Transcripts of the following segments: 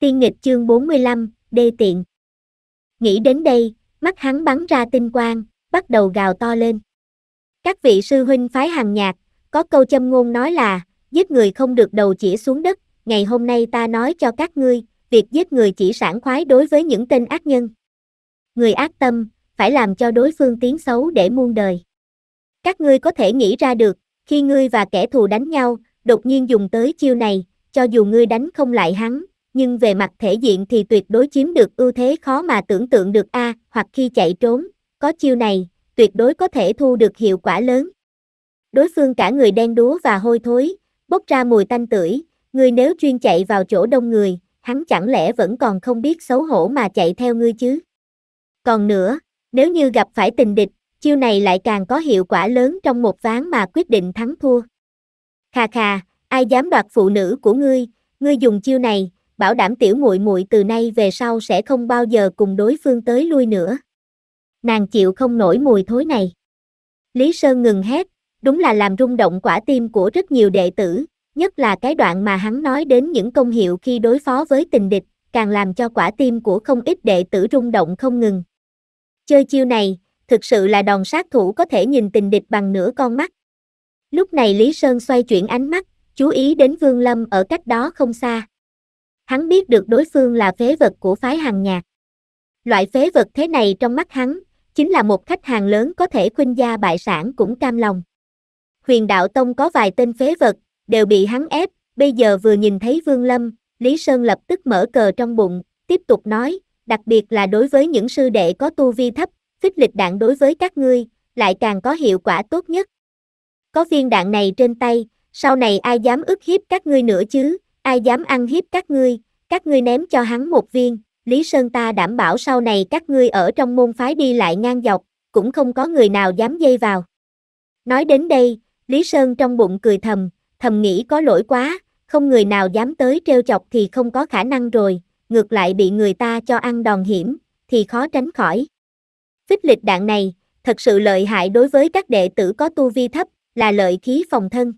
Tiên nghịch chương 45, đê tiện. Nghĩ đến đây, mắt hắn bắn ra tinh quang, bắt đầu gào to lên. Các vị sư huynh phái hàng nhạc, có câu châm ngôn nói là, giết người không được đầu chỉ xuống đất, ngày hôm nay ta nói cho các ngươi, việc giết người chỉ sản khoái đối với những tên ác nhân. Người ác tâm, phải làm cho đối phương tiếng xấu để muôn đời. Các ngươi có thể nghĩ ra được, khi ngươi và kẻ thù đánh nhau, đột nhiên dùng tới chiêu này, cho dù ngươi đánh không lại hắn, nhưng về mặt thể diện thì tuyệt đối chiếm được ưu thế khó mà tưởng tượng được a, à, hoặc khi chạy trốn, có chiêu này, tuyệt đối có thể thu được hiệu quả lớn. Đối phương cả người đen đúa và hôi thối, bốc ra mùi tanh tưởi, người nếu chuyên chạy vào chỗ đông người, hắn chẳng lẽ vẫn còn không biết xấu hổ mà chạy theo ngươi chứ? Còn nữa, nếu như gặp phải tình địch, chiêu này lại càng có hiệu quả lớn trong một ván mà quyết định thắng thua. Khà khà, ai dám đoạt phụ nữ của ngươi, ngươi dùng chiêu này, bảo đảm tiểu muội muội từ nay về sau sẽ không bao giờ cùng đối phương tới lui nữa. Nàng chịu không nổi mùi thối này. Lý Sơn ngừng hét, đúng là làm rung động quả tim của rất nhiều đệ tử, nhất là cái đoạn mà hắn nói đến những công hiệu khi đối phó với tình địch, càng làm cho quả tim của không ít đệ tử rung động không ngừng. Chơi chiêu này, thực sự là đòn sát thủ có thể nhìn tình địch bằng nửa con mắt. Lúc này Lý Sơn xoay chuyển ánh mắt, chú ý đến Vương Lâm ở cách đó không xa hắn biết được đối phương là phế vật của phái hàng nhạc. Loại phế vật thế này trong mắt hắn, chính là một khách hàng lớn có thể khuynh gia bại sản cũng cam lòng. Huyền Đạo Tông có vài tên phế vật, đều bị hắn ép, bây giờ vừa nhìn thấy Vương Lâm, Lý Sơn lập tức mở cờ trong bụng, tiếp tục nói, đặc biệt là đối với những sư đệ có tu vi thấp, phích lịch đạn đối với các ngươi, lại càng có hiệu quả tốt nhất. Có viên đạn này trên tay, sau này ai dám ức hiếp các ngươi nữa chứ, ai dám ăn hiếp các ngươi, các ngươi ném cho hắn một viên, Lý Sơn ta đảm bảo sau này các ngươi ở trong môn phái đi lại ngang dọc, cũng không có người nào dám dây vào. Nói đến đây, Lý Sơn trong bụng cười thầm, thầm nghĩ có lỗi quá, không người nào dám tới treo chọc thì không có khả năng rồi, ngược lại bị người ta cho ăn đòn hiểm, thì khó tránh khỏi. Phích lịch đạn này, thật sự lợi hại đối với các đệ tử có tu vi thấp, là lợi khí phòng thân.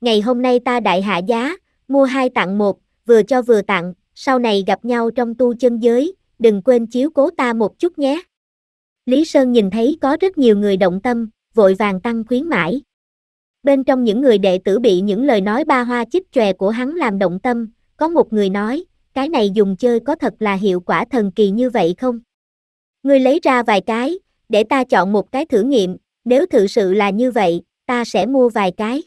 Ngày hôm nay ta đại hạ giá, mua hai tặng một, vừa cho vừa tặng, sau này gặp nhau trong tu chân giới, đừng quên chiếu cố ta một chút nhé. Lý Sơn nhìn thấy có rất nhiều người động tâm, vội vàng tăng khuyến mãi. Bên trong những người đệ tử bị những lời nói ba hoa chích chòe của hắn làm động tâm, có một người nói, cái này dùng chơi có thật là hiệu quả thần kỳ như vậy không? Ngươi lấy ra vài cái, để ta chọn một cái thử nghiệm, nếu thực sự là như vậy, ta sẽ mua vài cái.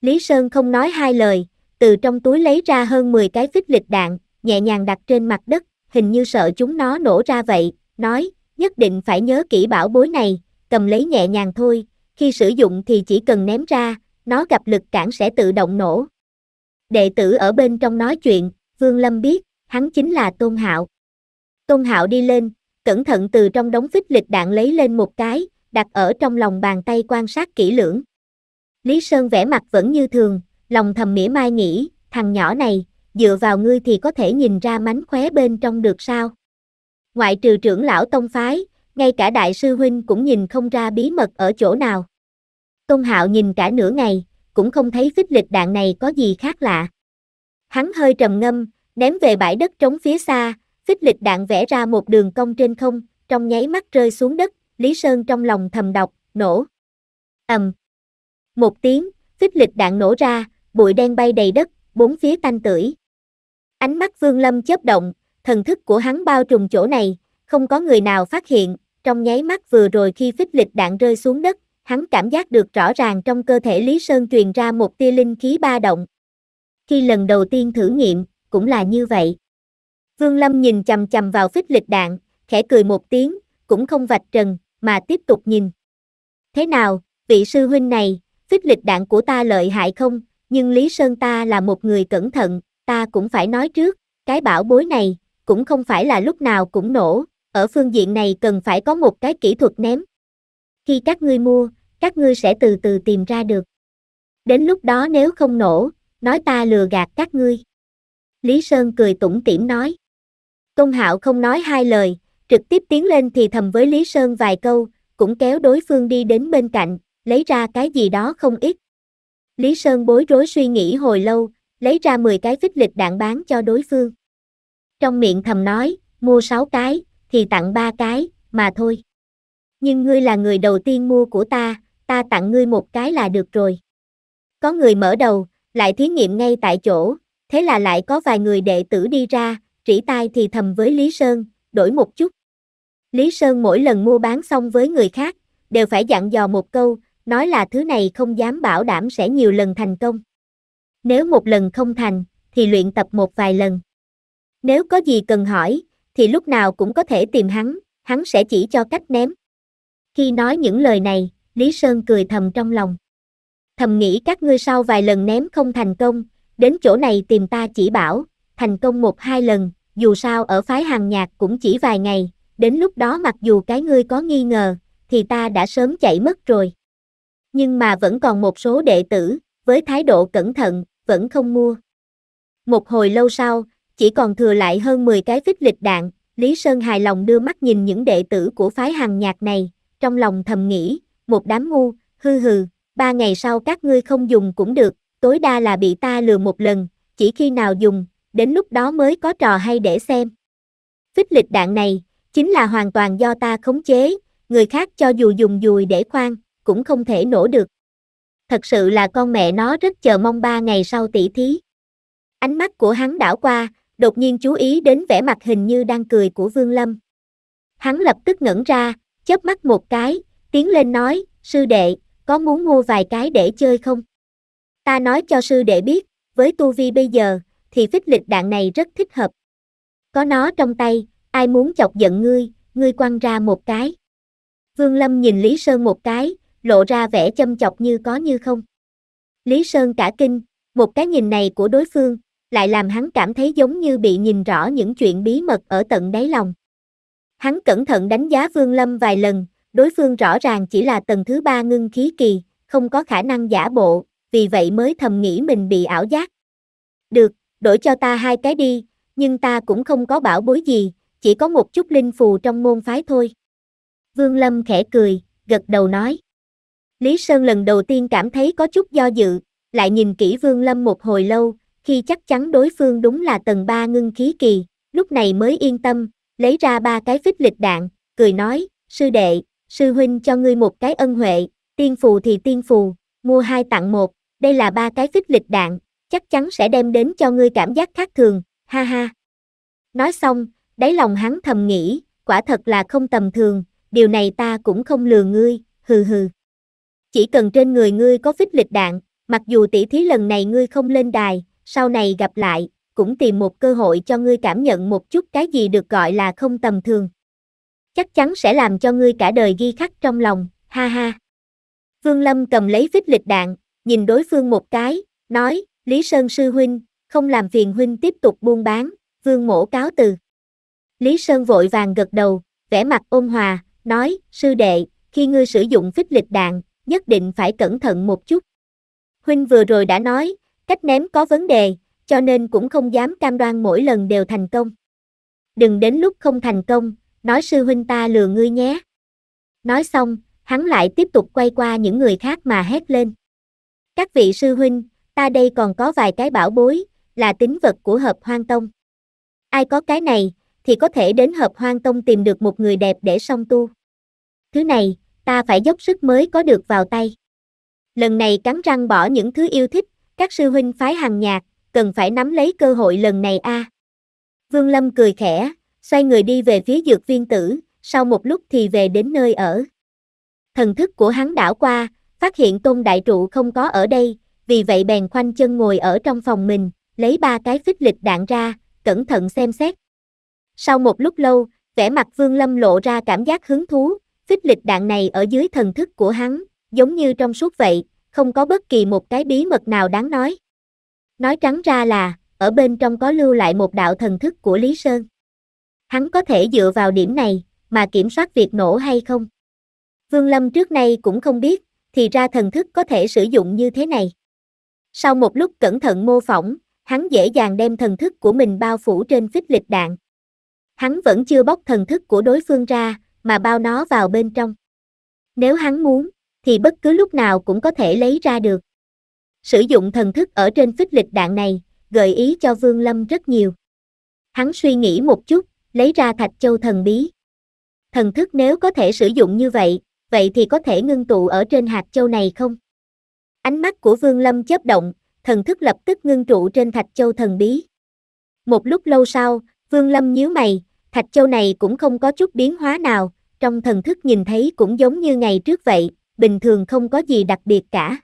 Lý Sơn không nói hai lời, từ trong túi lấy ra hơn 10 cái phích lịch đạn, nhẹ nhàng đặt trên mặt đất, hình như sợ chúng nó nổ ra vậy, nói, nhất định phải nhớ kỹ bảo bối này, cầm lấy nhẹ nhàng thôi, khi sử dụng thì chỉ cần ném ra, nó gặp lực cản sẽ tự động nổ. Đệ tử ở bên trong nói chuyện, Vương Lâm biết, hắn chính là Tôn Hạo. Tôn Hạo đi lên, cẩn thận từ trong đống phích lịch đạn lấy lên một cái, đặt ở trong lòng bàn tay quan sát kỹ lưỡng. Lý Sơn vẻ mặt vẫn như thường, lòng thầm mỉa mai nghĩ, thằng nhỏ này, dựa vào ngươi thì có thể nhìn ra mánh khóe bên trong được sao. Ngoại trừ trưởng lão tông phái, ngay cả đại sư huynh cũng nhìn không ra bí mật ở chỗ nào. Tôn Hạo nhìn cả nửa ngày, cũng không thấy phích lịch đạn này có gì khác lạ. Hắn hơi trầm ngâm, ném về bãi đất trống phía xa, phích lịch đạn vẽ ra một đường cong trên không, trong nháy mắt rơi xuống đất, Lý Sơn trong lòng thầm đọc, nổ. ầm. Một tiếng, phích lịch đạn nổ ra, bụi đen bay đầy đất, bốn phía tanh tưởi. Ánh mắt Vương Lâm chớp động, thần thức của hắn bao trùm chỗ này, không có người nào phát hiện, trong nháy mắt vừa rồi khi phích lịch đạn rơi xuống đất, hắn cảm giác được rõ ràng trong cơ thể Lý Sơn truyền ra một tia linh khí ba động. Khi lần đầu tiên thử nghiệm, cũng là như vậy. Vương Lâm nhìn chầm chầm vào phích lịch đạn, khẽ cười một tiếng, cũng không vạch trần, mà tiếp tục nhìn. Thế nào, vị sư huynh này, phích lịch đạn của ta lợi hại không? nhưng Lý Sơn ta là một người cẩn thận, ta cũng phải nói trước, cái bảo bối này, cũng không phải là lúc nào cũng nổ, ở phương diện này cần phải có một cái kỹ thuật ném. Khi các ngươi mua, các ngươi sẽ từ từ tìm ra được. Đến lúc đó nếu không nổ, nói ta lừa gạt các ngươi. Lý Sơn cười tủm tỉm nói. Công hạo không nói hai lời, trực tiếp tiến lên thì thầm với Lý Sơn vài câu, cũng kéo đối phương đi đến bên cạnh, lấy ra cái gì đó không ít, Lý Sơn bối rối suy nghĩ hồi lâu, lấy ra 10 cái phích lịch đạn bán cho đối phương. Trong miệng thầm nói, mua 6 cái, thì tặng 3 cái, mà thôi. Nhưng ngươi là người đầu tiên mua của ta, ta tặng ngươi một cái là được rồi. Có người mở đầu, lại thí nghiệm ngay tại chỗ, thế là lại có vài người đệ tử đi ra, trĩ tai thì thầm với Lý Sơn, đổi một chút. Lý Sơn mỗi lần mua bán xong với người khác, đều phải dặn dò một câu, nói là thứ này không dám bảo đảm sẽ nhiều lần thành công. Nếu một lần không thành, thì luyện tập một vài lần. Nếu có gì cần hỏi, thì lúc nào cũng có thể tìm hắn, hắn sẽ chỉ cho cách ném. Khi nói những lời này, Lý Sơn cười thầm trong lòng. Thầm nghĩ các ngươi sau vài lần ném không thành công, đến chỗ này tìm ta chỉ bảo, thành công một hai lần, dù sao ở phái hàng nhạc cũng chỉ vài ngày, đến lúc đó mặc dù cái ngươi có nghi ngờ, thì ta đã sớm chạy mất rồi nhưng mà vẫn còn một số đệ tử, với thái độ cẩn thận, vẫn không mua. Một hồi lâu sau, chỉ còn thừa lại hơn 10 cái phích lịch đạn, Lý Sơn hài lòng đưa mắt nhìn những đệ tử của phái hàng nhạc này, trong lòng thầm nghĩ, một đám ngu, hư hừ, ba ngày sau các ngươi không dùng cũng được, tối đa là bị ta lừa một lần, chỉ khi nào dùng, đến lúc đó mới có trò hay để xem. Phích lịch đạn này, chính là hoàn toàn do ta khống chế, người khác cho dù dùng dùi để khoan, cũng không thể nổ được. Thật sự là con mẹ nó rất chờ mong ba ngày sau tỷ thí. Ánh mắt của hắn đảo qua, đột nhiên chú ý đến vẻ mặt hình như đang cười của Vương Lâm. Hắn lập tức ngẩn ra, chớp mắt một cái, tiến lên nói, sư đệ, có muốn mua vài cái để chơi không? Ta nói cho sư đệ biết, với tu vi bây giờ, thì phích lịch đạn này rất thích hợp. Có nó trong tay, ai muốn chọc giận ngươi, ngươi quăng ra một cái. Vương Lâm nhìn Lý Sơn một cái, lộ ra vẻ châm chọc như có như không. Lý Sơn cả kinh, một cái nhìn này của đối phương, lại làm hắn cảm thấy giống như bị nhìn rõ những chuyện bí mật ở tận đáy lòng. Hắn cẩn thận đánh giá Vương Lâm vài lần, đối phương rõ ràng chỉ là tầng thứ ba ngưng khí kỳ, không có khả năng giả bộ, vì vậy mới thầm nghĩ mình bị ảo giác. Được, đổi cho ta hai cái đi, nhưng ta cũng không có bảo bối gì, chỉ có một chút linh phù trong môn phái thôi. Vương Lâm khẽ cười, gật đầu nói. Lý Sơn lần đầu tiên cảm thấy có chút do dự, lại nhìn kỹ Vương Lâm một hồi lâu, khi chắc chắn đối phương đúng là tầng 3 ngưng khí kỳ, lúc này mới yên tâm, lấy ra ba cái phích lịch đạn, cười nói, sư đệ, sư huynh cho ngươi một cái ân huệ, tiên phù thì tiên phù, mua hai tặng một, đây là ba cái phích lịch đạn, chắc chắn sẽ đem đến cho ngươi cảm giác khác thường, ha ha. Nói xong, đáy lòng hắn thầm nghĩ, quả thật là không tầm thường, điều này ta cũng không lừa ngươi, hừ hừ. Chỉ cần trên người ngươi có phích lịch đạn, mặc dù tỷ thí lần này ngươi không lên đài, sau này gặp lại, cũng tìm một cơ hội cho ngươi cảm nhận một chút cái gì được gọi là không tầm thường. Chắc chắn sẽ làm cho ngươi cả đời ghi khắc trong lòng, ha ha. Vương Lâm cầm lấy phích lịch đạn, nhìn đối phương một cái, nói, Lý Sơn Sư Huynh, không làm phiền Huynh tiếp tục buôn bán, Vương mổ cáo từ. Lý Sơn vội vàng gật đầu, vẻ mặt ôn hòa, nói, Sư đệ, khi ngươi sử dụng phích lịch đạn, nhất định phải cẩn thận một chút. Huynh vừa rồi đã nói, cách ném có vấn đề, cho nên cũng không dám cam đoan mỗi lần đều thành công. Đừng đến lúc không thành công, nói sư huynh ta lừa ngươi nhé. Nói xong, hắn lại tiếp tục quay qua những người khác mà hét lên. Các vị sư huynh, ta đây còn có vài cái bảo bối, là tín vật của hợp hoang tông. Ai có cái này, thì có thể đến hợp hoang tông tìm được một người đẹp để song tu. Thứ này, ta phải dốc sức mới có được vào tay. Lần này cắn răng bỏ những thứ yêu thích, các sư huynh phái hàng nhạc, cần phải nắm lấy cơ hội lần này a. À. Vương Lâm cười khẽ, xoay người đi về phía dược viên tử, sau một lúc thì về đến nơi ở. Thần thức của hắn đảo qua, phát hiện tôn đại trụ không có ở đây, vì vậy bèn khoanh chân ngồi ở trong phòng mình, lấy ba cái phích lịch đạn ra, cẩn thận xem xét. Sau một lúc lâu, vẻ mặt Vương Lâm lộ ra cảm giác hứng thú, phích lịch đạn này ở dưới thần thức của hắn, giống như trong suốt vậy, không có bất kỳ một cái bí mật nào đáng nói. Nói trắng ra là, ở bên trong có lưu lại một đạo thần thức của Lý Sơn. Hắn có thể dựa vào điểm này, mà kiểm soát việc nổ hay không? Vương Lâm trước nay cũng không biết, thì ra thần thức có thể sử dụng như thế này. Sau một lúc cẩn thận mô phỏng, hắn dễ dàng đem thần thức của mình bao phủ trên phích lịch đạn. Hắn vẫn chưa bóc thần thức của đối phương ra, mà bao nó vào bên trong. Nếu hắn muốn, thì bất cứ lúc nào cũng có thể lấy ra được. Sử dụng thần thức ở trên phích lịch đạn này, gợi ý cho Vương Lâm rất nhiều. Hắn suy nghĩ một chút, lấy ra thạch châu thần bí. Thần thức nếu có thể sử dụng như vậy, vậy thì có thể ngưng tụ ở trên hạt châu này không? Ánh mắt của Vương Lâm chớp động, thần thức lập tức ngưng trụ trên thạch châu thần bí. Một lúc lâu sau, Vương Lâm nhíu mày, thạch châu này cũng không có chút biến hóa nào, trong thần thức nhìn thấy cũng giống như ngày trước vậy, bình thường không có gì đặc biệt cả.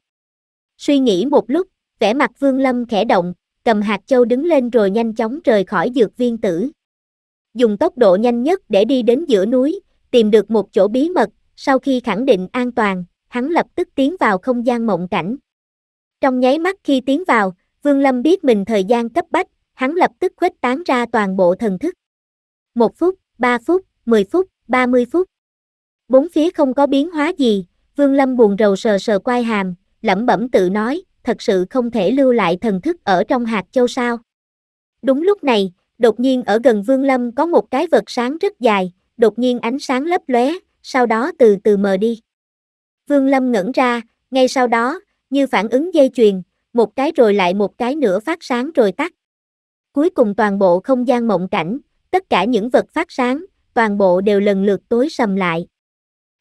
Suy nghĩ một lúc, vẻ mặt Vương Lâm khẽ động, cầm hạt châu đứng lên rồi nhanh chóng rời khỏi dược viên tử. Dùng tốc độ nhanh nhất để đi đến giữa núi, tìm được một chỗ bí mật, sau khi khẳng định an toàn, hắn lập tức tiến vào không gian mộng cảnh. Trong nháy mắt khi tiến vào, Vương Lâm biết mình thời gian cấp bách, hắn lập tức khuếch tán ra toàn bộ thần thức. Một phút, ba phút, mười phút, 30 phút. Bốn phía không có biến hóa gì, Vương Lâm buồn rầu sờ sờ quai hàm, lẩm bẩm tự nói, thật sự không thể lưu lại thần thức ở trong hạt châu sao. Đúng lúc này, đột nhiên ở gần Vương Lâm có một cái vật sáng rất dài, đột nhiên ánh sáng lấp lóe, sau đó từ từ mờ đi. Vương Lâm ngẩn ra, ngay sau đó, như phản ứng dây chuyền, một cái rồi lại một cái nữa phát sáng rồi tắt. Cuối cùng toàn bộ không gian mộng cảnh, tất cả những vật phát sáng, toàn bộ đều lần lượt tối sầm lại.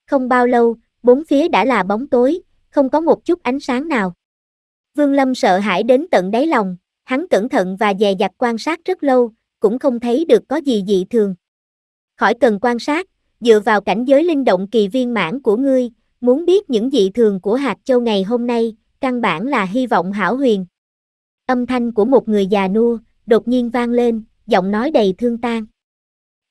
Không bao lâu, bốn phía đã là bóng tối, không có một chút ánh sáng nào. Vương Lâm sợ hãi đến tận đáy lòng, hắn cẩn thận và dè dặt quan sát rất lâu, cũng không thấy được có gì dị thường. Khỏi cần quan sát, dựa vào cảnh giới linh động kỳ viên mãn của ngươi, muốn biết những dị thường của hạt châu ngày hôm nay, căn bản là hy vọng hảo huyền. Âm thanh của một người già nua, đột nhiên vang lên, giọng nói đầy thương tan.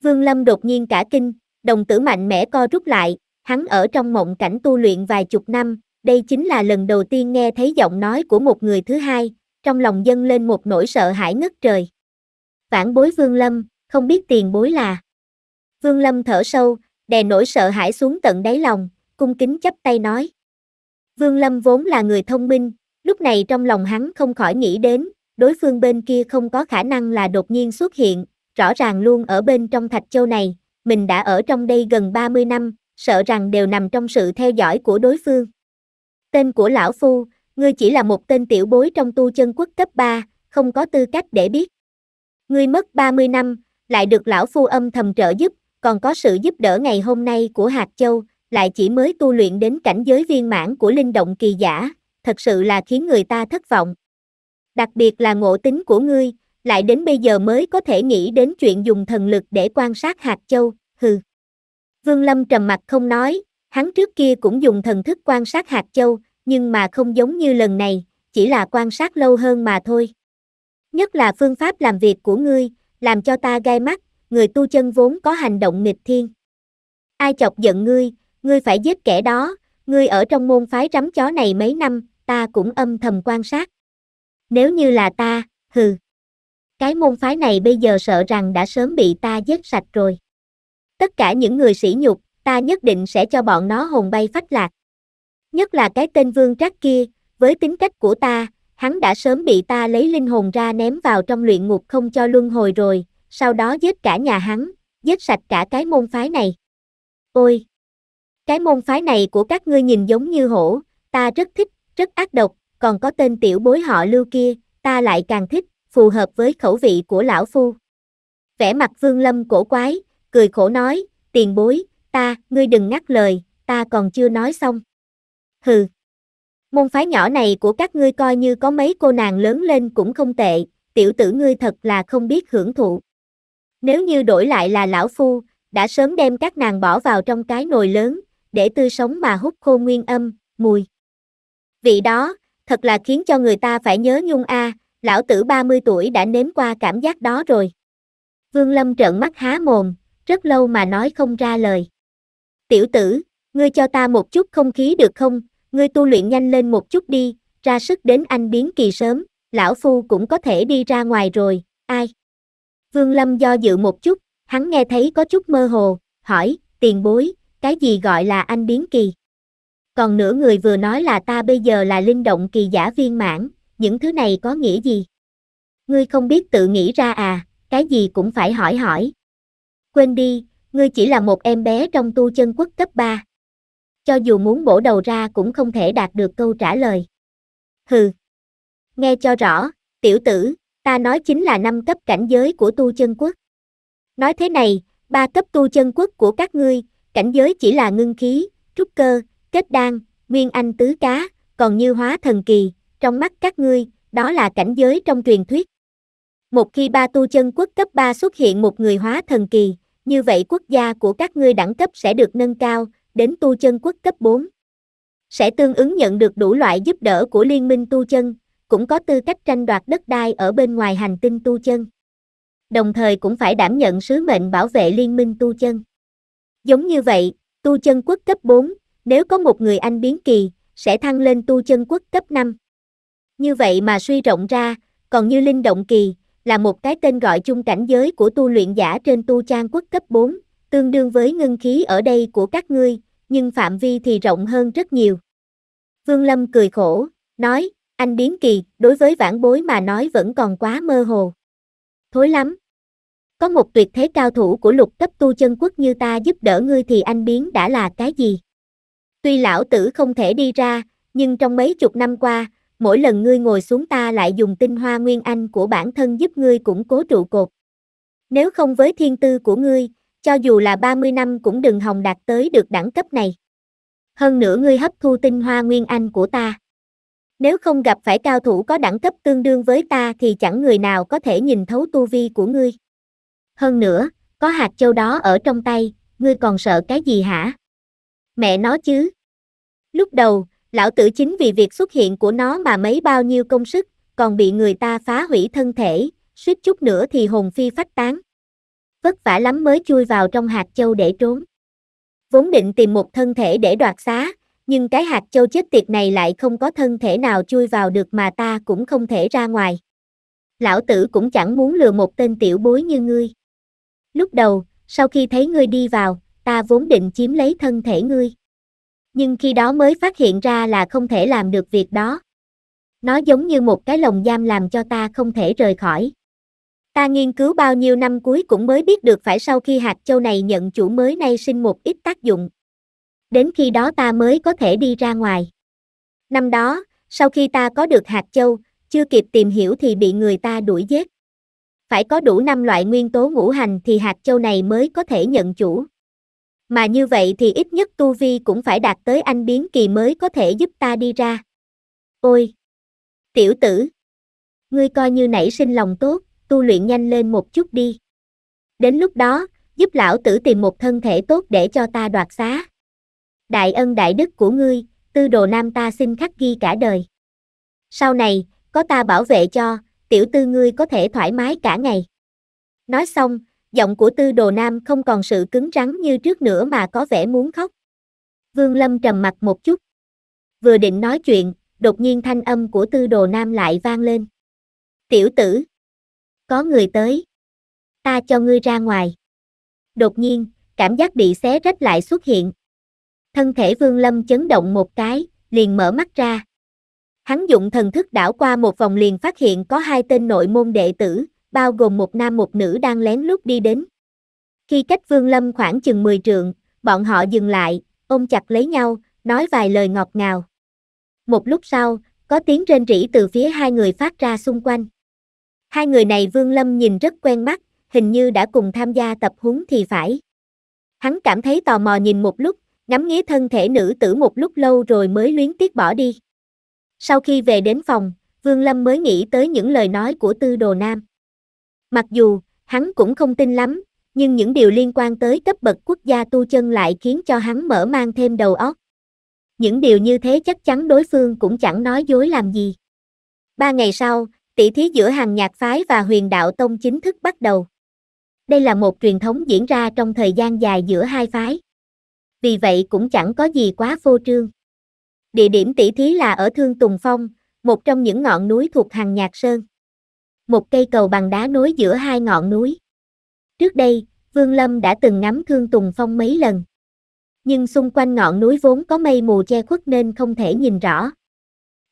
Vương Lâm đột nhiên cả kinh, đồng tử mạnh mẽ co rút lại, hắn ở trong mộng cảnh tu luyện vài chục năm, đây chính là lần đầu tiên nghe thấy giọng nói của một người thứ hai, trong lòng dâng lên một nỗi sợ hãi ngất trời. Vãn bối Vương Lâm, không biết tiền bối là. Vương Lâm thở sâu, đè nỗi sợ hãi xuống tận đáy lòng, cung kính chấp tay nói. Vương Lâm vốn là người thông minh, lúc này trong lòng hắn không khỏi nghĩ đến, đối phương bên kia không có khả năng là đột nhiên xuất hiện, rõ ràng luôn ở bên trong thạch châu này, mình đã ở trong đây gần 30 năm, sợ rằng đều nằm trong sự theo dõi của đối phương. Tên của lão phu, ngươi chỉ là một tên tiểu bối trong tu chân quốc cấp 3, không có tư cách để biết. Ngươi mất 30 năm, lại được lão phu âm thầm trợ giúp, còn có sự giúp đỡ ngày hôm nay của Hạt Châu, lại chỉ mới tu luyện đến cảnh giới viên mãn của linh động kỳ giả, thật sự là khiến người ta thất vọng. Đặc biệt là ngộ tính của ngươi, lại đến bây giờ mới có thể nghĩ đến chuyện dùng thần lực để quan sát hạt châu, hừ. Vương Lâm trầm mặt không nói, hắn trước kia cũng dùng thần thức quan sát hạt châu, nhưng mà không giống như lần này, chỉ là quan sát lâu hơn mà thôi. Nhất là phương pháp làm việc của ngươi, làm cho ta gai mắt, người tu chân vốn có hành động nghịch thiên. Ai chọc giận ngươi, ngươi phải giết kẻ đó, ngươi ở trong môn phái rắm chó này mấy năm, ta cũng âm thầm quan sát. Nếu như là ta, hừ. Cái môn phái này bây giờ sợ rằng đã sớm bị ta giết sạch rồi. Tất cả những người sỉ nhục, ta nhất định sẽ cho bọn nó hồn bay phách lạc. Nhất là cái tên vương trác kia, với tính cách của ta, hắn đã sớm bị ta lấy linh hồn ra ném vào trong luyện ngục không cho luân hồi rồi, sau đó giết cả nhà hắn, giết sạch cả cái môn phái này. Ôi! Cái môn phái này của các ngươi nhìn giống như hổ, ta rất thích, rất ác độc, còn có tên tiểu bối họ lưu kia, ta lại càng thích, phù hợp với khẩu vị của lão phu. Vẻ mặt Vương Lâm cổ quái, cười khổ nói, tiền bối, ta, ngươi đừng ngắt lời, ta còn chưa nói xong. Hừ. Môn phái nhỏ này của các ngươi coi như có mấy cô nàng lớn lên cũng không tệ, tiểu tử ngươi thật là không biết hưởng thụ. Nếu như đổi lại là lão phu, đã sớm đem các nàng bỏ vào trong cái nồi lớn, để tươi sống mà hút khô nguyên âm, mùi. Vị đó, thật là khiến cho người ta phải nhớ nhung a, à, lão tử 30 tuổi đã nếm qua cảm giác đó rồi. Vương Lâm trợn mắt há mồm, rất lâu mà nói không ra lời. Tiểu tử, ngươi cho ta một chút không khí được không, ngươi tu luyện nhanh lên một chút đi, ra sức đến anh biến kỳ sớm, lão phu cũng có thể đi ra ngoài rồi, ai? Vương Lâm do dự một chút, hắn nghe thấy có chút mơ hồ, hỏi, tiền bối, cái gì gọi là anh biến kỳ? Còn nửa người vừa nói là ta bây giờ là linh động kỳ giả viên mãn, những thứ này có nghĩa gì? Ngươi không biết tự nghĩ ra à, cái gì cũng phải hỏi hỏi. Quên đi, ngươi chỉ là một em bé trong tu chân quốc cấp 3. Cho dù muốn bổ đầu ra cũng không thể đạt được câu trả lời. Hừ. Nghe cho rõ, tiểu tử, ta nói chính là năm cấp cảnh giới của tu chân quốc. Nói thế này, ba cấp tu chân quốc của các ngươi, cảnh giới chỉ là ngưng khí, trúc cơ, kết đan, nguyên anh tứ cá, còn như hóa thần kỳ, trong mắt các ngươi, đó là cảnh giới trong truyền thuyết. Một khi ba tu chân quốc cấp 3 xuất hiện một người hóa thần kỳ, như vậy quốc gia của các ngươi đẳng cấp sẽ được nâng cao, đến tu chân quốc cấp 4. Sẽ tương ứng nhận được đủ loại giúp đỡ của liên minh tu chân, cũng có tư cách tranh đoạt đất đai ở bên ngoài hành tinh tu chân. Đồng thời cũng phải đảm nhận sứ mệnh bảo vệ liên minh tu chân. Giống như vậy, tu chân quốc cấp 4, nếu có một người anh biến kỳ, sẽ thăng lên tu chân quốc cấp 5. Như vậy mà suy rộng ra, còn như Linh Động Kỳ, là một cái tên gọi chung cảnh giới của tu luyện giả trên tu trang quốc cấp 4, tương đương với ngân khí ở đây của các ngươi, nhưng phạm vi thì rộng hơn rất nhiều. Vương Lâm cười khổ, nói, anh biến kỳ, đối với vãn bối mà nói vẫn còn quá mơ hồ. Thối lắm. Có một tuyệt thế cao thủ của lục cấp tu chân quốc như ta giúp đỡ ngươi thì anh biến đã là cái gì? Tuy lão tử không thể đi ra, nhưng trong mấy chục năm qua, mỗi lần ngươi ngồi xuống ta lại dùng tinh hoa nguyên anh của bản thân giúp ngươi củng cố trụ cột. Nếu không với thiên tư của ngươi, cho dù là 30 năm cũng đừng hòng đạt tới được đẳng cấp này. Hơn nữa ngươi hấp thu tinh hoa nguyên anh của ta. Nếu không gặp phải cao thủ có đẳng cấp tương đương với ta thì chẳng người nào có thể nhìn thấu tu vi của ngươi. Hơn nữa, có hạt châu đó ở trong tay, ngươi còn sợ cái gì hả? Mẹ nó chứ. Lúc đầu, lão tử chính vì việc xuất hiện của nó mà mấy bao nhiêu công sức, còn bị người ta phá hủy thân thể, suýt chút nữa thì hồn phi phách tán. Vất vả lắm mới chui vào trong hạt châu để trốn. Vốn định tìm một thân thể để đoạt xá, nhưng cái hạt châu chết tiệt này lại không có thân thể nào chui vào được mà ta cũng không thể ra ngoài. Lão tử cũng chẳng muốn lừa một tên tiểu bối như ngươi. Lúc đầu, sau khi thấy ngươi đi vào, ta vốn định chiếm lấy thân thể ngươi nhưng khi đó mới phát hiện ra là không thể làm được việc đó. Nó giống như một cái lồng giam làm cho ta không thể rời khỏi. Ta nghiên cứu bao nhiêu năm cuối cũng mới biết được phải sau khi hạt châu này nhận chủ mới nay sinh một ít tác dụng. Đến khi đó ta mới có thể đi ra ngoài. Năm đó, sau khi ta có được hạt châu, chưa kịp tìm hiểu thì bị người ta đuổi giết. Phải có đủ năm loại nguyên tố ngũ hành thì hạt châu này mới có thể nhận chủ mà như vậy thì ít nhất tu vi cũng phải đạt tới anh biến kỳ mới có thể giúp ta đi ra. Ôi! Tiểu tử! Ngươi coi như nảy sinh lòng tốt, tu luyện nhanh lên một chút đi. Đến lúc đó, giúp lão tử tìm một thân thể tốt để cho ta đoạt xá. Đại ân đại đức của ngươi, tư đồ nam ta xin khắc ghi cả đời. Sau này, có ta bảo vệ cho, tiểu tư ngươi có thể thoải mái cả ngày. Nói xong, giọng của tư đồ nam không còn sự cứng rắn như trước nữa mà có vẻ muốn khóc. Vương Lâm trầm mặt một chút. Vừa định nói chuyện, đột nhiên thanh âm của tư đồ nam lại vang lên. Tiểu tử, có người tới. Ta cho ngươi ra ngoài. Đột nhiên, cảm giác bị xé rách lại xuất hiện. Thân thể Vương Lâm chấn động một cái, liền mở mắt ra. Hắn dụng thần thức đảo qua một vòng liền phát hiện có hai tên nội môn đệ tử, bao gồm một nam một nữ đang lén lút đi đến. Khi cách Vương Lâm khoảng chừng 10 trượng, bọn họ dừng lại, ôm chặt lấy nhau, nói vài lời ngọt ngào. Một lúc sau, có tiếng rên rỉ từ phía hai người phát ra xung quanh. Hai người này Vương Lâm nhìn rất quen mắt, hình như đã cùng tham gia tập huấn thì phải. Hắn cảm thấy tò mò nhìn một lúc, ngắm nghía thân thể nữ tử một lúc lâu rồi mới luyến tiếc bỏ đi. Sau khi về đến phòng, Vương Lâm mới nghĩ tới những lời nói của Tư Đồ Nam. Mặc dù, hắn cũng không tin lắm, nhưng những điều liên quan tới cấp bậc quốc gia tu chân lại khiến cho hắn mở mang thêm đầu óc. Những điều như thế chắc chắn đối phương cũng chẳng nói dối làm gì. Ba ngày sau, tỷ thí giữa hàng nhạc phái và huyền đạo tông chính thức bắt đầu. Đây là một truyền thống diễn ra trong thời gian dài giữa hai phái. Vì vậy cũng chẳng có gì quá phô trương. Địa điểm tỷ thí là ở Thương Tùng Phong, một trong những ngọn núi thuộc hàng nhạc sơn một cây cầu bằng đá nối giữa hai ngọn núi. Trước đây, Vương Lâm đã từng ngắm Thương Tùng Phong mấy lần. Nhưng xung quanh ngọn núi vốn có mây mù che khuất nên không thể nhìn rõ.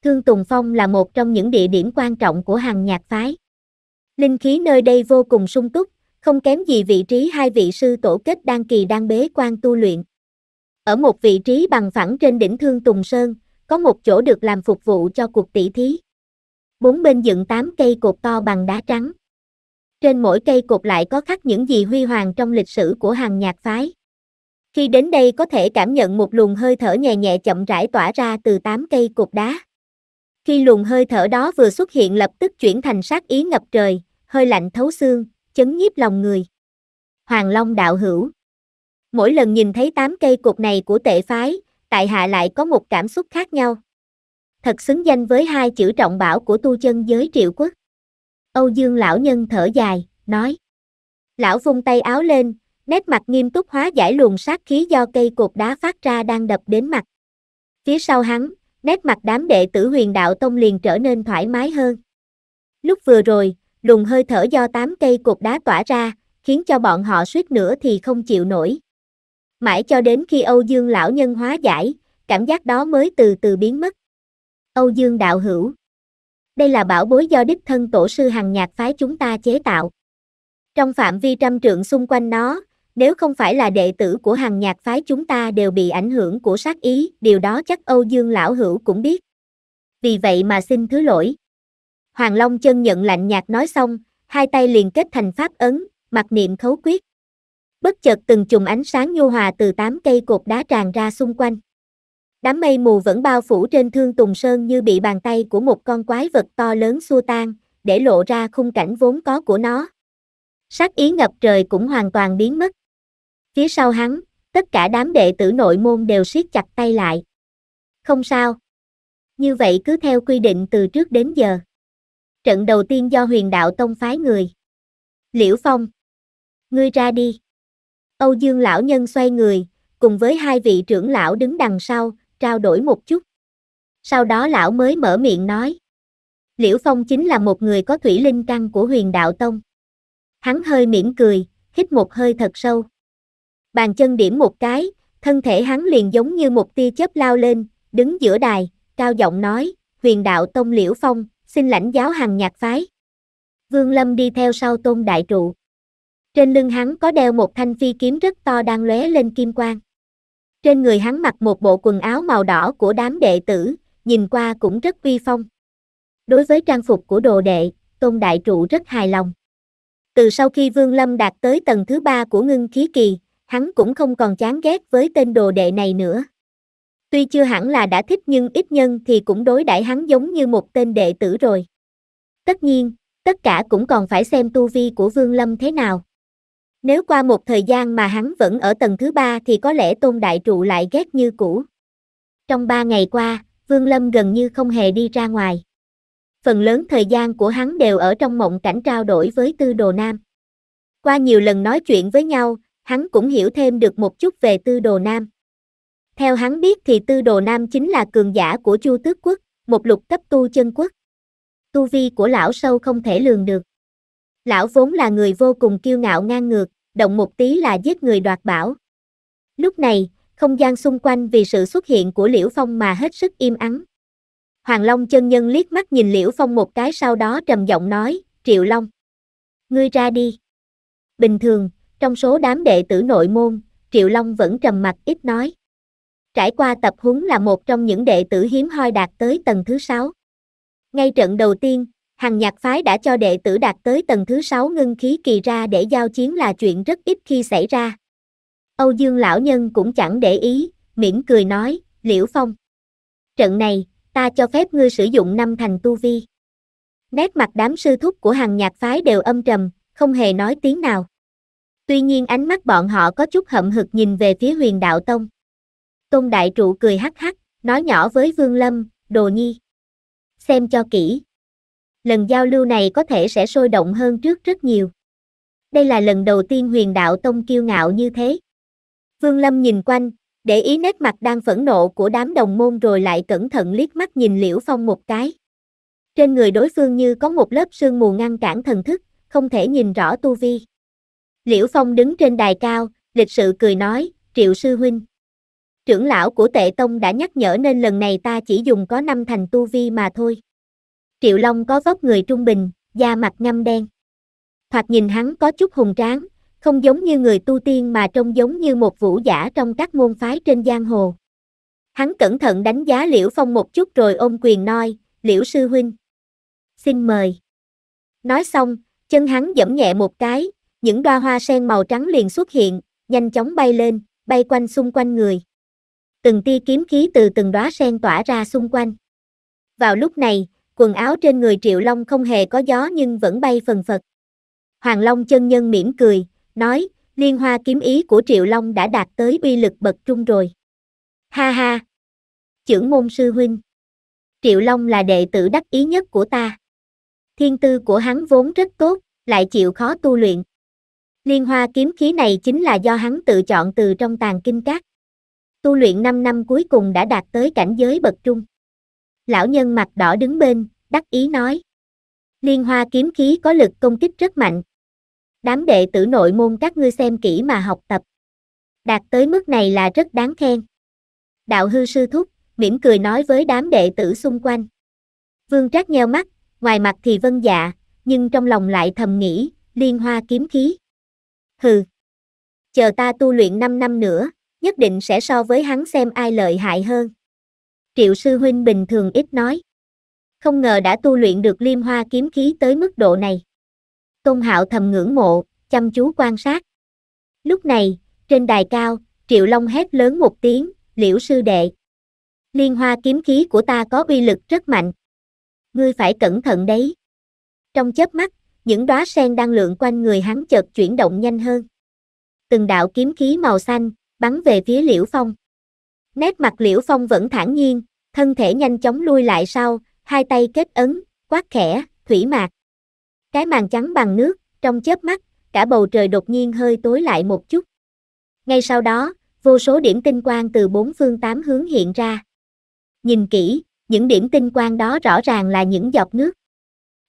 Thương Tùng Phong là một trong những địa điểm quan trọng của hàng nhạc phái. Linh khí nơi đây vô cùng sung túc, không kém gì vị trí hai vị sư tổ kết đăng kỳ đang bế quan tu luyện. Ở một vị trí bằng phẳng trên đỉnh Thương Tùng Sơn, có một chỗ được làm phục vụ cho cuộc tỷ thí bốn bên dựng tám cây cột to bằng đá trắng. Trên mỗi cây cột lại có khắc những gì huy hoàng trong lịch sử của hàng nhạc phái. Khi đến đây có thể cảm nhận một luồng hơi thở nhẹ nhẹ chậm rãi tỏa ra từ tám cây cột đá. Khi luồng hơi thở đó vừa xuất hiện lập tức chuyển thành sát ý ngập trời, hơi lạnh thấu xương, chấn nhiếp lòng người. Hoàng Long đạo hữu. Mỗi lần nhìn thấy tám cây cột này của tệ phái, tại hạ lại có một cảm xúc khác nhau thật xứng danh với hai chữ trọng bảo của tu chân giới triệu quốc. Âu Dương lão nhân thở dài, nói. Lão vung tay áo lên, nét mặt nghiêm túc hóa giải luồng sát khí do cây cột đá phát ra đang đập đến mặt. Phía sau hắn, nét mặt đám đệ tử huyền đạo tông liền trở nên thoải mái hơn. Lúc vừa rồi, luồng hơi thở do tám cây cột đá tỏa ra, khiến cho bọn họ suýt nữa thì không chịu nổi. Mãi cho đến khi Âu Dương lão nhân hóa giải, cảm giác đó mới từ từ biến mất. Âu Dương Đạo Hữu. Đây là bảo bối do đích thân tổ sư hàng nhạc phái chúng ta chế tạo. Trong phạm vi trăm trượng xung quanh nó, nếu không phải là đệ tử của hàng nhạc phái chúng ta đều bị ảnh hưởng của sát ý, điều đó chắc Âu Dương Lão Hữu cũng biết. Vì vậy mà xin thứ lỗi. Hoàng Long chân nhận lạnh nhạt nói xong, hai tay liền kết thành pháp ấn, mặc niệm khấu quyết. Bất chợt từng chùm ánh sáng nhu hòa từ tám cây cột đá tràn ra xung quanh. Đám mây mù vẫn bao phủ trên Thương Tùng Sơn như bị bàn tay của một con quái vật to lớn xua tan, để lộ ra khung cảnh vốn có của nó. sắc ý ngập trời cũng hoàn toàn biến mất. Phía sau hắn, tất cả đám đệ tử nội môn đều siết chặt tay lại. Không sao. Như vậy cứ theo quy định từ trước đến giờ. Trận đầu tiên do huyền đạo tông phái người. Liễu Phong. Ngươi ra đi. Âu Dương lão nhân xoay người, cùng với hai vị trưởng lão đứng đằng sau, trao đổi một chút. Sau đó lão mới mở miệng nói. Liễu Phong chính là một người có thủy linh căn của huyền đạo tông. Hắn hơi mỉm cười, hít một hơi thật sâu. Bàn chân điểm một cái, thân thể hắn liền giống như một tia chớp lao lên, đứng giữa đài, cao giọng nói, huyền đạo tông Liễu Phong, xin lãnh giáo hàng nhạc phái. Vương Lâm đi theo sau tôn đại trụ. Trên lưng hắn có đeo một thanh phi kiếm rất to đang lóe lên kim quang. Trên người hắn mặc một bộ quần áo màu đỏ của đám đệ tử, nhìn qua cũng rất uy phong. Đối với trang phục của đồ đệ, Tôn Đại Trụ rất hài lòng. Từ sau khi Vương Lâm đạt tới tầng thứ ba của ngưng khí kỳ, hắn cũng không còn chán ghét với tên đồ đệ này nữa. Tuy chưa hẳn là đã thích nhưng ít nhân thì cũng đối đãi hắn giống như một tên đệ tử rồi. Tất nhiên, tất cả cũng còn phải xem tu vi của Vương Lâm thế nào. Nếu qua một thời gian mà hắn vẫn ở tầng thứ ba thì có lẽ Tôn Đại Trụ lại ghét như cũ. Trong ba ngày qua, Vương Lâm gần như không hề đi ra ngoài. Phần lớn thời gian của hắn đều ở trong mộng cảnh trao đổi với Tư Đồ Nam. Qua nhiều lần nói chuyện với nhau, hắn cũng hiểu thêm được một chút về Tư Đồ Nam. Theo hắn biết thì Tư Đồ Nam chính là cường giả của Chu Tước Quốc, một lục cấp tu chân quốc. Tu vi của lão sâu không thể lường được. Lão vốn là người vô cùng kiêu ngạo ngang ngược, động một tí là giết người đoạt bảo. Lúc này, không gian xung quanh vì sự xuất hiện của Liễu Phong mà hết sức im ắng. Hoàng Long chân nhân liếc mắt nhìn Liễu Phong một cái sau đó trầm giọng nói, Triệu Long. Ngươi ra đi. Bình thường, trong số đám đệ tử nội môn, Triệu Long vẫn trầm mặt ít nói. Trải qua tập huấn là một trong những đệ tử hiếm hoi đạt tới tầng thứ sáu. Ngay trận đầu tiên, Hằng nhạc phái đã cho đệ tử đạt tới tầng thứ 6 ngưng khí kỳ ra để giao chiến là chuyện rất ít khi xảy ra. Âu Dương lão nhân cũng chẳng để ý, mỉm cười nói, Liễu Phong. Trận này, ta cho phép ngươi sử dụng năm thành tu vi. Nét mặt đám sư thúc của Hằng nhạc phái đều âm trầm, không hề nói tiếng nào. Tuy nhiên ánh mắt bọn họ có chút hậm hực nhìn về phía huyền đạo tông. Tôn đại trụ cười hắc hắc, nói nhỏ với Vương Lâm, đồ nhi. Xem cho kỹ, lần giao lưu này có thể sẽ sôi động hơn trước rất nhiều. Đây là lần đầu tiên huyền đạo tông kiêu ngạo như thế. Vương Lâm nhìn quanh, để ý nét mặt đang phẫn nộ của đám đồng môn rồi lại cẩn thận liếc mắt nhìn Liễu Phong một cái. Trên người đối phương như có một lớp sương mù ngăn cản thần thức, không thể nhìn rõ tu vi. Liễu Phong đứng trên đài cao, lịch sự cười nói, Triệu Sư Huynh. Trưởng lão của tệ tông đã nhắc nhở nên lần này ta chỉ dùng có năm thành tu vi mà thôi. Triệu Long có vóc người trung bình, da mặt ngăm đen. Thoạt nhìn hắn có chút hùng tráng, không giống như người tu tiên mà trông giống như một vũ giả trong các môn phái trên giang hồ. Hắn cẩn thận đánh giá Liễu Phong một chút rồi ôm quyền nói, Liễu Sư Huynh. Xin mời. Nói xong, chân hắn giẫm nhẹ một cái, những đóa hoa sen màu trắng liền xuất hiện, nhanh chóng bay lên, bay quanh xung quanh người. Từng tia kiếm khí từ từng đóa sen tỏa ra xung quanh. Vào lúc này, quần áo trên người Triệu Long không hề có gió nhưng vẫn bay phần phật. Hoàng Long chân nhân mỉm cười, nói, liên hoa kiếm ý của Triệu Long đã đạt tới uy lực bậc trung rồi. Ha ha! Chưởng môn sư huynh. Triệu Long là đệ tử đắc ý nhất của ta. Thiên tư của hắn vốn rất tốt, lại chịu khó tu luyện. Liên hoa kiếm khí này chính là do hắn tự chọn từ trong tàn kinh các. Tu luyện 5 năm cuối cùng đã đạt tới cảnh giới bậc trung lão nhân mặt đỏ đứng bên, đắc ý nói. Liên hoa kiếm khí có lực công kích rất mạnh. Đám đệ tử nội môn các ngươi xem kỹ mà học tập. Đạt tới mức này là rất đáng khen. Đạo hư sư thúc, mỉm cười nói với đám đệ tử xung quanh. Vương Trác nheo mắt, ngoài mặt thì vân dạ, nhưng trong lòng lại thầm nghĩ, liên hoa kiếm khí. Hừ, chờ ta tu luyện 5 năm nữa, nhất định sẽ so với hắn xem ai lợi hại hơn triệu sư huynh bình thường ít nói. Không ngờ đã tu luyện được liêm hoa kiếm khí tới mức độ này. Tôn hạo thầm ngưỡng mộ, chăm chú quan sát. Lúc này, trên đài cao, triệu long hét lớn một tiếng, liễu sư đệ. Liên hoa kiếm khí của ta có uy lực rất mạnh. Ngươi phải cẩn thận đấy. Trong chớp mắt, những đóa sen đang lượn quanh người hắn chợt chuyển động nhanh hơn. Từng đạo kiếm khí màu xanh, bắn về phía liễu phong. Nét mặt Liễu Phong vẫn thản nhiên, thân thể nhanh chóng lui lại sau, hai tay kết ấn, quát khẽ, thủy mạc. Cái màn trắng bằng nước, trong chớp mắt, cả bầu trời đột nhiên hơi tối lại một chút. Ngay sau đó, vô số điểm tinh quang từ bốn phương tám hướng hiện ra. Nhìn kỹ, những điểm tinh quang đó rõ ràng là những giọt nước.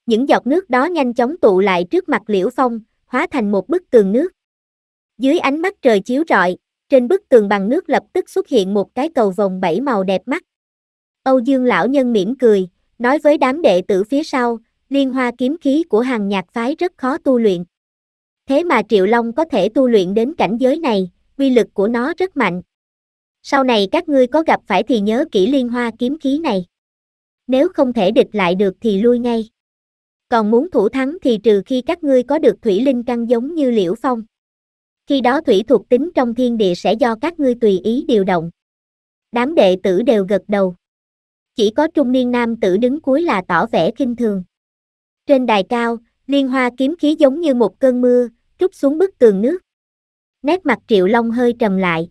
Những giọt nước đó nhanh chóng tụ lại trước mặt Liễu Phong, hóa thành một bức tường nước. Dưới ánh mắt trời chiếu rọi, trên bức tường bằng nước lập tức xuất hiện một cái cầu vòng bảy màu đẹp mắt. Âu Dương lão nhân mỉm cười, nói với đám đệ tử phía sau, liên hoa kiếm khí của hàng nhạc phái rất khó tu luyện. Thế mà Triệu Long có thể tu luyện đến cảnh giới này, uy lực của nó rất mạnh. Sau này các ngươi có gặp phải thì nhớ kỹ liên hoa kiếm khí này. Nếu không thể địch lại được thì lui ngay. Còn muốn thủ thắng thì trừ khi các ngươi có được thủy linh căn giống như Liễu Phong khi đó thủy thuộc tính trong thiên địa sẽ do các ngươi tùy ý điều động. Đám đệ tử đều gật đầu. Chỉ có trung niên nam tử đứng cuối là tỏ vẻ kinh thường. Trên đài cao, liên hoa kiếm khí giống như một cơn mưa, trút xuống bức tường nước. Nét mặt triệu long hơi trầm lại.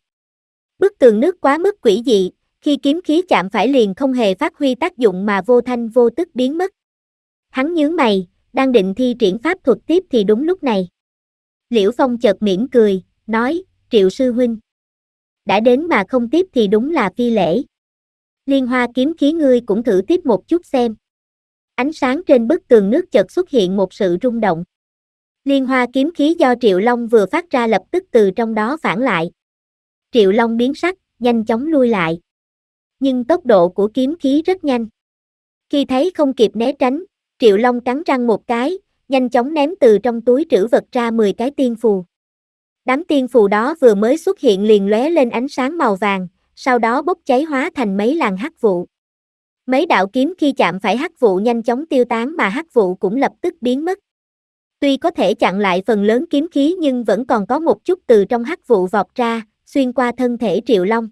Bức tường nước quá mức quỷ dị, khi kiếm khí chạm phải liền không hề phát huy tác dụng mà vô thanh vô tức biến mất. Hắn nhướng mày, đang định thi triển pháp thuật tiếp thì đúng lúc này. Liễu Phong chợt mỉm cười, nói, Triệu Sư Huynh. Đã đến mà không tiếp thì đúng là phi lễ. Liên hoa kiếm khí ngươi cũng thử tiếp một chút xem. Ánh sáng trên bức tường nước chợt xuất hiện một sự rung động. Liên hoa kiếm khí do Triệu Long vừa phát ra lập tức từ trong đó phản lại. Triệu Long biến sắc, nhanh chóng lui lại. Nhưng tốc độ của kiếm khí rất nhanh. Khi thấy không kịp né tránh, Triệu Long cắn răng một cái, nhanh chóng ném từ trong túi trữ vật ra 10 cái tiên phù. Đám tiên phù đó vừa mới xuất hiện liền lóe lên ánh sáng màu vàng, sau đó bốc cháy hóa thành mấy làn hắc vụ. Mấy đạo kiếm khi chạm phải hắc vụ nhanh chóng tiêu tán mà hắc vụ cũng lập tức biến mất. Tuy có thể chặn lại phần lớn kiếm khí nhưng vẫn còn có một chút từ trong hắc vụ vọt ra, xuyên qua thân thể Triệu Long.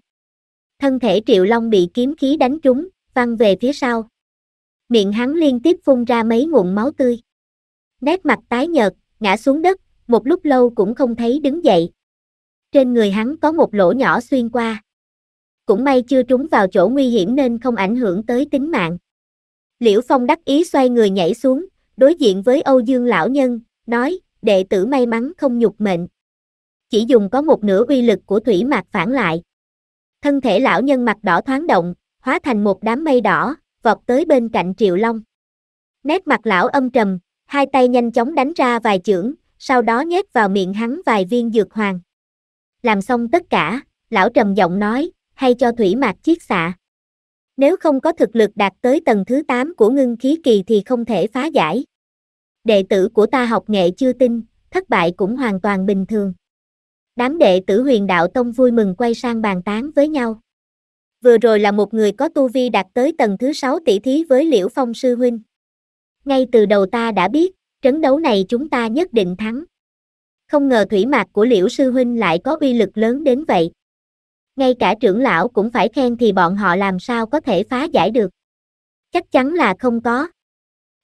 Thân thể Triệu Long bị kiếm khí đánh trúng, văng về phía sau. Miệng hắn liên tiếp phun ra mấy ngụm máu tươi nét mặt tái nhợt, ngã xuống đất, một lúc lâu cũng không thấy đứng dậy. Trên người hắn có một lỗ nhỏ xuyên qua. Cũng may chưa trúng vào chỗ nguy hiểm nên không ảnh hưởng tới tính mạng. Liễu Phong đắc ý xoay người nhảy xuống, đối diện với Âu Dương lão nhân, nói, đệ tử may mắn không nhục mệnh. Chỉ dùng có một nửa uy lực của thủy mạc phản lại. Thân thể lão nhân mặt đỏ thoáng động, hóa thành một đám mây đỏ, vọt tới bên cạnh Triệu Long. Nét mặt lão âm trầm, hai tay nhanh chóng đánh ra vài chưởng, sau đó nhét vào miệng hắn vài viên dược hoàng. Làm xong tất cả, lão trầm giọng nói, hay cho thủy mạc chiết xạ. Nếu không có thực lực đạt tới tầng thứ 8 của ngưng khí kỳ thì không thể phá giải. Đệ tử của ta học nghệ chưa tin, thất bại cũng hoàn toàn bình thường. Đám đệ tử huyền đạo tông vui mừng quay sang bàn tán với nhau. Vừa rồi là một người có tu vi đạt tới tầng thứ 6 tỷ thí với Liễu Phong Sư Huynh ngay từ đầu ta đã biết, trấn đấu này chúng ta nhất định thắng. Không ngờ thủy mạc của liễu sư huynh lại có uy lực lớn đến vậy. Ngay cả trưởng lão cũng phải khen thì bọn họ làm sao có thể phá giải được. Chắc chắn là không có.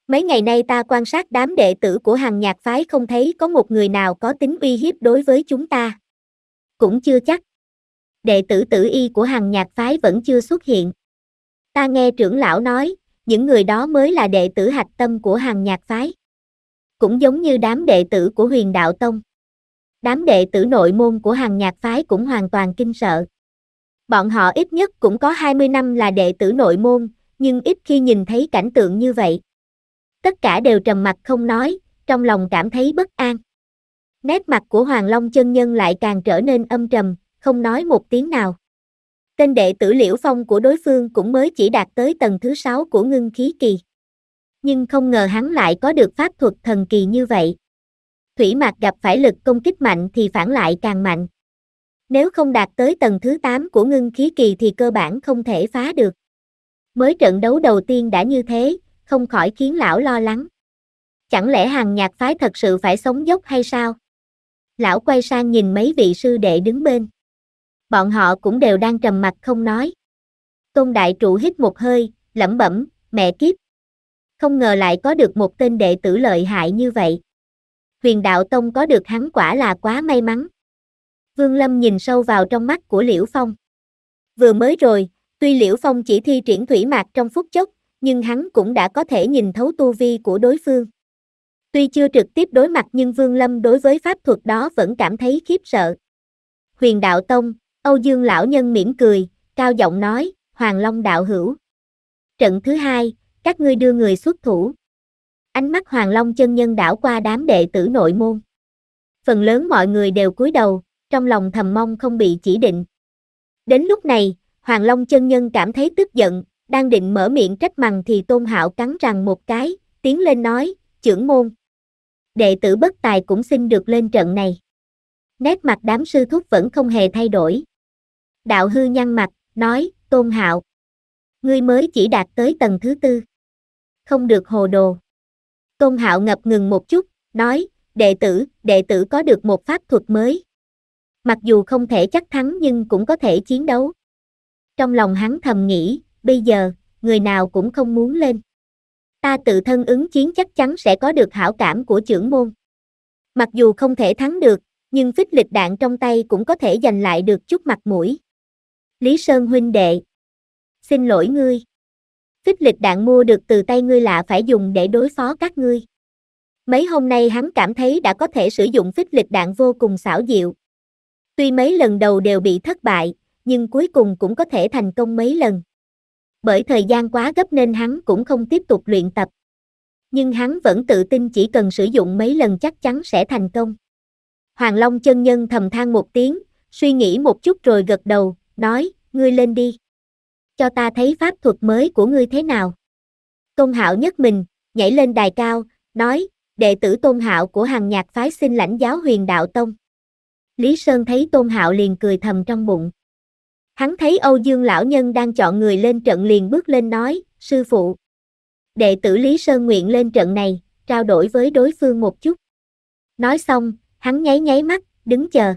Mấy ngày nay ta quan sát đám đệ tử của hàng nhạc phái không thấy có một người nào có tính uy hiếp đối với chúng ta. Cũng chưa chắc. Đệ tử tử y của hàng nhạc phái vẫn chưa xuất hiện. Ta nghe trưởng lão nói, những người đó mới là đệ tử hạch tâm của hàng nhạc phái. Cũng giống như đám đệ tử của huyền đạo tông. Đám đệ tử nội môn của hàng nhạc phái cũng hoàn toàn kinh sợ. Bọn họ ít nhất cũng có 20 năm là đệ tử nội môn, nhưng ít khi nhìn thấy cảnh tượng như vậy. Tất cả đều trầm mặt không nói, trong lòng cảm thấy bất an. Nét mặt của Hoàng Long chân nhân lại càng trở nên âm trầm, không nói một tiếng nào. Tên đệ tử Liễu Phong của đối phương cũng mới chỉ đạt tới tầng thứ sáu của ngưng khí kỳ. Nhưng không ngờ hắn lại có được pháp thuật thần kỳ như vậy. Thủy Mạc gặp phải lực công kích mạnh thì phản lại càng mạnh. Nếu không đạt tới tầng thứ tám của ngưng khí kỳ thì cơ bản không thể phá được. Mới trận đấu đầu tiên đã như thế, không khỏi khiến lão lo lắng. Chẳng lẽ hàng nhạc phái thật sự phải sống dốc hay sao? Lão quay sang nhìn mấy vị sư đệ đứng bên bọn họ cũng đều đang trầm mặc không nói. Tôn Đại Trụ hít một hơi, lẩm bẩm, mẹ kiếp. Không ngờ lại có được một tên đệ tử lợi hại như vậy. Huyền Đạo Tông có được hắn quả là quá may mắn. Vương Lâm nhìn sâu vào trong mắt của Liễu Phong. Vừa mới rồi, tuy Liễu Phong chỉ thi triển thủy mạc trong phút chốc, nhưng hắn cũng đã có thể nhìn thấu tu vi của đối phương. Tuy chưa trực tiếp đối mặt nhưng Vương Lâm đối với pháp thuật đó vẫn cảm thấy khiếp sợ. Huyền Đạo Tông, Âu Dương lão nhân mỉm cười, cao giọng nói, Hoàng Long đạo hữu. Trận thứ hai, các ngươi đưa người xuất thủ. Ánh mắt Hoàng Long chân nhân đảo qua đám đệ tử nội môn. Phần lớn mọi người đều cúi đầu, trong lòng thầm mong không bị chỉ định. Đến lúc này, Hoàng Long chân nhân cảm thấy tức giận, đang định mở miệng trách mằng thì Tôn Hạo cắn răng một cái, tiến lên nói, trưởng môn. Đệ tử bất tài cũng xin được lên trận này. Nét mặt đám sư thúc vẫn không hề thay đổi đạo hư nhăn mặt, nói, tôn hạo. Ngươi mới chỉ đạt tới tầng thứ tư. Không được hồ đồ. Tôn hạo ngập ngừng một chút, nói, đệ tử, đệ tử có được một pháp thuật mới. Mặc dù không thể chắc thắng nhưng cũng có thể chiến đấu. Trong lòng hắn thầm nghĩ, bây giờ, người nào cũng không muốn lên. Ta tự thân ứng chiến chắc chắn sẽ có được hảo cảm của trưởng môn. Mặc dù không thể thắng được, nhưng phích lịch đạn trong tay cũng có thể giành lại được chút mặt mũi. Lý Sơn huynh đệ. Xin lỗi ngươi. Phích lịch đạn mua được từ tay ngươi lạ phải dùng để đối phó các ngươi. Mấy hôm nay hắn cảm thấy đã có thể sử dụng phích lịch đạn vô cùng xảo diệu. Tuy mấy lần đầu đều bị thất bại, nhưng cuối cùng cũng có thể thành công mấy lần. Bởi thời gian quá gấp nên hắn cũng không tiếp tục luyện tập. Nhưng hắn vẫn tự tin chỉ cần sử dụng mấy lần chắc chắn sẽ thành công. Hoàng Long chân nhân thầm than một tiếng, suy nghĩ một chút rồi gật đầu, nói, ngươi lên đi. Cho ta thấy pháp thuật mới của ngươi thế nào. Tôn hạo nhất mình, nhảy lên đài cao, nói, đệ tử tôn hạo của hàng nhạc phái xin lãnh giáo huyền đạo tông. Lý Sơn thấy tôn hạo liền cười thầm trong bụng. Hắn thấy Âu Dương lão nhân đang chọn người lên trận liền bước lên nói, sư phụ. Đệ tử Lý Sơn nguyện lên trận này, trao đổi với đối phương một chút. Nói xong, hắn nháy nháy mắt, đứng chờ.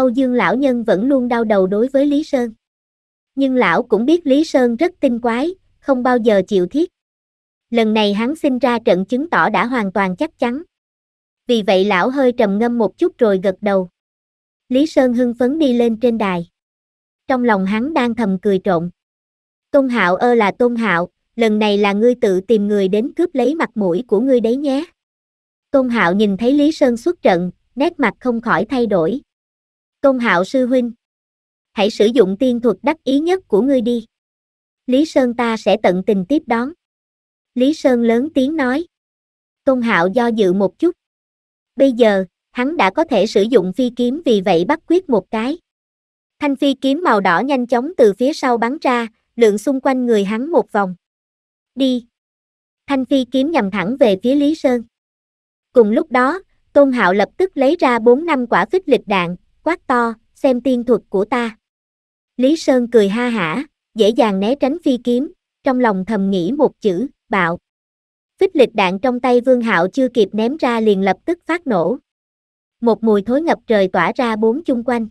Âu Dương lão nhân vẫn luôn đau đầu đối với Lý Sơn. Nhưng lão cũng biết Lý Sơn rất tinh quái, không bao giờ chịu thiết. Lần này hắn sinh ra trận chứng tỏ đã hoàn toàn chắc chắn. Vì vậy lão hơi trầm ngâm một chút rồi gật đầu. Lý Sơn hưng phấn đi lên trên đài. Trong lòng hắn đang thầm cười trộn. Tôn Hạo ơ là Tôn Hạo, lần này là ngươi tự tìm người đến cướp lấy mặt mũi của ngươi đấy nhé. Tôn Hạo nhìn thấy Lý Sơn xuất trận, nét mặt không khỏi thay đổi. Tôn Hạo sư huynh. Hãy sử dụng tiên thuật đắc ý nhất của ngươi đi. Lý Sơn ta sẽ tận tình tiếp đón. Lý Sơn lớn tiếng nói. Tôn Hạo do dự một chút. Bây giờ, hắn đã có thể sử dụng phi kiếm vì vậy bắt quyết một cái. Thanh phi kiếm màu đỏ nhanh chóng từ phía sau bắn ra, lượn xung quanh người hắn một vòng. Đi. Thanh phi kiếm nhằm thẳng về phía Lý Sơn. Cùng lúc đó, Tôn Hạo lập tức lấy ra 4 năm quả phích lịch đạn, quát to, xem tiên thuật của ta. Lý Sơn cười ha hả, dễ dàng né tránh phi kiếm, trong lòng thầm nghĩ một chữ, bạo. Phích lịch đạn trong tay Vương Hạo chưa kịp ném ra liền lập tức phát nổ. Một mùi thối ngập trời tỏa ra bốn chung quanh.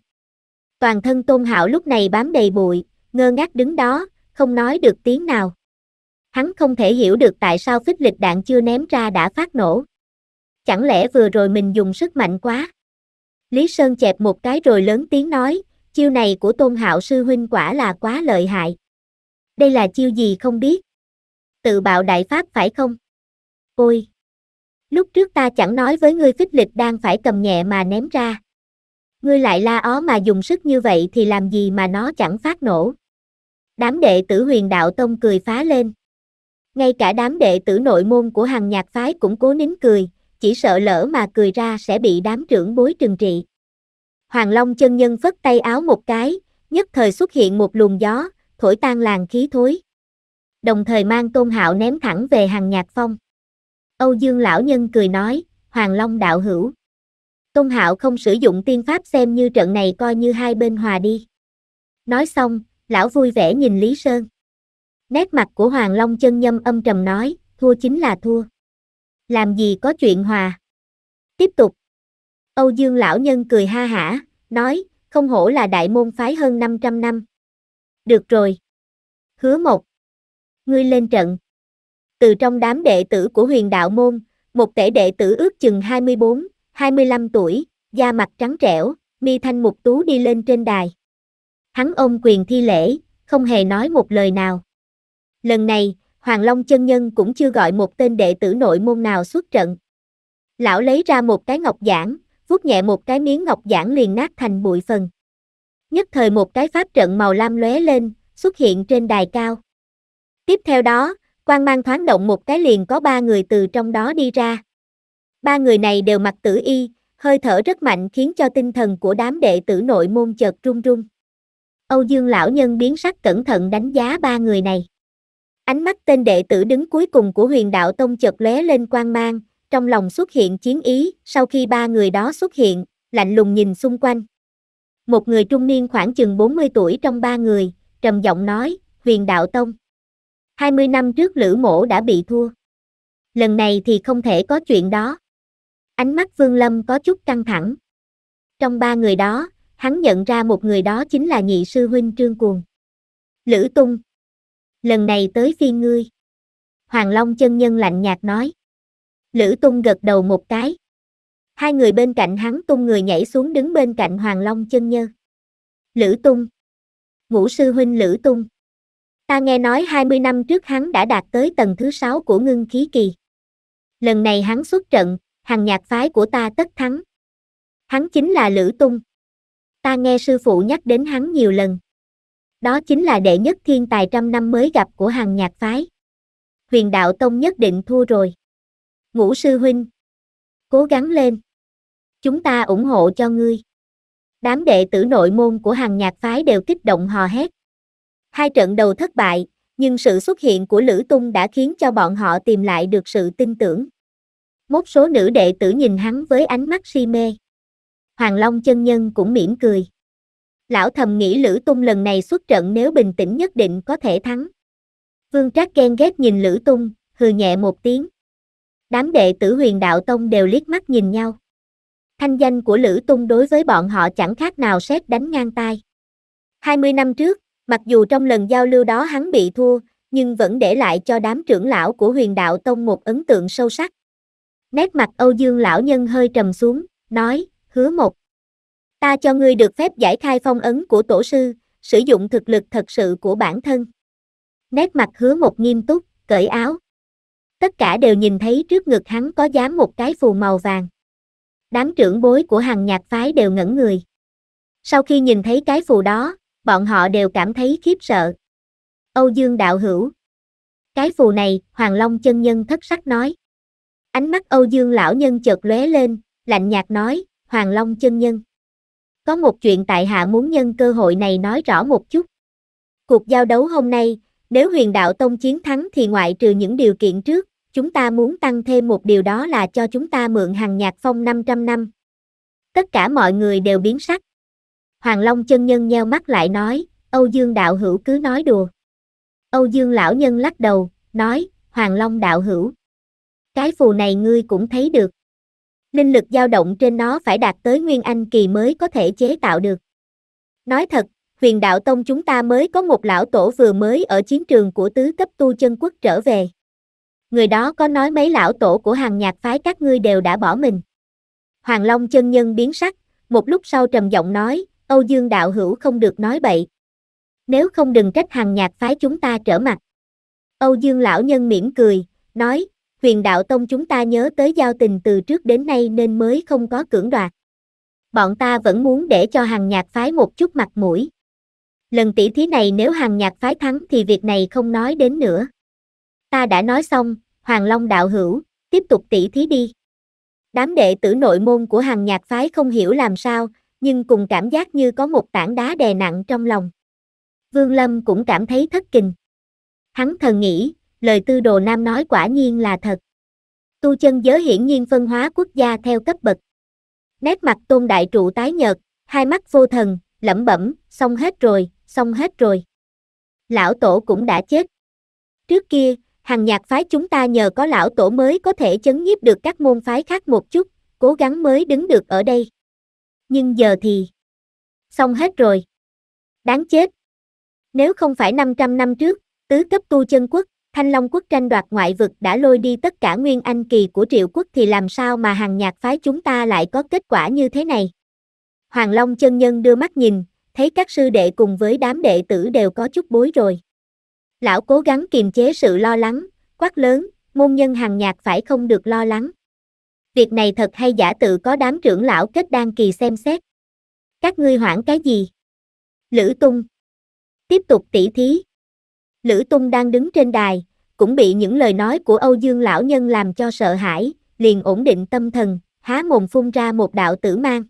Toàn thân Tôn Hạo lúc này bám đầy bụi, ngơ ngác đứng đó, không nói được tiếng nào. Hắn không thể hiểu được tại sao phích lịch đạn chưa ném ra đã phát nổ. Chẳng lẽ vừa rồi mình dùng sức mạnh quá? Lý Sơn chẹp một cái rồi lớn tiếng nói, chiêu này của Tôn Hạo sư huynh quả là quá lợi hại. Đây là chiêu gì không biết? Tự bạo đại pháp phải không? Ôi! Lúc trước ta chẳng nói với ngươi phích lịch đang phải cầm nhẹ mà ném ra. Ngươi lại la ó mà dùng sức như vậy thì làm gì mà nó chẳng phát nổ. Đám đệ tử huyền đạo tông cười phá lên. Ngay cả đám đệ tử nội môn của hàng nhạc phái cũng cố nín cười, chỉ sợ lỡ mà cười ra sẽ bị đám trưởng bối trừng trị. Hoàng Long chân nhân phất tay áo một cái, nhất thời xuất hiện một luồng gió, thổi tan làng khí thối. Đồng thời mang tôn hạo ném thẳng về hàng nhạc phong. Âu Dương lão nhân cười nói, Hoàng Long đạo hữu. Tôn hạo không sử dụng tiên pháp xem như trận này coi như hai bên hòa đi. Nói xong, lão vui vẻ nhìn Lý Sơn. Nét mặt của Hoàng Long chân nhâm âm trầm nói, thua chính là thua làm gì có chuyện hòa. Tiếp tục. Âu Dương lão nhân cười ha hả, nói, không hổ là đại môn phái hơn 500 năm. Được rồi. Hứa một. Ngươi lên trận. Từ trong đám đệ tử của huyền đạo môn, một tể đệ tử ước chừng 24, 25 tuổi, da mặt trắng trẻo, mi thanh mục tú đi lên trên đài. Hắn ôm quyền thi lễ, không hề nói một lời nào. Lần này, Hoàng Long chân nhân cũng chưa gọi một tên đệ tử nội môn nào xuất trận. Lão lấy ra một cái ngọc giản, vuốt nhẹ một cái miếng ngọc giản liền nát thành bụi phần. Nhất thời một cái pháp trận màu lam lóe lên, xuất hiện trên đài cao. Tiếp theo đó, quan mang thoáng động một cái liền có ba người từ trong đó đi ra. Ba người này đều mặc tử y, hơi thở rất mạnh khiến cho tinh thần của đám đệ tử nội môn chợt run run. Âu Dương lão nhân biến sắc cẩn thận đánh giá ba người này. Ánh mắt tên đệ tử đứng cuối cùng của huyền đạo tông chợt lóe lên quang mang, trong lòng xuất hiện chiến ý, sau khi ba người đó xuất hiện, lạnh lùng nhìn xung quanh. Một người trung niên khoảng chừng 40 tuổi trong ba người, trầm giọng nói, huyền đạo tông. 20 năm trước lữ mổ đã bị thua. Lần này thì không thể có chuyện đó. Ánh mắt Vương Lâm có chút căng thẳng. Trong ba người đó, hắn nhận ra một người đó chính là nhị sư huynh Trương Cuồng. Lữ Tung lần này tới phi ngươi. Hoàng Long chân nhân lạnh nhạt nói. Lữ Tung gật đầu một cái. Hai người bên cạnh hắn tung người nhảy xuống đứng bên cạnh Hoàng Long chân nhân. Lữ Tung. Ngũ sư huynh Lữ Tung. Ta nghe nói 20 năm trước hắn đã đạt tới tầng thứ 6 của ngưng khí kỳ. Lần này hắn xuất trận, hàng nhạc phái của ta tất thắng. Hắn chính là Lữ Tung. Ta nghe sư phụ nhắc đến hắn nhiều lần. Đó chính là đệ nhất thiên tài trăm năm mới gặp của hàng nhạc phái. Huyền đạo tông nhất định thua rồi. Ngũ sư huynh. Cố gắng lên. Chúng ta ủng hộ cho ngươi. Đám đệ tử nội môn của hàng nhạc phái đều kích động hò hét. Hai trận đầu thất bại, nhưng sự xuất hiện của Lữ Tung đã khiến cho bọn họ tìm lại được sự tin tưởng. Một số nữ đệ tử nhìn hắn với ánh mắt si mê. Hoàng Long chân nhân cũng mỉm cười. Lão thầm nghĩ Lữ Tung lần này xuất trận nếu bình tĩnh nhất định có thể thắng. Vương Trác ghen ghét nhìn Lữ Tung, hừ nhẹ một tiếng. Đám đệ tử huyền đạo tông đều liếc mắt nhìn nhau. Thanh danh của Lữ Tung đối với bọn họ chẳng khác nào xét đánh ngang tai. 20 năm trước, mặc dù trong lần giao lưu đó hắn bị thua, nhưng vẫn để lại cho đám trưởng lão của huyền đạo tông một ấn tượng sâu sắc. Nét mặt Âu Dương lão nhân hơi trầm xuống, nói, hứa một. Ta cho ngươi được phép giải khai phong ấn của tổ sư, sử dụng thực lực thật sự của bản thân. Nét mặt hứa một nghiêm túc, cởi áo. Tất cả đều nhìn thấy trước ngực hắn có dám một cái phù màu vàng. Đám trưởng bối của hàng nhạc phái đều ngẩn người. Sau khi nhìn thấy cái phù đó, bọn họ đều cảm thấy khiếp sợ. Âu Dương Đạo Hữu Cái phù này, Hoàng Long chân nhân thất sắc nói. Ánh mắt Âu Dương lão nhân chợt lóe lên, lạnh nhạt nói, Hoàng Long chân nhân. Có một chuyện tại hạ muốn nhân cơ hội này nói rõ một chút. Cuộc giao đấu hôm nay, nếu huyền đạo tông chiến thắng thì ngoại trừ những điều kiện trước, chúng ta muốn tăng thêm một điều đó là cho chúng ta mượn hàng nhạc phong 500 năm. Tất cả mọi người đều biến sắc. Hoàng Long chân nhân nheo mắt lại nói, Âu Dương đạo hữu cứ nói đùa. Âu Dương lão nhân lắc đầu, nói, Hoàng Long đạo hữu. Cái phù này ngươi cũng thấy được linh lực dao động trên nó phải đạt tới nguyên anh kỳ mới có thể chế tạo được. Nói thật, huyền đạo tông chúng ta mới có một lão tổ vừa mới ở chiến trường của tứ cấp tu chân quốc trở về. Người đó có nói mấy lão tổ của hàng nhạc phái các ngươi đều đã bỏ mình. Hoàng Long chân nhân biến sắc, một lúc sau trầm giọng nói, Âu Dương đạo hữu không được nói bậy. Nếu không đừng trách hàng nhạc phái chúng ta trở mặt. Âu Dương lão nhân mỉm cười, nói, huyền đạo tông chúng ta nhớ tới giao tình từ trước đến nay nên mới không có cưỡng đoạt. Bọn ta vẫn muốn để cho hàng nhạc phái một chút mặt mũi. Lần tỷ thí này nếu hàng nhạc phái thắng thì việc này không nói đến nữa. Ta đã nói xong, Hoàng Long đạo hữu, tiếp tục tỷ thí đi. Đám đệ tử nội môn của hàng nhạc phái không hiểu làm sao, nhưng cùng cảm giác như có một tảng đá đè nặng trong lòng. Vương Lâm cũng cảm thấy thất kinh. Hắn thần nghĩ, lời tư đồ nam nói quả nhiên là thật. Tu chân giới hiển nhiên phân hóa quốc gia theo cấp bậc. Nét mặt tôn đại trụ tái nhợt, hai mắt vô thần, lẩm bẩm, xong hết rồi, xong hết rồi. Lão tổ cũng đã chết. Trước kia, hàng nhạc phái chúng ta nhờ có lão tổ mới có thể chấn nhiếp được các môn phái khác một chút, cố gắng mới đứng được ở đây. Nhưng giờ thì... Xong hết rồi. Đáng chết. Nếu không phải 500 năm trước, tứ cấp tu chân quốc Thanh Long quốc tranh đoạt ngoại vực đã lôi đi tất cả nguyên anh kỳ của triệu quốc thì làm sao mà hàng nhạc phái chúng ta lại có kết quả như thế này? Hoàng Long chân nhân đưa mắt nhìn, thấy các sư đệ cùng với đám đệ tử đều có chút bối rồi. Lão cố gắng kiềm chế sự lo lắng, quát lớn, môn nhân hàng nhạc phải không được lo lắng. Việc này thật hay giả tự có đám trưởng lão kết đan kỳ xem xét. Các ngươi hoãn cái gì? Lữ tung. Tiếp tục tỉ thí. Lữ Tung đang đứng trên đài, cũng bị những lời nói của Âu Dương lão nhân làm cho sợ hãi, liền ổn định tâm thần, há mồm phun ra một đạo tử mang.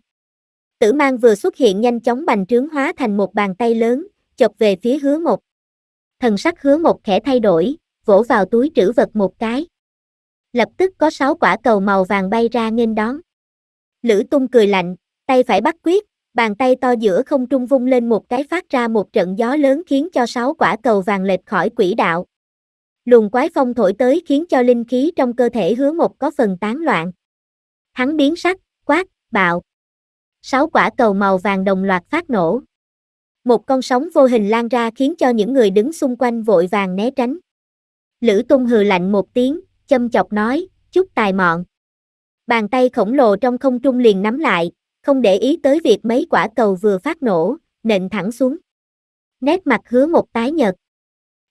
Tử mang vừa xuất hiện nhanh chóng bành trướng hóa thành một bàn tay lớn, chọc về phía hứa một. Thần sắc hứa một khẽ thay đổi, vỗ vào túi trữ vật một cái. Lập tức có sáu quả cầu màu vàng bay ra nghênh đón. Lữ tung cười lạnh, tay phải bắt quyết, bàn tay to giữa không trung vung lên một cái phát ra một trận gió lớn khiến cho sáu quả cầu vàng lệch khỏi quỹ đạo. Luồng quái phong thổi tới khiến cho linh khí trong cơ thể hứa một có phần tán loạn. Hắn biến sắc, quát, bạo. Sáu quả cầu màu vàng đồng loạt phát nổ. Một con sóng vô hình lan ra khiến cho những người đứng xung quanh vội vàng né tránh. Lữ tung hừ lạnh một tiếng, châm chọc nói, chút tài mọn. Bàn tay khổng lồ trong không trung liền nắm lại, không để ý tới việc mấy quả cầu vừa phát nổ, nện thẳng xuống. Nét mặt hứa một tái nhợt.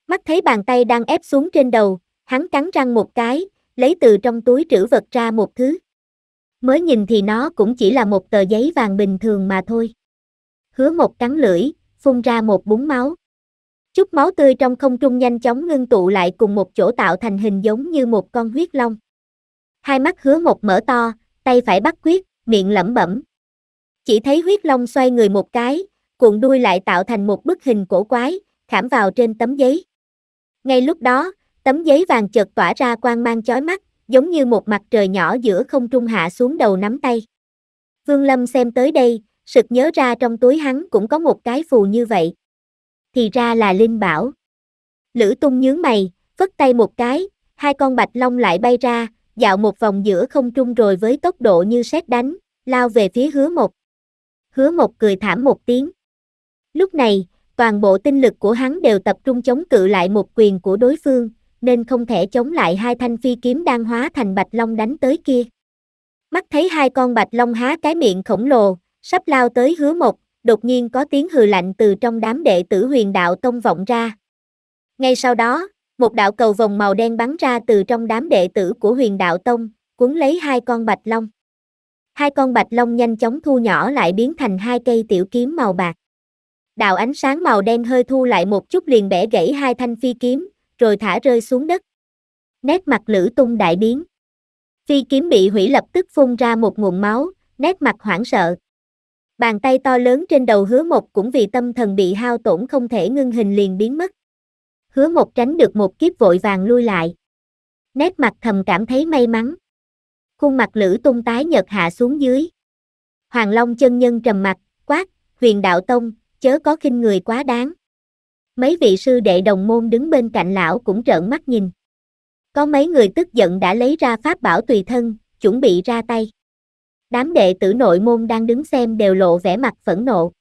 Mắt thấy bàn tay đang ép xuống trên đầu, hắn cắn răng một cái, lấy từ trong túi trữ vật ra một thứ. Mới nhìn thì nó cũng chỉ là một tờ giấy vàng bình thường mà thôi. Hứa một cắn lưỡi, phun ra một búng máu. Chút máu tươi trong không trung nhanh chóng ngưng tụ lại cùng một chỗ tạo thành hình giống như một con huyết long. Hai mắt hứa một mở to, tay phải bắt quyết, miệng lẩm bẩm, chỉ thấy huyết long xoay người một cái, cuộn đuôi lại tạo thành một bức hình cổ quái, khảm vào trên tấm giấy. Ngay lúc đó, tấm giấy vàng chợt tỏa ra quang mang chói mắt, giống như một mặt trời nhỏ giữa không trung hạ xuống đầu nắm tay. Vương Lâm xem tới đây, sực nhớ ra trong túi hắn cũng có một cái phù như vậy. Thì ra là Linh Bảo. Lữ tung nhướng mày, vất tay một cái, hai con bạch long lại bay ra, dạo một vòng giữa không trung rồi với tốc độ như sét đánh, lao về phía hứa một hứa một cười thảm một tiếng. Lúc này, toàn bộ tinh lực của hắn đều tập trung chống cự lại một quyền của đối phương, nên không thể chống lại hai thanh phi kiếm đang hóa thành bạch long đánh tới kia. Mắt thấy hai con bạch long há cái miệng khổng lồ, sắp lao tới hứa một, đột nhiên có tiếng hừ lạnh từ trong đám đệ tử huyền đạo tông vọng ra. Ngay sau đó, một đạo cầu vòng màu đen bắn ra từ trong đám đệ tử của huyền đạo tông, cuốn lấy hai con bạch long hai con bạch long nhanh chóng thu nhỏ lại biến thành hai cây tiểu kiếm màu bạc. Đạo ánh sáng màu đen hơi thu lại một chút liền bẻ gãy hai thanh phi kiếm, rồi thả rơi xuống đất. Nét mặt Lữ Tung đại biến. Phi kiếm bị hủy lập tức phun ra một nguồn máu, nét mặt hoảng sợ. Bàn tay to lớn trên đầu hứa một cũng vì tâm thần bị hao tổn không thể ngưng hình liền biến mất. Hứa một tránh được một kiếp vội vàng lui lại. Nét mặt thầm cảm thấy may mắn khuôn mặt lữ tung tái nhợt hạ xuống dưới. Hoàng Long chân nhân trầm mặt, quát, huyền đạo tông, chớ có khinh người quá đáng. Mấy vị sư đệ đồng môn đứng bên cạnh lão cũng trợn mắt nhìn. Có mấy người tức giận đã lấy ra pháp bảo tùy thân, chuẩn bị ra tay. Đám đệ tử nội môn đang đứng xem đều lộ vẻ mặt phẫn nộ.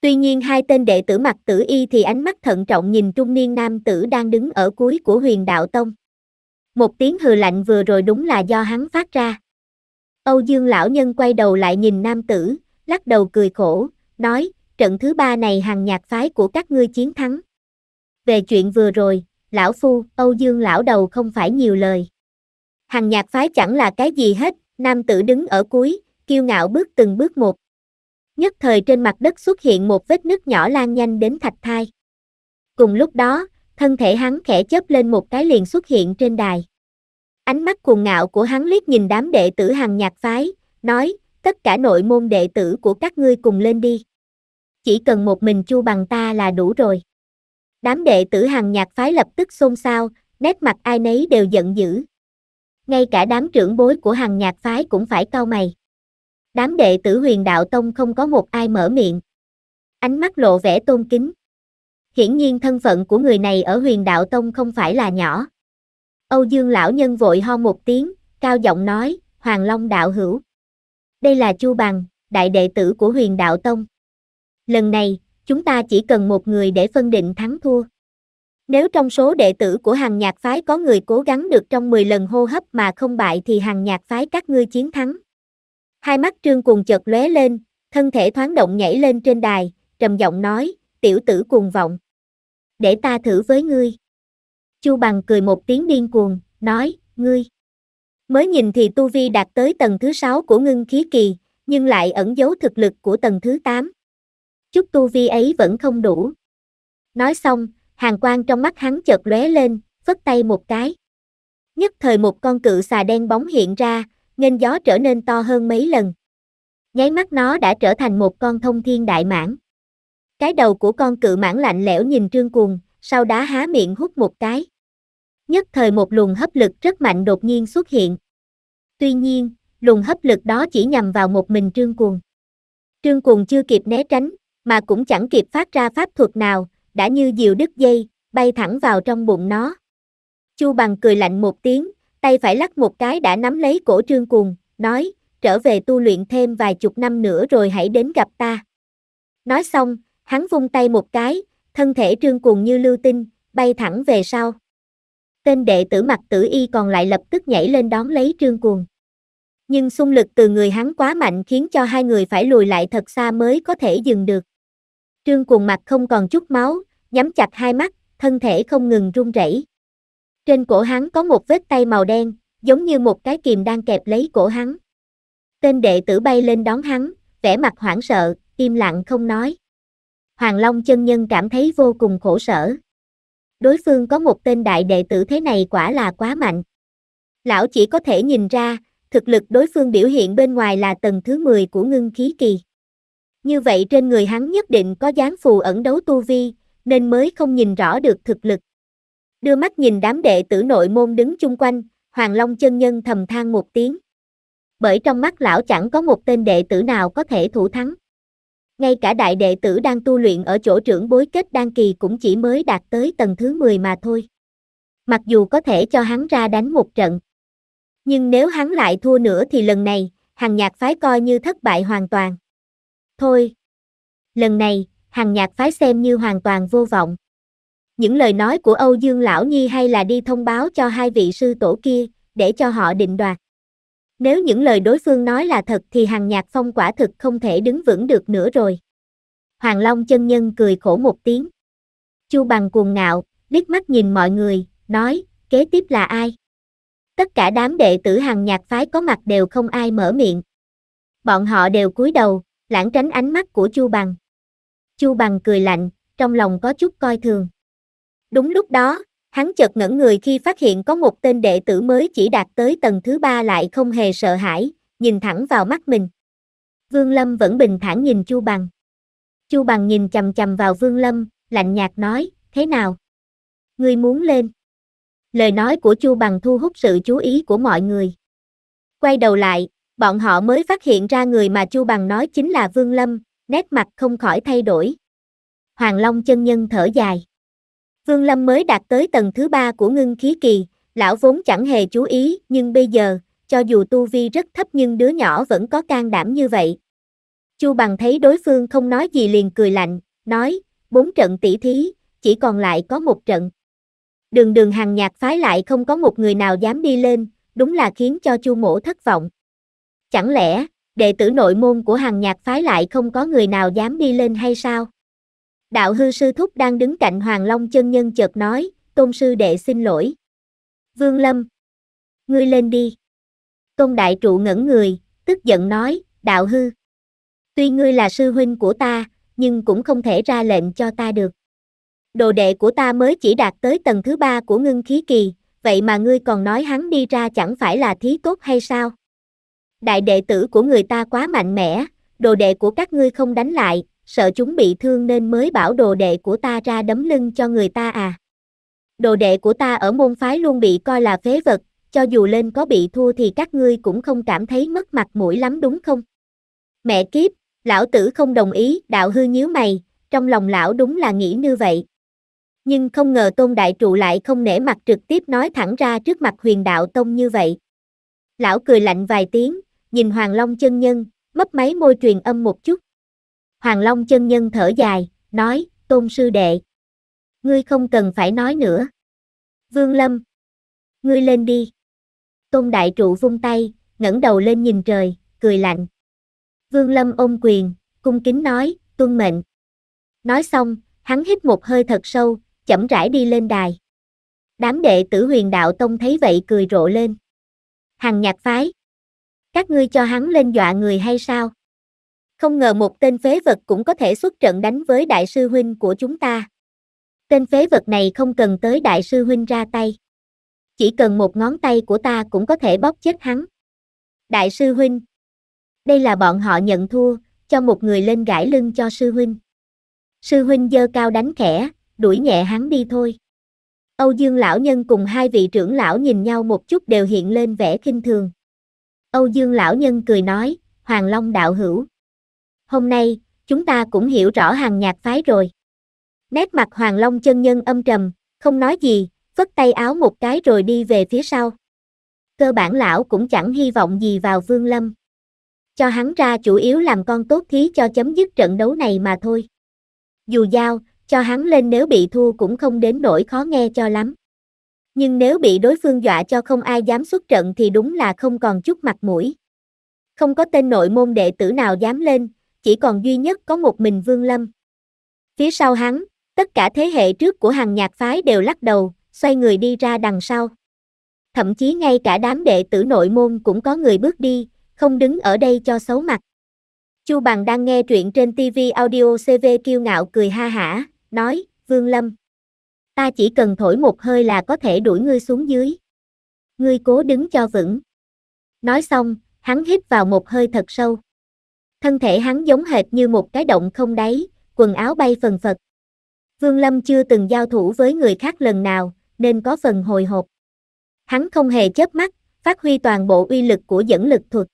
Tuy nhiên hai tên đệ tử mặt tử y thì ánh mắt thận trọng nhìn trung niên nam tử đang đứng ở cuối của huyền đạo tông. Một tiếng hừ lạnh vừa rồi đúng là do hắn phát ra. Âu Dương lão nhân quay đầu lại nhìn nam tử, lắc đầu cười khổ, nói, trận thứ ba này hàng nhạc phái của các ngươi chiến thắng. Về chuyện vừa rồi, lão phu, Âu Dương lão đầu không phải nhiều lời. Hàng nhạc phái chẳng là cái gì hết, nam tử đứng ở cuối, kiêu ngạo bước từng bước một. Nhất thời trên mặt đất xuất hiện một vết nứt nhỏ lan nhanh đến thạch thai. Cùng lúc đó, thân thể hắn khẽ chớp lên một cái liền xuất hiện trên đài. Ánh mắt cuồng ngạo của hắn liếc nhìn đám đệ tử hằng nhạc phái, nói, tất cả nội môn đệ tử của các ngươi cùng lên đi. Chỉ cần một mình chu bằng ta là đủ rồi. Đám đệ tử hằng nhạc phái lập tức xôn xao, nét mặt ai nấy đều giận dữ. Ngay cả đám trưởng bối của hằng nhạc phái cũng phải cau mày. Đám đệ tử huyền đạo tông không có một ai mở miệng. Ánh mắt lộ vẻ tôn kính. Hiển nhiên thân phận của người này ở huyền đạo tông không phải là nhỏ. Âu Dương lão nhân vội ho một tiếng, cao giọng nói, Hoàng Long đạo hữu. Đây là Chu Bằng, đại đệ tử của huyền đạo tông. Lần này, chúng ta chỉ cần một người để phân định thắng thua. Nếu trong số đệ tử của hàng nhạc phái có người cố gắng được trong 10 lần hô hấp mà không bại thì hàng nhạc phái các ngươi chiến thắng. Hai mắt trương cùng chợt lóe lên, thân thể thoáng động nhảy lên trên đài, trầm giọng nói, tiểu tử cuồng vọng. Để ta thử với ngươi. Chu Bằng cười một tiếng điên cuồng, nói, ngươi. Mới nhìn thì Tu Vi đạt tới tầng thứ 6 của ngưng khí kỳ, nhưng lại ẩn giấu thực lực của tầng thứ 8. Chút Tu Vi ấy vẫn không đủ. Nói xong, hàng quang trong mắt hắn chợt lóe lên, phất tay một cái. Nhất thời một con cự xà đen bóng hiện ra, nghênh gió trở nên to hơn mấy lần. Nháy mắt nó đã trở thành một con thông thiên đại mãng. Cái đầu của con cự mãn lạnh lẽo nhìn trương cuồng, sau đó há miệng hút một cái. Nhất thời một luồng hấp lực rất mạnh đột nhiên xuất hiện. Tuy nhiên, luồng hấp lực đó chỉ nhằm vào một mình trương cuồng. Trương cuồng chưa kịp né tránh, mà cũng chẳng kịp phát ra pháp thuật nào, đã như diều đứt dây, bay thẳng vào trong bụng nó. Chu bằng cười lạnh một tiếng, tay phải lắc một cái đã nắm lấy cổ trương cuồng, nói, trở về tu luyện thêm vài chục năm nữa rồi hãy đến gặp ta. Nói xong, Hắn vung tay một cái, thân thể trương cuồng như lưu tinh, bay thẳng về sau. Tên đệ tử mặt tử y còn lại lập tức nhảy lên đón lấy trương cuồng. Nhưng xung lực từ người hắn quá mạnh khiến cho hai người phải lùi lại thật xa mới có thể dừng được. Trương cuồng mặt không còn chút máu, nhắm chặt hai mắt, thân thể không ngừng run rẩy. Trên cổ hắn có một vết tay màu đen, giống như một cái kìm đang kẹp lấy cổ hắn. Tên đệ tử bay lên đón hắn, vẻ mặt hoảng sợ, im lặng không nói. Hoàng Long chân nhân cảm thấy vô cùng khổ sở. Đối phương có một tên đại đệ tử thế này quả là quá mạnh. Lão chỉ có thể nhìn ra, thực lực đối phương biểu hiện bên ngoài là tầng thứ 10 của ngưng khí kỳ. Như vậy trên người hắn nhất định có dáng phù ẩn đấu tu vi, nên mới không nhìn rõ được thực lực. Đưa mắt nhìn đám đệ tử nội môn đứng chung quanh, Hoàng Long chân nhân thầm than một tiếng. Bởi trong mắt lão chẳng có một tên đệ tử nào có thể thủ thắng. Ngay cả đại đệ tử đang tu luyện ở chỗ trưởng bối kết đan kỳ cũng chỉ mới đạt tới tầng thứ 10 mà thôi. Mặc dù có thể cho hắn ra đánh một trận. Nhưng nếu hắn lại thua nữa thì lần này, hàng nhạc phái coi như thất bại hoàn toàn. Thôi. Lần này, hàng nhạc phái xem như hoàn toàn vô vọng. Những lời nói của Âu Dương Lão Nhi hay là đi thông báo cho hai vị sư tổ kia, để cho họ định đoạt. Nếu những lời đối phương nói là thật thì hằng nhạc phong quả thực không thể đứng vững được nữa rồi. Hoàng Long chân nhân cười khổ một tiếng. Chu bằng cuồng ngạo, liếc mắt nhìn mọi người, nói, kế tiếp là ai? Tất cả đám đệ tử hằng nhạc phái có mặt đều không ai mở miệng. Bọn họ đều cúi đầu, lãng tránh ánh mắt của Chu bằng. Chu bằng cười lạnh, trong lòng có chút coi thường. Đúng lúc đó, Hắn chợt ngẩn người khi phát hiện có một tên đệ tử mới chỉ đạt tới tầng thứ ba lại không hề sợ hãi, nhìn thẳng vào mắt mình. Vương Lâm vẫn bình thản nhìn Chu Bằng. Chu Bằng nhìn chầm chầm vào Vương Lâm, lạnh nhạt nói, thế nào? Ngươi muốn lên. Lời nói của Chu Bằng thu hút sự chú ý của mọi người. Quay đầu lại, bọn họ mới phát hiện ra người mà Chu Bằng nói chính là Vương Lâm, nét mặt không khỏi thay đổi. Hoàng Long chân nhân thở dài. Vương Lâm mới đạt tới tầng thứ ba của ngưng khí kỳ, lão vốn chẳng hề chú ý, nhưng bây giờ, cho dù tu vi rất thấp nhưng đứa nhỏ vẫn có can đảm như vậy. Chu Bằng thấy đối phương không nói gì liền cười lạnh, nói, bốn trận tỷ thí, chỉ còn lại có một trận. Đường đường hàng nhạc phái lại không có một người nào dám đi lên, đúng là khiến cho Chu Mỗ thất vọng. Chẳng lẽ, đệ tử nội môn của hàng nhạc phái lại không có người nào dám đi lên hay sao? Đạo hư sư thúc đang đứng cạnh Hoàng Long chân nhân chợt nói, tôn sư đệ xin lỗi. Vương Lâm, ngươi lên đi. Công đại trụ ngẩn người, tức giận nói, đạo hư. Tuy ngươi là sư huynh của ta, nhưng cũng không thể ra lệnh cho ta được. Đồ đệ của ta mới chỉ đạt tới tầng thứ ba của ngưng khí kỳ, vậy mà ngươi còn nói hắn đi ra chẳng phải là thí tốt hay sao? Đại đệ tử của người ta quá mạnh mẽ, đồ đệ của các ngươi không đánh lại, sợ chúng bị thương nên mới bảo đồ đệ của ta ra đấm lưng cho người ta à. Đồ đệ của ta ở môn phái luôn bị coi là phế vật, cho dù lên có bị thua thì các ngươi cũng không cảm thấy mất mặt mũi lắm đúng không? Mẹ kiếp, lão tử không đồng ý, đạo hư nhíu mày, trong lòng lão đúng là nghĩ như vậy. Nhưng không ngờ tôn đại trụ lại không nể mặt trực tiếp nói thẳng ra trước mặt huyền đạo tông như vậy. Lão cười lạnh vài tiếng, nhìn Hoàng Long chân nhân, mấp máy môi truyền âm một chút. Hoàng Long chân nhân thở dài, nói, tôn sư đệ. Ngươi không cần phải nói nữa. Vương Lâm. Ngươi lên đi. Tôn đại trụ vung tay, ngẩng đầu lên nhìn trời, cười lạnh. Vương Lâm ôm quyền, cung kính nói, tuân mệnh. Nói xong, hắn hít một hơi thật sâu, chậm rãi đi lên đài. Đám đệ tử huyền đạo tông thấy vậy cười rộ lên. Hằng nhạc phái. Các ngươi cho hắn lên dọa người hay sao? Không ngờ một tên phế vật cũng có thể xuất trận đánh với đại sư huynh của chúng ta. Tên phế vật này không cần tới đại sư huynh ra tay. Chỉ cần một ngón tay của ta cũng có thể bóp chết hắn. Đại sư huynh. Đây là bọn họ nhận thua, cho một người lên gãi lưng cho sư huynh. Sư huynh dơ cao đánh khẽ, đuổi nhẹ hắn đi thôi. Âu Dương lão nhân cùng hai vị trưởng lão nhìn nhau một chút đều hiện lên vẻ kinh thường. Âu Dương lão nhân cười nói, Hoàng Long đạo hữu, hôm nay, chúng ta cũng hiểu rõ hàng nhạc phái rồi. Nét mặt Hoàng Long chân nhân âm trầm, không nói gì, vất tay áo một cái rồi đi về phía sau. Cơ bản lão cũng chẳng hy vọng gì vào Vương Lâm. Cho hắn ra chủ yếu làm con tốt thí cho chấm dứt trận đấu này mà thôi. Dù giao, cho hắn lên nếu bị thua cũng không đến nỗi khó nghe cho lắm. Nhưng nếu bị đối phương dọa cho không ai dám xuất trận thì đúng là không còn chút mặt mũi. Không có tên nội môn đệ tử nào dám lên, chỉ còn duy nhất có một mình Vương Lâm. Phía sau hắn, tất cả thế hệ trước của hàng nhạc phái đều lắc đầu, xoay người đi ra đằng sau. Thậm chí ngay cả đám đệ tử nội môn cũng có người bước đi, không đứng ở đây cho xấu mặt. Chu Bằng đang nghe truyện trên TV audio CV kiêu ngạo cười ha hả, nói, Vương Lâm. Ta chỉ cần thổi một hơi là có thể đuổi ngươi xuống dưới. Ngươi cố đứng cho vững. Nói xong, hắn hít vào một hơi thật sâu. Thân thể hắn giống hệt như một cái động không đáy, quần áo bay phần phật. Vương Lâm chưa từng giao thủ với người khác lần nào, nên có phần hồi hộp. Hắn không hề chớp mắt, phát huy toàn bộ uy lực của dẫn lực thuật.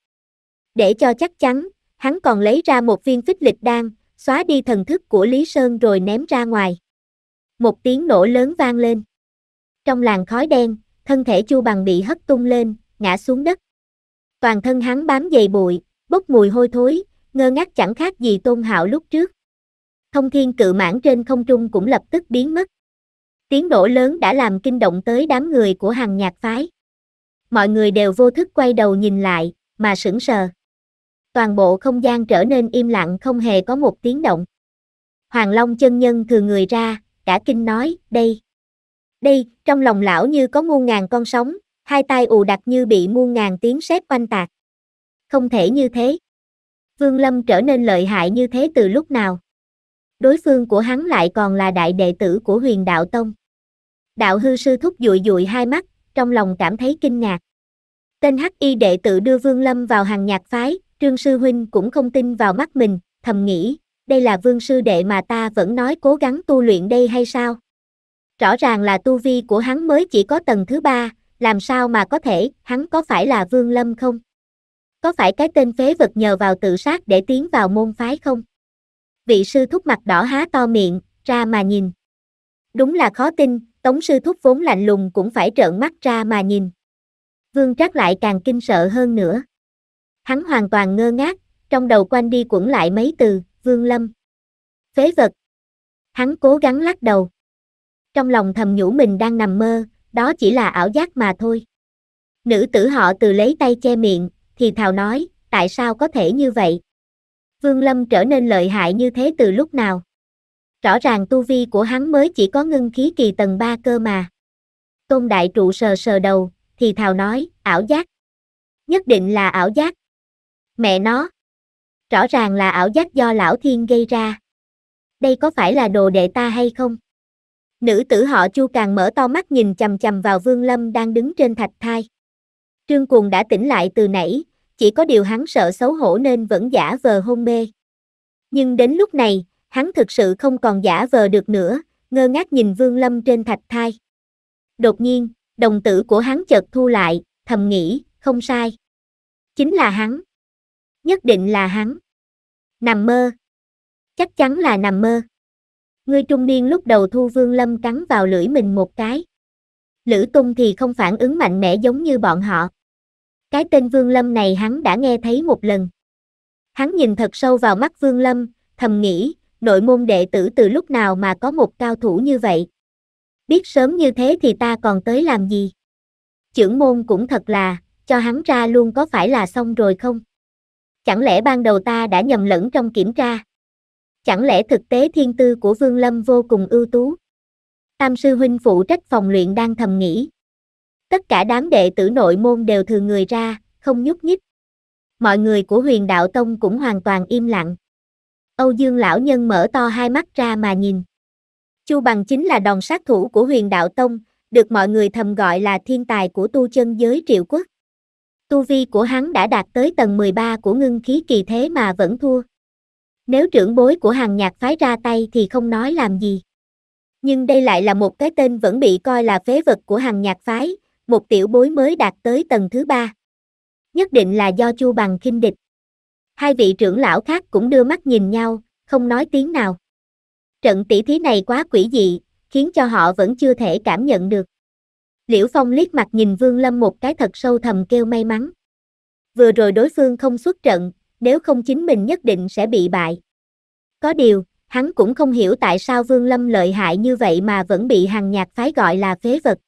Để cho chắc chắn, hắn còn lấy ra một viên phích lịch đan, xóa đi thần thức của Lý Sơn rồi ném ra ngoài. Một tiếng nổ lớn vang lên. Trong làn khói đen, thân thể Chu Bằng bị hất tung lên, ngã xuống đất. Toàn thân hắn bám dày bụi, bốc mùi hôi thối, ngơ ngác chẳng khác gì tôn hạo lúc trước. Thông thiên cự mãn trên không trung cũng lập tức biến mất. Tiếng nổ lớn đã làm kinh động tới đám người của hàng nhạc phái. Mọi người đều vô thức quay đầu nhìn lại, mà sững sờ. Toàn bộ không gian trở nên im lặng không hề có một tiếng động. Hoàng Long chân nhân thừa người ra, cả kinh nói, đây. Đây, trong lòng lão như có muôn ngàn con sóng, hai tay ù đặc như bị muôn ngàn tiếng sét quanh tạc. Không thể như thế. Vương Lâm trở nên lợi hại như thế từ lúc nào? Đối phương của hắn lại còn là đại đệ tử của huyền đạo tông. Đạo hư sư thúc dụi dụi hai mắt, trong lòng cảm thấy kinh ngạc. Tên hắc y đệ tử đưa Vương Lâm vào hàng nhạc phái, Trương Sư Huynh cũng không tin vào mắt mình, thầm nghĩ, đây là Vương Sư Đệ mà ta vẫn nói cố gắng tu luyện đây hay sao? Rõ ràng là tu vi của hắn mới chỉ có tầng thứ ba, làm sao mà có thể, hắn có phải là Vương Lâm không? Có phải cái tên phế vật nhờ vào tự sát để tiến vào môn phái không? Vị sư thúc mặt đỏ há to miệng, ra mà nhìn. Đúng là khó tin, tống sư thúc vốn lạnh lùng cũng phải trợn mắt ra mà nhìn. Vương Trác lại càng kinh sợ hơn nữa. Hắn hoàn toàn ngơ ngác, trong đầu quanh đi quẩn lại mấy từ, Vương Lâm. Phế vật. Hắn cố gắng lắc đầu. Trong lòng thầm nhủ mình đang nằm mơ, đó chỉ là ảo giác mà thôi. Nữ tử họ từ lấy tay che miệng, thì thào nói, tại sao có thể như vậy? Vương Lâm trở nên lợi hại như thế từ lúc nào? Rõ ràng tu vi của hắn mới chỉ có ngưng khí kỳ tầng 3 cơ mà. Tôn Đại Trụ sờ sờ đầu, thì thào nói, ảo giác. Nhất định là ảo giác. Mẹ nó. Rõ ràng là ảo giác do Lão Thiên gây ra. Đây có phải là đồ đệ ta hay không? Nữ tử họ Chu càng mở to mắt nhìn chầm chầm vào Vương Lâm đang đứng trên thạch thai. Trương Cuồng đã tỉnh lại từ nãy, chỉ có điều hắn sợ xấu hổ nên vẫn giả vờ hôn mê. Nhưng đến lúc này, hắn thực sự không còn giả vờ được nữa, ngơ ngác nhìn Vương Lâm trên thạch thai. Đột nhiên, đồng tử của hắn chợt thu lại, thầm nghĩ, không sai. Chính là hắn. Nhất định là hắn. Nằm mơ. Chắc chắn là nằm mơ. Người trung niên lúc đầu thu Vương Lâm cắn vào lưỡi mình một cái. Lữ Tung thì không phản ứng mạnh mẽ giống như bọn họ. Cái tên Vương Lâm này hắn đã nghe thấy một lần. Hắn nhìn thật sâu vào mắt Vương Lâm, thầm nghĩ, nội môn đệ tử từ lúc nào mà có một cao thủ như vậy. Biết sớm như thế thì ta còn tới làm gì? Chưởng môn cũng thật là, cho hắn ra luôn có phải là xong rồi không? Chẳng lẽ ban đầu ta đã nhầm lẫn trong kiểm tra? Chẳng lẽ thực tế thiên tư của Vương Lâm vô cùng ưu tú? Tam sư huynh phụ trách phòng luyện đang thầm nghĩ. Tất cả đám đệ tử nội môn đều thừa người ra, không nhúc nhích. Mọi người của huyền đạo tông cũng hoàn toàn im lặng. Âu Dương lão nhân mở to hai mắt ra mà nhìn. Chu Bằng chính là đòn sát thủ của huyền đạo tông, được mọi người thầm gọi là thiên tài của tu chân giới triệu quốc. Tu vi của hắn đã đạt tới tầng 13 của ngưng khí kỳ thế mà vẫn thua. Nếu trưởng bối của hàng nhạc phái ra tay thì không nói làm gì. Nhưng đây lại là một cái tên vẫn bị coi là phế vật của hàng nhạc phái, một tiểu bối mới đạt tới tầng thứ ba. Nhất định là do Chu Bằng khinh địch. Hai vị trưởng lão khác cũng đưa mắt nhìn nhau, không nói tiếng nào. Trận tỷ thí này quá quỷ dị, khiến cho họ vẫn chưa thể cảm nhận được. Liễu Phong liếc mặt nhìn Vương Lâm một cái thật sâu thầm kêu may mắn. Vừa rồi đối phương không xuất trận, nếu không chính mình nhất định sẽ bị bại. Có điều, hắn cũng không hiểu tại sao Vương Lâm lợi hại như vậy mà vẫn bị hàng nhạc phái gọi là phế vật.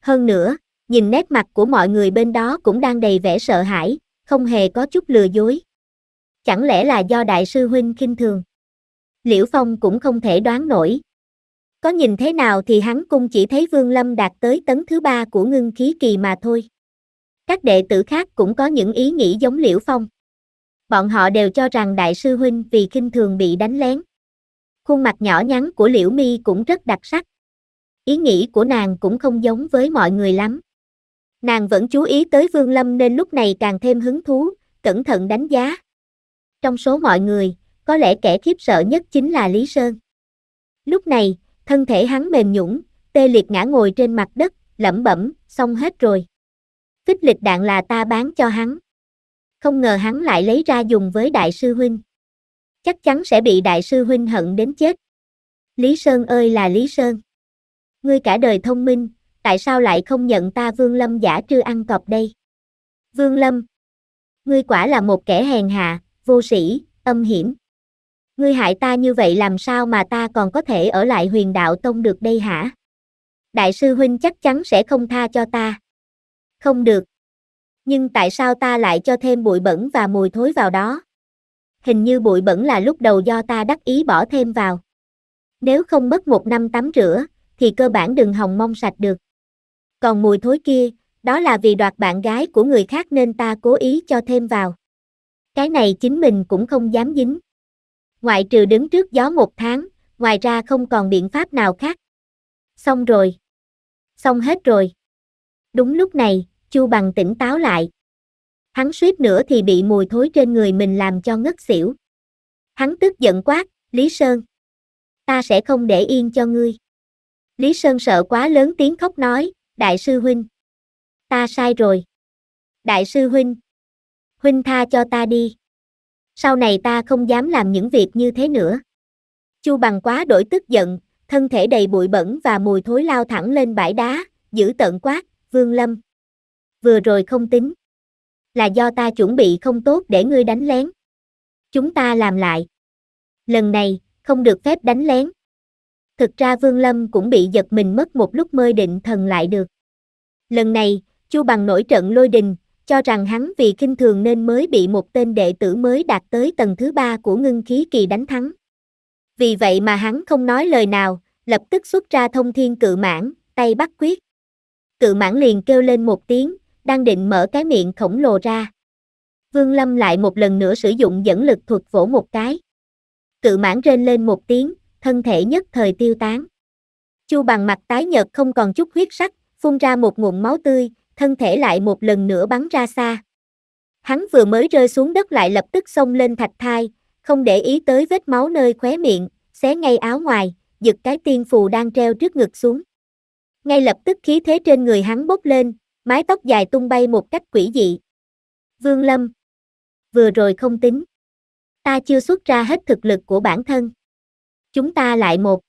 Hơn nữa, nhìn nét mặt của mọi người bên đó cũng đang đầy vẻ sợ hãi, không hề có chút lừa dối. Chẳng lẽ là do đại sư huynh khinh thường? Liễu Phong cũng không thể đoán nổi. Có nhìn thế nào thì hắn cũng chỉ thấy Vương Lâm đạt tới tấn thứ ba của ngưng khí kỳ mà thôi. Các đệ tử khác cũng có những ý nghĩ giống Liễu Phong. Bọn họ đều cho rằng đại sư huynh vì khinh thường bị đánh lén. Khuôn mặt nhỏ nhắn của Liễu Mi cũng rất đặc sắc, ý nghĩ của nàng cũng không giống với mọi người lắm. Nàng vẫn chú ý tới Vương Lâm nên lúc này càng thêm hứng thú, cẩn thận đánh giá. Trong số mọi người, có lẽ kẻ khiếp sợ nhất chính là Lý Sơn. Lúc này, thân thể hắn mềm nhũng, tê liệt ngã ngồi trên mặt đất, lẩm bẩm, xong hết rồi. Phích lịch đạn là ta bán cho hắn. Không ngờ hắn lại lấy ra dùng với đại sư huynh. Chắc chắn sẽ bị đại sư huynh hận đến chết. Lý Sơn ơi là Lý Sơn ngươi cả đời thông minh, tại sao lại không nhận ta Vương Lâm giả trư ăn cọp đây? Vương Lâm, ngươi quả là một kẻ hèn hạ, vô sĩ, âm hiểm. Ngươi hại ta như vậy làm sao mà ta còn có thể ở lại huyền đạo tông được đây hả? Đại sư huynh chắc chắn sẽ không tha cho ta. Không được. Nhưng tại sao ta lại cho thêm bụi bẩn và mùi thối vào đó? Hình như bụi bẩn là lúc đầu do ta đắc ý bỏ thêm vào. Nếu không mất một năm tắm rửa, thì cơ bản đừng hòng mong sạch được. Còn mùi thối kia, đó là vì đoạt bạn gái của người khác nên ta cố ý cho thêm vào. Cái này chính mình cũng không dám dính. Ngoại trừ đứng trước gió một tháng, ngoài ra không còn biện pháp nào khác. Xong rồi. Xong hết rồi. Đúng lúc này, Chu Bằng tỉnh táo lại. Hắn suýt nữa thì bị mùi thối trên người mình làm cho ngất xỉu. Hắn tức giận quát, Lý Sơn. Ta sẽ không để yên cho ngươi. Lý Sơn sợ quá lớn tiếng khóc nói, Đại sư Huynh. Ta sai rồi. Đại sư Huynh. Huynh tha cho ta đi. Sau này ta không dám làm những việc như thế nữa. Chu bằng quá đổi tức giận, thân thể đầy bụi bẩn và mùi thối lao thẳng lên bãi đá, giữ tận quát, Vương Lâm. Vừa rồi không tính. Là do ta chuẩn bị không tốt để ngươi đánh lén. Chúng ta làm lại. Lần này, không được phép đánh lén. Thực ra Vương Lâm cũng bị giật mình mất một lúc mới định thần lại được. Lần này, Chu Bằng nổi trận lôi đình, cho rằng hắn vì kinh thường nên mới bị một tên đệ tử mới đạt tới tầng thứ ba của ngưng khí kỳ đánh thắng. Vì vậy mà hắn không nói lời nào, lập tức xuất ra thông thiên cự mãn, tay bắt quyết. Cự mãn liền kêu lên một tiếng, đang định mở cái miệng khổng lồ ra. Vương Lâm lại một lần nữa sử dụng dẫn lực thuật vỗ một cái. Cự mãn rên lên một tiếng, thân thể nhất thời tiêu tán. Chu bằng mặt tái nhợt không còn chút huyết sắc, phun ra một nguồn máu tươi, thân thể lại một lần nữa bắn ra xa. Hắn vừa mới rơi xuống đất lại lập tức xông lên thạch thai, không để ý tới vết máu nơi khóe miệng, xé ngay áo ngoài, giật cái tiên phù đang treo trước ngực xuống. Ngay lập tức khí thế trên người hắn bốc lên, mái tóc dài tung bay một cách quỷ dị. Vương Lâm. Vừa rồi không tính. Ta chưa xuất ra hết thực lực của bản thân. Chúng ta lại một.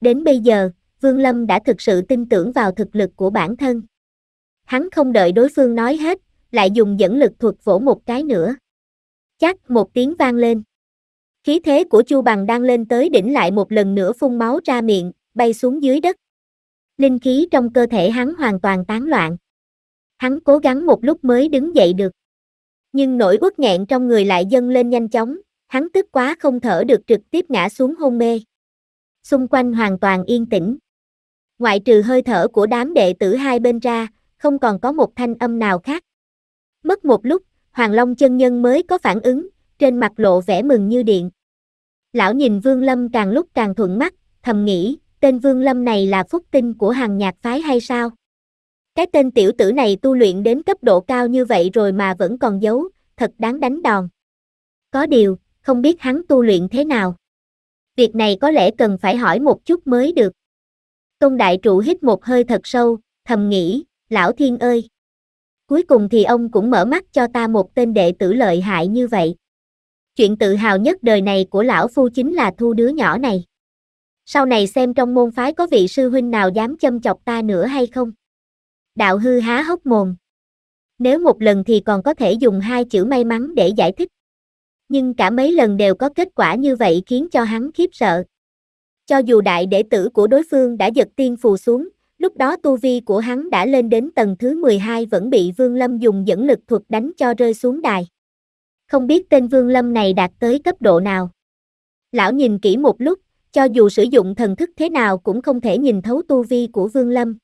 Đến bây giờ, Vương Lâm đã thực sự tin tưởng vào thực lực của bản thân. Hắn không đợi đối phương nói hết, lại dùng dẫn lực thuật vỗ một cái nữa. Chắc một tiếng vang lên. Khí thế của Chu Bằng đang lên tới đỉnh lại một lần nữa phun máu ra miệng, bay xuống dưới đất. Linh khí trong cơ thể hắn hoàn toàn tán loạn. Hắn cố gắng một lúc mới đứng dậy được. Nhưng nỗi uất nghẹn trong người lại dâng lên nhanh chóng, hắn tức quá không thở được trực tiếp ngã xuống hôn mê. Xung quanh hoàn toàn yên tĩnh. Ngoại trừ hơi thở của đám đệ tử hai bên ra, không còn có một thanh âm nào khác. Mất một lúc, Hoàng Long chân nhân mới có phản ứng, trên mặt lộ vẻ mừng như điện. Lão nhìn Vương Lâm càng lúc càng thuận mắt, thầm nghĩ, tên Vương Lâm này là phúc tinh của hàng nhạc phái hay sao? Cái tên tiểu tử này tu luyện đến cấp độ cao như vậy rồi mà vẫn còn giấu, thật đáng đánh đòn. Có điều, không biết hắn tu luyện thế nào. Việc này có lẽ cần phải hỏi một chút mới được. Tôn đại trụ hít một hơi thật sâu, thầm nghĩ, lão thiên ơi. Cuối cùng thì ông cũng mở mắt cho ta một tên đệ tử lợi hại như vậy. Chuyện tự hào nhất đời này của lão phu chính là thu đứa nhỏ này. Sau này xem trong môn phái có vị sư huynh nào dám châm chọc ta nữa hay không. Đạo hư há hốc mồm. Nếu một lần thì còn có thể dùng hai chữ may mắn để giải thích nhưng cả mấy lần đều có kết quả như vậy khiến cho hắn khiếp sợ. Cho dù đại đệ tử của đối phương đã giật tiên phù xuống, lúc đó tu vi của hắn đã lên đến tầng thứ 12 vẫn bị Vương Lâm dùng dẫn lực thuật đánh cho rơi xuống đài. Không biết tên Vương Lâm này đạt tới cấp độ nào. Lão nhìn kỹ một lúc, cho dù sử dụng thần thức thế nào cũng không thể nhìn thấu tu vi của Vương Lâm.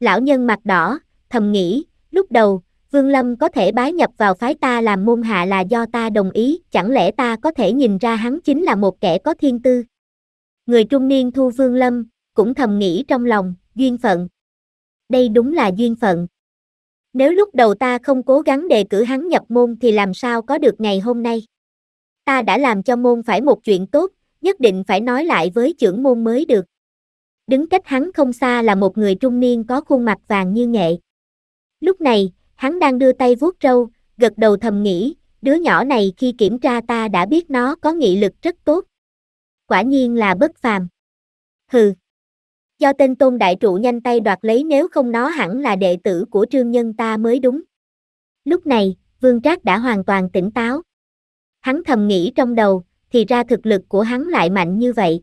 Lão nhân mặt đỏ, thầm nghĩ, lúc đầu, Vương Lâm có thể bái nhập vào phái ta làm môn hạ là do ta đồng ý, chẳng lẽ ta có thể nhìn ra hắn chính là một kẻ có thiên tư. Người trung niên thu Vương Lâm, cũng thầm nghĩ trong lòng, duyên phận. Đây đúng là duyên phận. Nếu lúc đầu ta không cố gắng đề cử hắn nhập môn thì làm sao có được ngày hôm nay. Ta đã làm cho môn phải một chuyện tốt, nhất định phải nói lại với trưởng môn mới được. Đứng cách hắn không xa là một người trung niên có khuôn mặt vàng như nghệ. Lúc này, Hắn đang đưa tay vuốt râu, gật đầu thầm nghĩ, đứa nhỏ này khi kiểm tra ta đã biết nó có nghị lực rất tốt. Quả nhiên là bất phàm. Hừ. Do tên tôn đại trụ nhanh tay đoạt lấy nếu không nó hẳn là đệ tử của trương nhân ta mới đúng. Lúc này, Vương Trác đã hoàn toàn tỉnh táo. Hắn thầm nghĩ trong đầu, thì ra thực lực của hắn lại mạnh như vậy.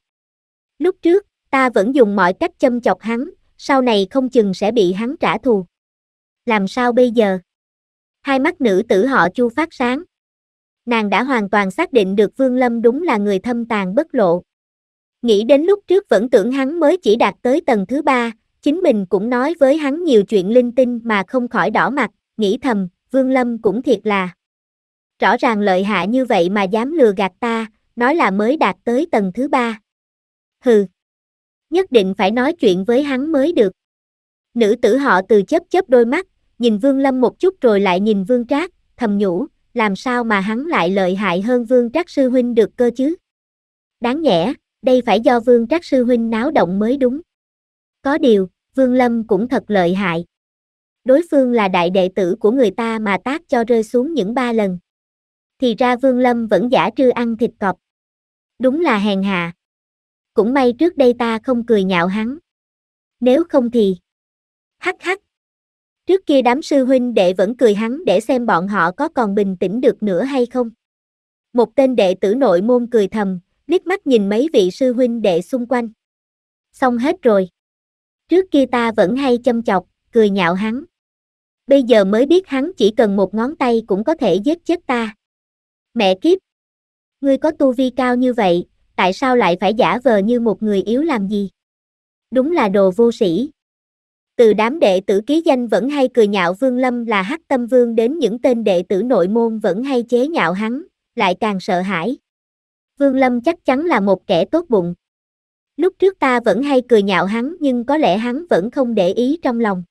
Lúc trước, ta vẫn dùng mọi cách châm chọc hắn, sau này không chừng sẽ bị hắn trả thù làm sao bây giờ? Hai mắt nữ tử họ chu phát sáng. Nàng đã hoàn toàn xác định được Vương Lâm đúng là người thâm tàn bất lộ. Nghĩ đến lúc trước vẫn tưởng hắn mới chỉ đạt tới tầng thứ ba, chính mình cũng nói với hắn nhiều chuyện linh tinh mà không khỏi đỏ mặt, nghĩ thầm, Vương Lâm cũng thiệt là. Rõ ràng lợi hại như vậy mà dám lừa gạt ta, nói là mới đạt tới tầng thứ ba. Hừ, nhất định phải nói chuyện với hắn mới được. Nữ tử họ từ chấp chấp đôi mắt, nhìn Vương Lâm một chút rồi lại nhìn Vương Trác, thầm nhủ, làm sao mà hắn lại lợi hại hơn Vương Trác sư huynh được cơ chứ? Đáng nhẽ, đây phải do Vương Trác sư huynh náo động mới đúng. Có điều, Vương Lâm cũng thật lợi hại. Đối phương là đại đệ tử của người ta mà tác cho rơi xuống những ba lần. Thì ra Vương Lâm vẫn giả trư ăn thịt cọp. Đúng là hèn hạ. Cũng may trước đây ta không cười nhạo hắn. Nếu không thì... Hắc hắc, Trước kia đám sư huynh đệ vẫn cười hắn để xem bọn họ có còn bình tĩnh được nữa hay không. Một tên đệ tử nội môn cười thầm, liếc mắt nhìn mấy vị sư huynh đệ xung quanh. Xong hết rồi. Trước kia ta vẫn hay châm chọc, cười nhạo hắn. Bây giờ mới biết hắn chỉ cần một ngón tay cũng có thể giết chết ta. Mẹ kiếp! Ngươi có tu vi cao như vậy, tại sao lại phải giả vờ như một người yếu làm gì? Đúng là đồ vô sĩ từ đám đệ tử ký danh vẫn hay cười nhạo Vương Lâm là hắc tâm vương đến những tên đệ tử nội môn vẫn hay chế nhạo hắn, lại càng sợ hãi. Vương Lâm chắc chắn là một kẻ tốt bụng. Lúc trước ta vẫn hay cười nhạo hắn nhưng có lẽ hắn vẫn không để ý trong lòng.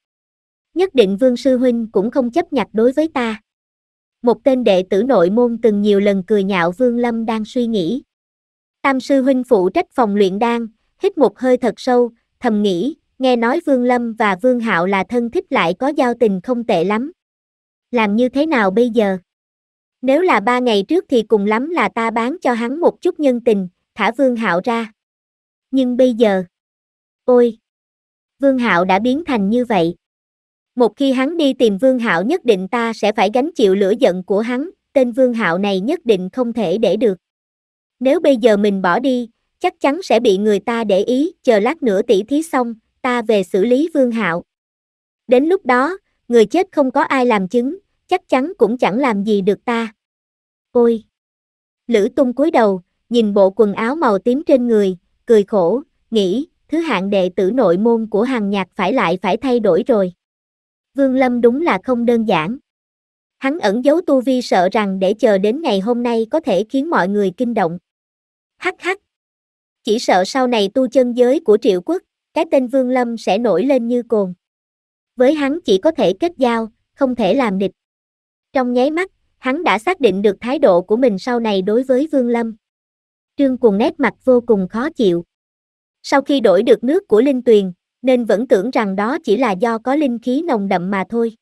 Nhất định Vương Sư Huynh cũng không chấp nhặt đối với ta. Một tên đệ tử nội môn từng nhiều lần cười nhạo Vương Lâm đang suy nghĩ. Tam Sư Huynh phụ trách phòng luyện đan, hít một hơi thật sâu, thầm nghĩ, nghe nói Vương Lâm và Vương Hạo là thân thích lại có giao tình không tệ lắm. Làm như thế nào bây giờ? Nếu là ba ngày trước thì cùng lắm là ta bán cho hắn một chút nhân tình, thả Vương Hạo ra. Nhưng bây giờ... Ôi! Vương Hạo đã biến thành như vậy. Một khi hắn đi tìm Vương Hạo nhất định ta sẽ phải gánh chịu lửa giận của hắn, tên Vương Hạo này nhất định không thể để được. Nếu bây giờ mình bỏ đi, chắc chắn sẽ bị người ta để ý, chờ lát nữa tỉ thí xong, ta về xử lý Vương Hạo. Đến lúc đó, người chết không có ai làm chứng, chắc chắn cũng chẳng làm gì được ta. Ôi! Lữ tung cúi đầu, nhìn bộ quần áo màu tím trên người, cười khổ, nghĩ, thứ hạng đệ tử nội môn của hàng nhạc phải lại phải thay đổi rồi. Vương Lâm đúng là không đơn giản. Hắn ẩn giấu tu vi sợ rằng để chờ đến ngày hôm nay có thể khiến mọi người kinh động. Hắc hắc! Chỉ sợ sau này tu chân giới của triệu quốc, cái tên Vương Lâm sẽ nổi lên như cồn. Với hắn chỉ có thể kết giao, không thể làm địch. Trong nháy mắt, hắn đã xác định được thái độ của mình sau này đối với Vương Lâm. Trương cùng nét mặt vô cùng khó chịu. Sau khi đổi được nước của Linh Tuyền, nên vẫn tưởng rằng đó chỉ là do có linh khí nồng đậm mà thôi.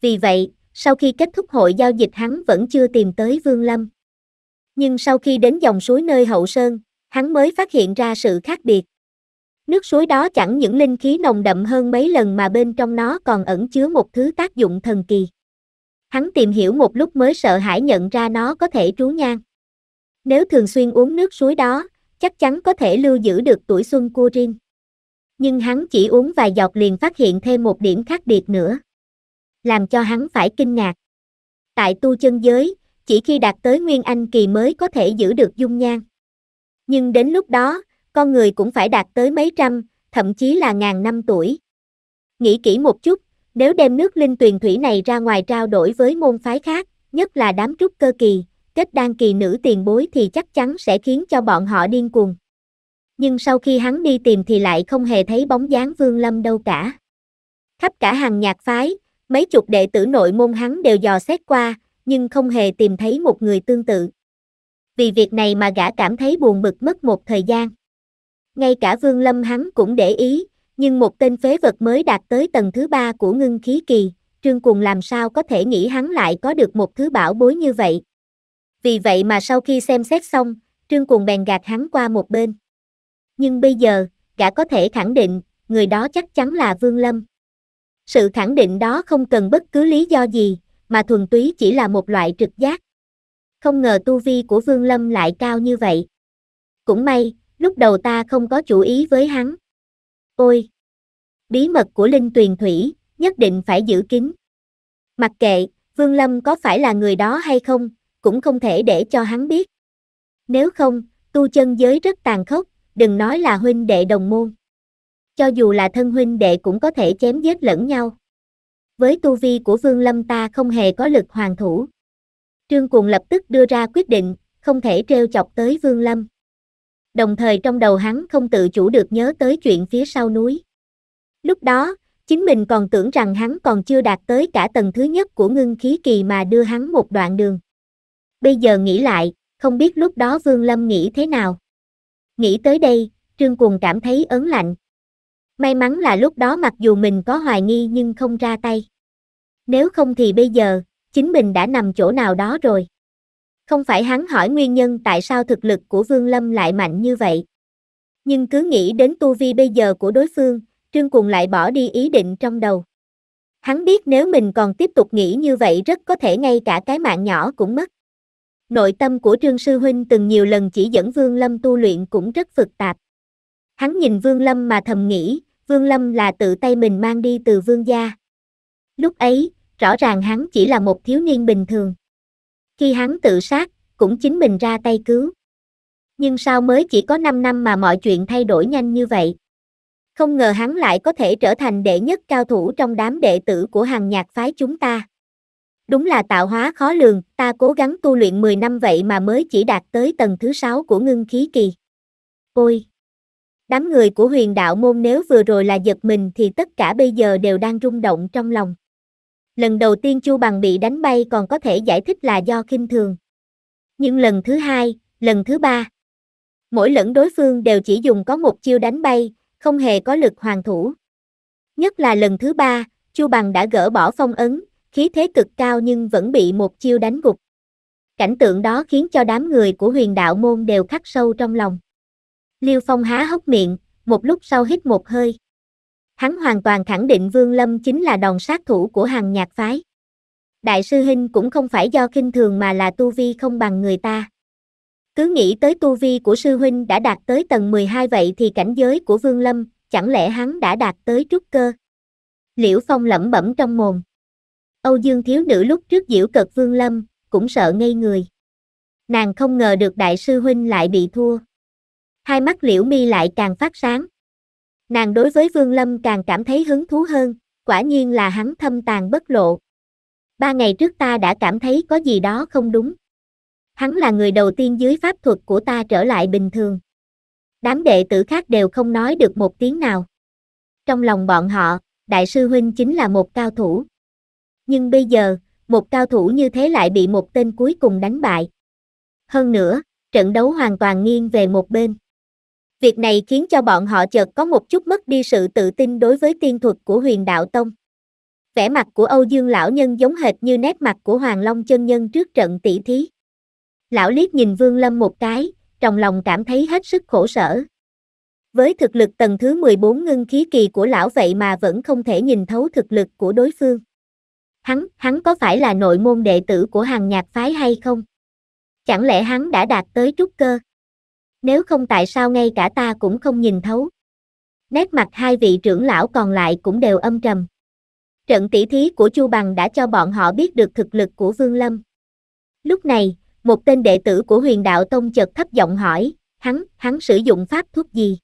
Vì vậy, sau khi kết thúc hội giao dịch hắn vẫn chưa tìm tới Vương Lâm. Nhưng sau khi đến dòng suối nơi hậu sơn, hắn mới phát hiện ra sự khác biệt. Nước suối đó chẳng những linh khí nồng đậm hơn mấy lần mà bên trong nó còn ẩn chứa một thứ tác dụng thần kỳ. Hắn tìm hiểu một lúc mới sợ hãi nhận ra nó có thể trú nhang. Nếu thường xuyên uống nước suối đó, chắc chắn có thể lưu giữ được tuổi xuân của riêng. Nhưng hắn chỉ uống vài giọt liền phát hiện thêm một điểm khác biệt nữa. Làm cho hắn phải kinh ngạc. Tại tu chân giới, chỉ khi đạt tới nguyên anh kỳ mới có thể giữ được dung nhan. Nhưng đến lúc đó, con người cũng phải đạt tới mấy trăm, thậm chí là ngàn năm tuổi. Nghĩ kỹ một chút, nếu đem nước linh tuyền thủy này ra ngoài trao đổi với môn phái khác, nhất là đám trúc cơ kỳ, kết đan kỳ nữ tiền bối thì chắc chắn sẽ khiến cho bọn họ điên cuồng. Nhưng sau khi hắn đi tìm thì lại không hề thấy bóng dáng Vương Lâm đâu cả. Khắp cả hàng nhạc phái, mấy chục đệ tử nội môn hắn đều dò xét qua, nhưng không hề tìm thấy một người tương tự. Vì việc này mà gã cảm thấy buồn bực mất một thời gian ngay cả Vương Lâm hắn cũng để ý, nhưng một tên phế vật mới đạt tới tầng thứ ba của ngưng khí kỳ, Trương Cùng làm sao có thể nghĩ hắn lại có được một thứ bảo bối như vậy. Vì vậy mà sau khi xem xét xong, Trương Cùng bèn gạt hắn qua một bên. Nhưng bây giờ, gã có thể khẳng định, người đó chắc chắn là Vương Lâm. Sự khẳng định đó không cần bất cứ lý do gì, mà thuần túy chỉ là một loại trực giác. Không ngờ tu vi của Vương Lâm lại cao như vậy. Cũng may, lúc đầu ta không có chủ ý với hắn. Ôi! Bí mật của Linh Tuyền Thủy, nhất định phải giữ kín. Mặc kệ, Vương Lâm có phải là người đó hay không, cũng không thể để cho hắn biết. Nếu không, tu chân giới rất tàn khốc, đừng nói là huynh đệ đồng môn. Cho dù là thân huynh đệ cũng có thể chém giết lẫn nhau. Với tu vi của Vương Lâm ta không hề có lực hoàng thủ. Trương Cuồng lập tức đưa ra quyết định, không thể trêu chọc tới Vương Lâm đồng thời trong đầu hắn không tự chủ được nhớ tới chuyện phía sau núi. Lúc đó, chính mình còn tưởng rằng hắn còn chưa đạt tới cả tầng thứ nhất của ngưng khí kỳ mà đưa hắn một đoạn đường. Bây giờ nghĩ lại, không biết lúc đó Vương Lâm nghĩ thế nào. Nghĩ tới đây, Trương Cuồng cảm thấy ớn lạnh. May mắn là lúc đó mặc dù mình có hoài nghi nhưng không ra tay. Nếu không thì bây giờ, chính mình đã nằm chỗ nào đó rồi. Không phải hắn hỏi nguyên nhân tại sao thực lực của Vương Lâm lại mạnh như vậy. Nhưng cứ nghĩ đến tu vi bây giờ của đối phương, Trương Cuồng lại bỏ đi ý định trong đầu. Hắn biết nếu mình còn tiếp tục nghĩ như vậy rất có thể ngay cả cái mạng nhỏ cũng mất. Nội tâm của Trương Sư Huynh từng nhiều lần chỉ dẫn Vương Lâm tu luyện cũng rất phức tạp. Hắn nhìn Vương Lâm mà thầm nghĩ, Vương Lâm là tự tay mình mang đi từ Vương gia. Lúc ấy, rõ ràng hắn chỉ là một thiếu niên bình thường. Khi hắn tự sát, cũng chính mình ra tay cứu. Nhưng sao mới chỉ có 5 năm mà mọi chuyện thay đổi nhanh như vậy? Không ngờ hắn lại có thể trở thành đệ nhất cao thủ trong đám đệ tử của hàng nhạc phái chúng ta. Đúng là tạo hóa khó lường, ta cố gắng tu luyện 10 năm vậy mà mới chỉ đạt tới tầng thứ 6 của ngưng khí kỳ. Ôi! Đám người của huyền đạo môn nếu vừa rồi là giật mình thì tất cả bây giờ đều đang rung động trong lòng lần đầu tiên Chu Bằng bị đánh bay còn có thể giải thích là do kinh thường. Nhưng lần thứ hai, lần thứ ba, mỗi lần đối phương đều chỉ dùng có một chiêu đánh bay, không hề có lực hoàn thủ. Nhất là lần thứ ba, Chu Bằng đã gỡ bỏ phong ấn, khí thế cực cao nhưng vẫn bị một chiêu đánh gục. Cảnh tượng đó khiến cho đám người của huyền đạo môn đều khắc sâu trong lòng. Liêu Phong há hốc miệng, một lúc sau hít một hơi. Hắn hoàn toàn khẳng định Vương Lâm chính là đòn sát thủ của hàng nhạc phái. Đại sư Hinh cũng không phải do kinh thường mà là tu vi không bằng người ta. Cứ nghĩ tới tu vi của sư huynh đã đạt tới tầng 12 vậy thì cảnh giới của Vương Lâm, chẳng lẽ hắn đã đạt tới trúc cơ? Liễu Phong lẩm bẩm trong mồm. Âu Dương thiếu nữ lúc trước diễu cợt Vương Lâm, cũng sợ ngây người. Nàng không ngờ được đại sư huynh lại bị thua. Hai mắt Liễu Mi lại càng phát sáng. Nàng đối với Vương Lâm càng cảm thấy hứng thú hơn, quả nhiên là hắn thâm tàn bất lộ. Ba ngày trước ta đã cảm thấy có gì đó không đúng. Hắn là người đầu tiên dưới pháp thuật của ta trở lại bình thường. Đám đệ tử khác đều không nói được một tiếng nào. Trong lòng bọn họ, đại sư huynh chính là một cao thủ. Nhưng bây giờ, một cao thủ như thế lại bị một tên cuối cùng đánh bại. Hơn nữa, trận đấu hoàn toàn nghiêng về một bên. Việc này khiến cho bọn họ chợt có một chút mất đi sự tự tin đối với tiên thuật của huyền đạo tông. Vẻ mặt của Âu Dương lão nhân giống hệt như nét mặt của Hoàng Long chân nhân trước trận tỷ thí. Lão liếc nhìn Vương Lâm một cái, trong lòng cảm thấy hết sức khổ sở. Với thực lực tầng thứ 14 ngưng khí kỳ của lão vậy mà vẫn không thể nhìn thấu thực lực của đối phương. Hắn, hắn có phải là nội môn đệ tử của hàng nhạc phái hay không? Chẳng lẽ hắn đã đạt tới trúc cơ? nếu không tại sao ngay cả ta cũng không nhìn thấu. Nét mặt hai vị trưởng lão còn lại cũng đều âm trầm. Trận tỷ thí của Chu Bằng đã cho bọn họ biết được thực lực của Vương Lâm. Lúc này, một tên đệ tử của huyền đạo tông chợt thấp giọng hỏi, hắn, hắn sử dụng pháp thuốc gì?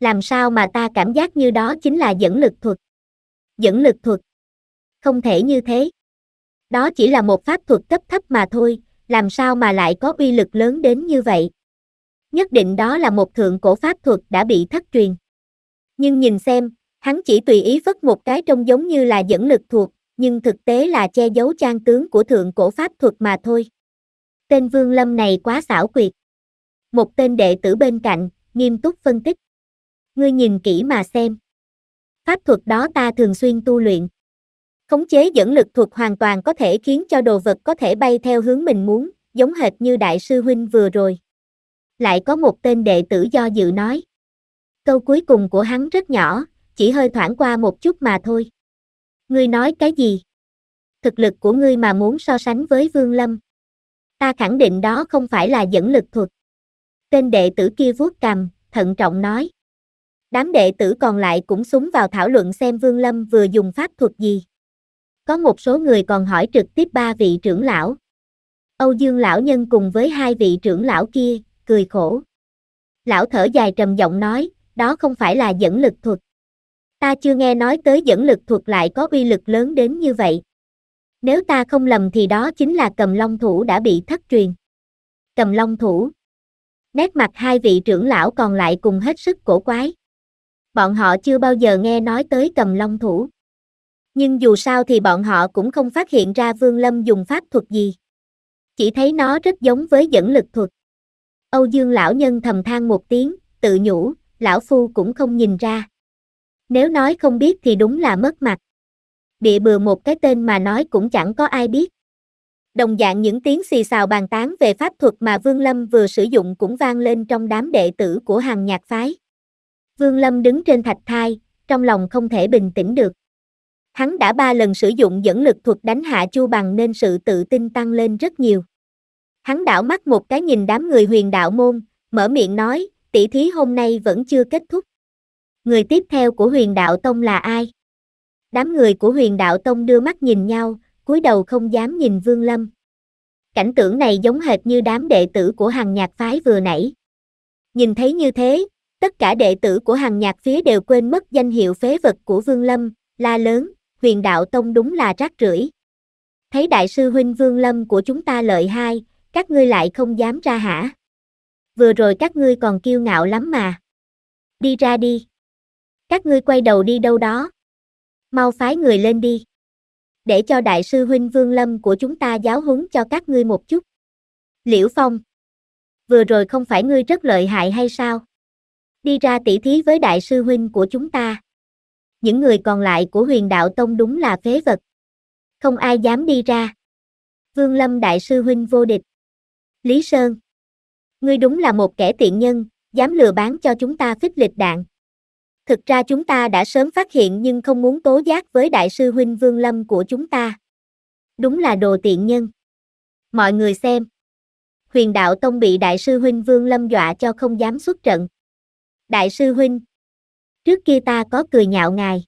Làm sao mà ta cảm giác như đó chính là dẫn lực thuật? Dẫn lực thuật? Không thể như thế. Đó chỉ là một pháp thuật cấp thấp mà thôi, làm sao mà lại có uy lực lớn đến như vậy? nhất định đó là một thượng cổ pháp thuật đã bị thất truyền. Nhưng nhìn xem, hắn chỉ tùy ý phất một cái trông giống như là dẫn lực thuộc, nhưng thực tế là che giấu trang tướng của thượng cổ pháp thuật mà thôi. Tên Vương Lâm này quá xảo quyệt. Một tên đệ tử bên cạnh, nghiêm túc phân tích. Ngươi nhìn kỹ mà xem. Pháp thuật đó ta thường xuyên tu luyện. Khống chế dẫn lực thuật hoàn toàn có thể khiến cho đồ vật có thể bay theo hướng mình muốn, giống hệt như đại sư huynh vừa rồi lại có một tên đệ tử do dự nói. Câu cuối cùng của hắn rất nhỏ, chỉ hơi thoảng qua một chút mà thôi. Ngươi nói cái gì? Thực lực của ngươi mà muốn so sánh với Vương Lâm. Ta khẳng định đó không phải là dẫn lực thuật. Tên đệ tử kia vuốt cằm, thận trọng nói. Đám đệ tử còn lại cũng súng vào thảo luận xem Vương Lâm vừa dùng pháp thuật gì. Có một số người còn hỏi trực tiếp ba vị trưởng lão. Âu Dương lão nhân cùng với hai vị trưởng lão kia, cười khổ. Lão thở dài trầm giọng nói, đó không phải là dẫn lực thuật. Ta chưa nghe nói tới dẫn lực thuật lại có uy lực lớn đến như vậy. Nếu ta không lầm thì đó chính là cầm long thủ đã bị thất truyền. Cầm long thủ. Nét mặt hai vị trưởng lão còn lại cùng hết sức cổ quái. Bọn họ chưa bao giờ nghe nói tới cầm long thủ. Nhưng dù sao thì bọn họ cũng không phát hiện ra Vương Lâm dùng pháp thuật gì. Chỉ thấy nó rất giống với dẫn lực thuật. Âu Dương lão nhân thầm than một tiếng, tự nhủ, lão phu cũng không nhìn ra. Nếu nói không biết thì đúng là mất mặt. Địa bừa một cái tên mà nói cũng chẳng có ai biết. Đồng dạng những tiếng xì xào bàn tán về pháp thuật mà Vương Lâm vừa sử dụng cũng vang lên trong đám đệ tử của hàng nhạc phái. Vương Lâm đứng trên thạch thai, trong lòng không thể bình tĩnh được. Hắn đã ba lần sử dụng dẫn lực thuật đánh hạ Chu Bằng nên sự tự tin tăng lên rất nhiều. Hắn đảo mắt một cái nhìn đám người huyền đạo môn, mở miệng nói, tỷ thí hôm nay vẫn chưa kết thúc. Người tiếp theo của huyền đạo tông là ai? Đám người của huyền đạo tông đưa mắt nhìn nhau, cúi đầu không dám nhìn Vương Lâm. Cảnh tượng này giống hệt như đám đệ tử của hàng nhạc phái vừa nãy. Nhìn thấy như thế, tất cả đệ tử của hàng nhạc phía đều quên mất danh hiệu phế vật của Vương Lâm, la lớn, huyền đạo tông đúng là rác rưởi. Thấy đại sư huynh Vương Lâm của chúng ta lợi hai, các ngươi lại không dám ra hả? Vừa rồi các ngươi còn kiêu ngạo lắm mà. Đi ra đi. Các ngươi quay đầu đi đâu đó. Mau phái người lên đi. Để cho đại sư huynh Vương Lâm của chúng ta giáo huấn cho các ngươi một chút. Liễu Phong. Vừa rồi không phải ngươi rất lợi hại hay sao? Đi ra tỉ thí với đại sư huynh của chúng ta. Những người còn lại của huyền đạo tông đúng là phế vật. Không ai dám đi ra. Vương Lâm đại sư huynh vô địch. Lý Sơn. Ngươi đúng là một kẻ tiện nhân, dám lừa bán cho chúng ta phích lịch đạn. Thực ra chúng ta đã sớm phát hiện nhưng không muốn tố giác với đại sư huynh Vương Lâm của chúng ta. Đúng là đồ tiện nhân. Mọi người xem. Huyền đạo tông bị đại sư huynh Vương Lâm dọa cho không dám xuất trận. Đại sư huynh. Trước kia ta có cười nhạo ngài.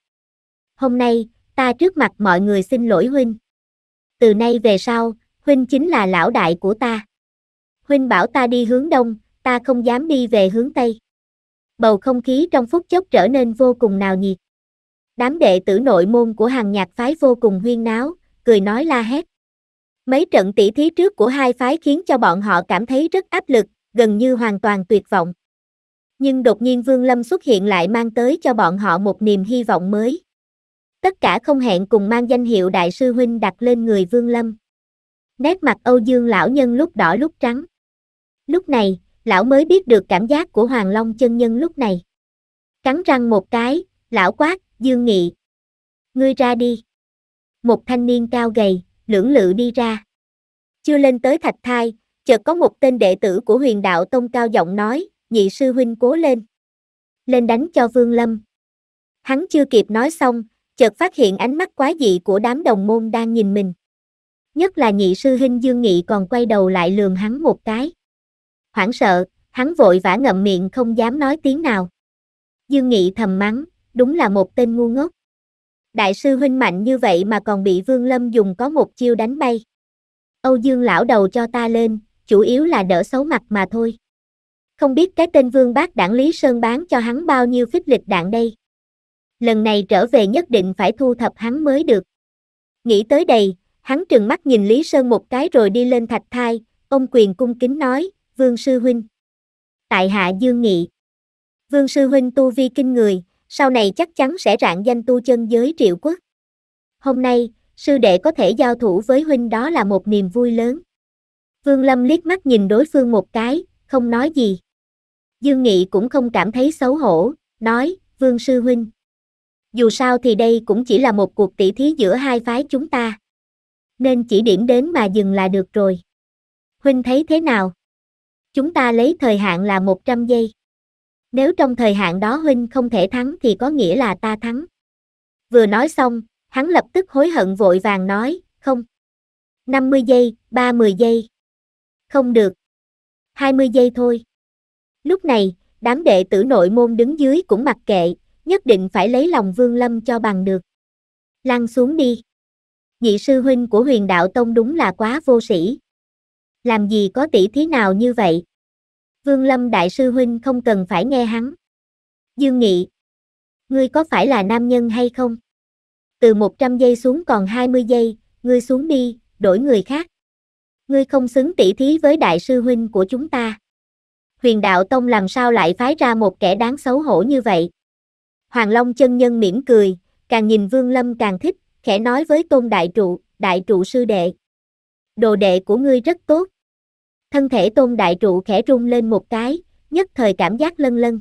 Hôm nay, ta trước mặt mọi người xin lỗi huynh. Từ nay về sau, huynh chính là lão đại của ta huynh bảo ta đi hướng đông, ta không dám đi về hướng tây. Bầu không khí trong phút chốc trở nên vô cùng nào nhiệt. Đám đệ tử nội môn của hàng nhạc phái vô cùng huyên náo, cười nói la hét. Mấy trận tỉ thí trước của hai phái khiến cho bọn họ cảm thấy rất áp lực, gần như hoàn toàn tuyệt vọng. Nhưng đột nhiên Vương Lâm xuất hiện lại mang tới cho bọn họ một niềm hy vọng mới. Tất cả không hẹn cùng mang danh hiệu Đại sư Huynh đặt lên người Vương Lâm. Nét mặt Âu Dương lão nhân lúc đỏ lúc trắng. Lúc này, lão mới biết được cảm giác của Hoàng Long chân nhân lúc này. Cắn răng một cái, lão quát, dương nghị. Ngươi ra đi. Một thanh niên cao gầy, lưỡng lự đi ra. Chưa lên tới thạch thai, chợt có một tên đệ tử của huyền đạo tông cao giọng nói, nhị sư huynh cố lên. Lên đánh cho vương lâm. Hắn chưa kịp nói xong, chợt phát hiện ánh mắt quá dị của đám đồng môn đang nhìn mình. Nhất là nhị sư huynh Dương Nghị còn quay đầu lại lườm hắn một cái hoảng sợ, hắn vội vã ngậm miệng không dám nói tiếng nào. Dương Nghị thầm mắng, đúng là một tên ngu ngốc. Đại sư huynh mạnh như vậy mà còn bị Vương Lâm dùng có một chiêu đánh bay. Âu Dương lão đầu cho ta lên, chủ yếu là đỡ xấu mặt mà thôi. Không biết cái tên Vương Bác Đảng Lý Sơn bán cho hắn bao nhiêu phích lịch đạn đây. Lần này trở về nhất định phải thu thập hắn mới được. Nghĩ tới đây, hắn trừng mắt nhìn Lý Sơn một cái rồi đi lên thạch thai, ông quyền cung kính nói, Vương Sư Huynh. Tại hạ Dương Nghị. Vương Sư Huynh tu vi kinh người, sau này chắc chắn sẽ rạng danh tu chân giới triệu quốc. Hôm nay, sư đệ có thể giao thủ với huynh đó là một niềm vui lớn. Vương Lâm liếc mắt nhìn đối phương một cái, không nói gì. Dương Nghị cũng không cảm thấy xấu hổ, nói, Vương Sư Huynh. Dù sao thì đây cũng chỉ là một cuộc tỉ thí giữa hai phái chúng ta. Nên chỉ điểm đến mà dừng là được rồi. Huynh thấy thế nào? Chúng ta lấy thời hạn là 100 giây. Nếu trong thời hạn đó huynh không thể thắng thì có nghĩa là ta thắng. Vừa nói xong, hắn lập tức hối hận vội vàng nói, không. 50 giây, 30 giây. Không được. 20 giây thôi. Lúc này, đám đệ tử nội môn đứng dưới cũng mặc kệ, nhất định phải lấy lòng Vương Lâm cho bằng được. Lăn xuống đi. Nhị sư huynh của huyền đạo tông đúng là quá vô sĩ làm gì có tỷ thí nào như vậy. Vương Lâm Đại Sư Huynh không cần phải nghe hắn. Dương Nghị, ngươi có phải là nam nhân hay không? Từ 100 giây xuống còn 20 giây, ngươi xuống đi, đổi người khác. Ngươi không xứng tỷ thí với Đại Sư Huynh của chúng ta. Huyền Đạo Tông làm sao lại phái ra một kẻ đáng xấu hổ như vậy? Hoàng Long chân nhân mỉm cười, càng nhìn Vương Lâm càng thích, khẽ nói với Tôn Đại Trụ, Đại Trụ Sư Đệ. Đồ đệ của ngươi rất tốt. Thân thể tôn đại trụ khẽ rung lên một cái, nhất thời cảm giác lân lân.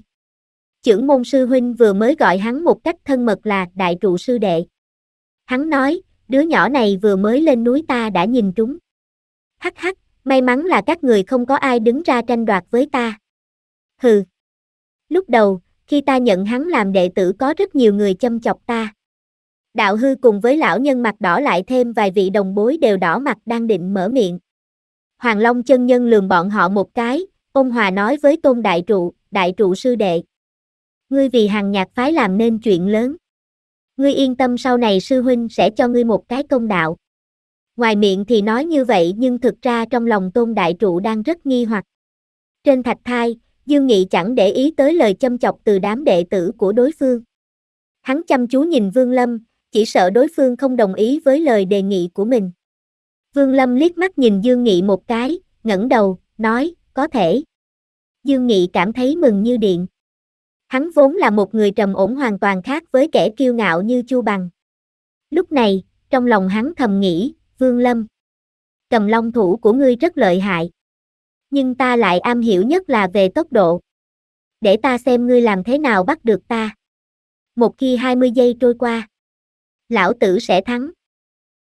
Chưởng môn sư huynh vừa mới gọi hắn một cách thân mật là đại trụ sư đệ. Hắn nói, đứa nhỏ này vừa mới lên núi ta đã nhìn trúng. Hắc hắc, may mắn là các người không có ai đứng ra tranh đoạt với ta. Hừ. Lúc đầu, khi ta nhận hắn làm đệ tử có rất nhiều người châm chọc ta. Đạo hư cùng với lão nhân mặt đỏ lại thêm vài vị đồng bối đều đỏ mặt đang định mở miệng. Hoàng Long chân nhân lường bọn họ một cái, ông hòa nói với tôn đại trụ, đại trụ sư đệ. Ngươi vì hàng nhạc phái làm nên chuyện lớn. Ngươi yên tâm sau này sư huynh sẽ cho ngươi một cái công đạo. Ngoài miệng thì nói như vậy nhưng thực ra trong lòng tôn đại trụ đang rất nghi hoặc. Trên thạch thai, Dương Nghị chẳng để ý tới lời châm chọc từ đám đệ tử của đối phương. Hắn chăm chú nhìn Vương Lâm, chỉ sợ đối phương không đồng ý với lời đề nghị của mình. Vương Lâm liếc mắt nhìn Dương Nghị một cái, ngẩng đầu, nói, có thể. Dương Nghị cảm thấy mừng như điện. Hắn vốn là một người trầm ổn hoàn toàn khác với kẻ kiêu ngạo như Chu Bằng. Lúc này, trong lòng hắn thầm nghĩ, Vương Lâm. Cầm long thủ của ngươi rất lợi hại. Nhưng ta lại am hiểu nhất là về tốc độ. Để ta xem ngươi làm thế nào bắt được ta. Một khi 20 giây trôi qua, lão tử sẽ thắng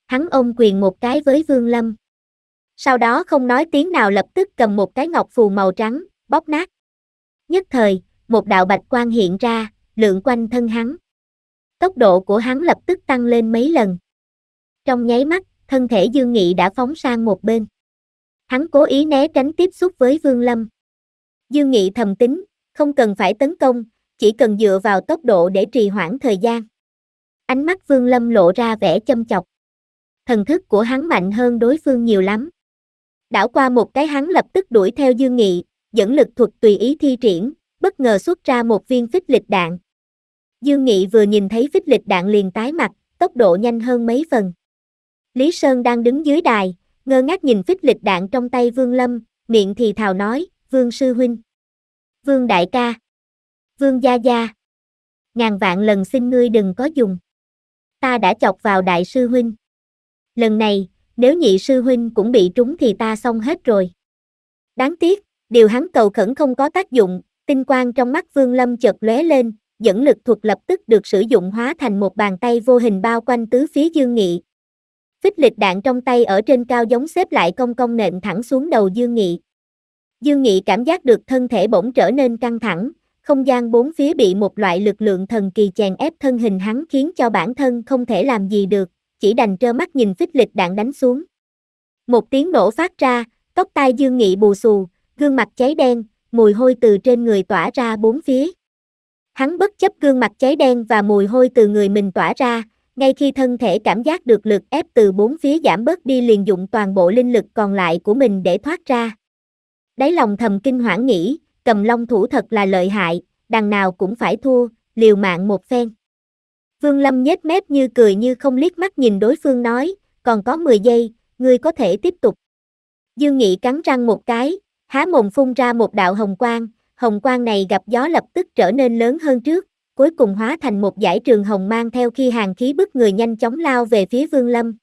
hắn ôm quyền một cái với Vương Lâm. Sau đó không nói tiếng nào lập tức cầm một cái ngọc phù màu trắng, bóp nát. Nhất thời, một đạo bạch quang hiện ra, lượn quanh thân hắn. Tốc độ của hắn lập tức tăng lên mấy lần. Trong nháy mắt, thân thể Dương Nghị đã phóng sang một bên. Hắn cố ý né tránh tiếp xúc với Vương Lâm. Dương Nghị thầm tính, không cần phải tấn công, chỉ cần dựa vào tốc độ để trì hoãn thời gian. Ánh mắt Vương Lâm lộ ra vẻ châm chọc thần thức của hắn mạnh hơn đối phương nhiều lắm. Đảo qua một cái hắn lập tức đuổi theo Dương Nghị, dẫn lực thuật tùy ý thi triển, bất ngờ xuất ra một viên phích lịch đạn. Dương Nghị vừa nhìn thấy phích lịch đạn liền tái mặt, tốc độ nhanh hơn mấy phần. Lý Sơn đang đứng dưới đài, ngơ ngác nhìn phích lịch đạn trong tay Vương Lâm, miệng thì thào nói, Vương Sư Huynh. Vương Đại Ca. Vương Gia Gia. Ngàn vạn lần xin ngươi đừng có dùng. Ta đã chọc vào Đại Sư Huynh lần này, nếu nhị sư huynh cũng bị trúng thì ta xong hết rồi. Đáng tiếc, điều hắn cầu khẩn không có tác dụng, tinh quang trong mắt Vương Lâm chợt lóe lên, dẫn lực thuật lập tức được sử dụng hóa thành một bàn tay vô hình bao quanh tứ phía Dương Nghị. Phích lịch đạn trong tay ở trên cao giống xếp lại cong cong nện thẳng xuống đầu Dương Nghị. Dương Nghị cảm giác được thân thể bỗng trở nên căng thẳng, không gian bốn phía bị một loại lực lượng thần kỳ chèn ép thân hình hắn khiến cho bản thân không thể làm gì được, chỉ đành trơ mắt nhìn phích lịch đạn đánh xuống. Một tiếng nổ phát ra, tóc tai Dương Nghị bù xù, gương mặt cháy đen, mùi hôi từ trên người tỏa ra bốn phía. Hắn bất chấp gương mặt cháy đen và mùi hôi từ người mình tỏa ra, ngay khi thân thể cảm giác được lực ép từ bốn phía giảm bớt đi liền dụng toàn bộ linh lực còn lại của mình để thoát ra. Đáy lòng thầm kinh hoảng nghĩ, cầm long thủ thật là lợi hại, đằng nào cũng phải thua, liều mạng một phen. Vương Lâm nhếch mép như cười như không liếc mắt nhìn đối phương nói, còn có 10 giây, ngươi có thể tiếp tục. Dương Nghị cắn răng một cái, há mồm phun ra một đạo hồng quang, hồng quang này gặp gió lập tức trở nên lớn hơn trước, cuối cùng hóa thành một giải trường hồng mang theo khi hàng khí bức người nhanh chóng lao về phía Vương Lâm.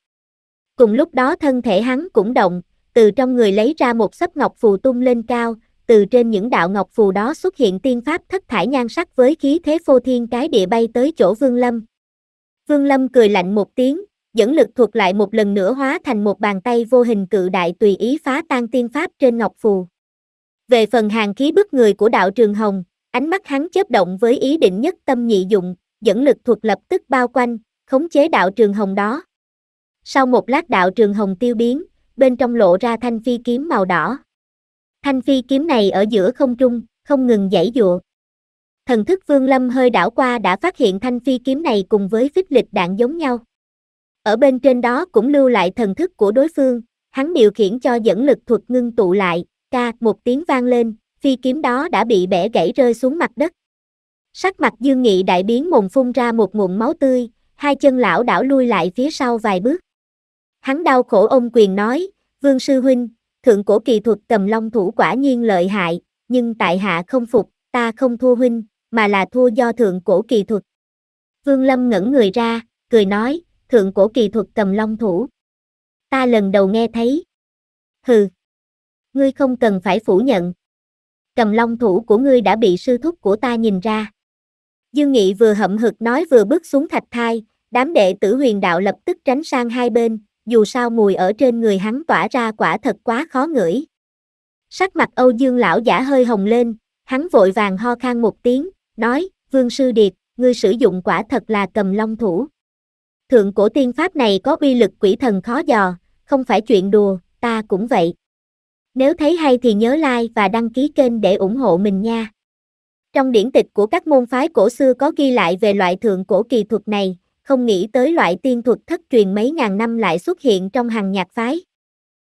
Cùng lúc đó thân thể hắn cũng động, từ trong người lấy ra một sấp ngọc phù tung lên cao, từ trên những đạo ngọc phù đó xuất hiện tiên pháp thất thải nhan sắc với khí thế phô thiên cái địa bay tới chỗ Vương Lâm. Vương Lâm cười lạnh một tiếng, dẫn lực thuật lại một lần nữa hóa thành một bàn tay vô hình cự đại tùy ý phá tan tiên pháp trên ngọc phù. Về phần hàng khí bức người của đạo Trường Hồng, ánh mắt hắn chớp động với ý định nhất tâm nhị dụng, dẫn lực thuật lập tức bao quanh, khống chế đạo Trường Hồng đó. Sau một lát đạo Trường Hồng tiêu biến, bên trong lộ ra thanh phi kiếm màu đỏ. Thanh phi kiếm này ở giữa không trung, không ngừng giãy dụa. Thần thức Vương Lâm hơi đảo qua đã phát hiện thanh phi kiếm này cùng với phích lịch đạn giống nhau. Ở bên trên đó cũng lưu lại thần thức của đối phương, hắn điều khiển cho dẫn lực thuật ngưng tụ lại, ca một tiếng vang lên, phi kiếm đó đã bị bẻ gãy rơi xuống mặt đất. Sắc mặt Dương Nghị đại biến mồm phun ra một ngụm máu tươi, hai chân lão đảo lui lại phía sau vài bước. Hắn đau khổ ôm quyền nói, Vương Sư Huynh, thượng cổ kỳ thuật cầm long thủ quả nhiên lợi hại, nhưng tại hạ không phục, ta không thua huynh, mà là thua do thượng cổ kỳ thuật. Vương Lâm ngẩn người ra, cười nói, thượng cổ kỳ thuật cầm long thủ. Ta lần đầu nghe thấy. Hừ. Ngươi không cần phải phủ nhận. Cầm long thủ của ngươi đã bị sư thúc của ta nhìn ra. Dương Nghị vừa hậm hực nói vừa bước xuống thạch thai, đám đệ tử huyền đạo lập tức tránh sang hai bên, dù sao mùi ở trên người hắn tỏa ra quả thật quá khó ngửi. Sắc mặt Âu Dương lão giả hơi hồng lên, hắn vội vàng ho khan một tiếng, nói, Vương Sư điệp ngươi sử dụng quả thật là cầm long thủ. Thượng cổ tiên pháp này có uy lực quỷ thần khó dò, không phải chuyện đùa, ta cũng vậy. Nếu thấy hay thì nhớ like và đăng ký kênh để ủng hộ mình nha. Trong điển tịch của các môn phái cổ xưa có ghi lại về loại thượng cổ kỳ thuật này, không nghĩ tới loại tiên thuật thất truyền mấy ngàn năm lại xuất hiện trong hàng nhạc phái.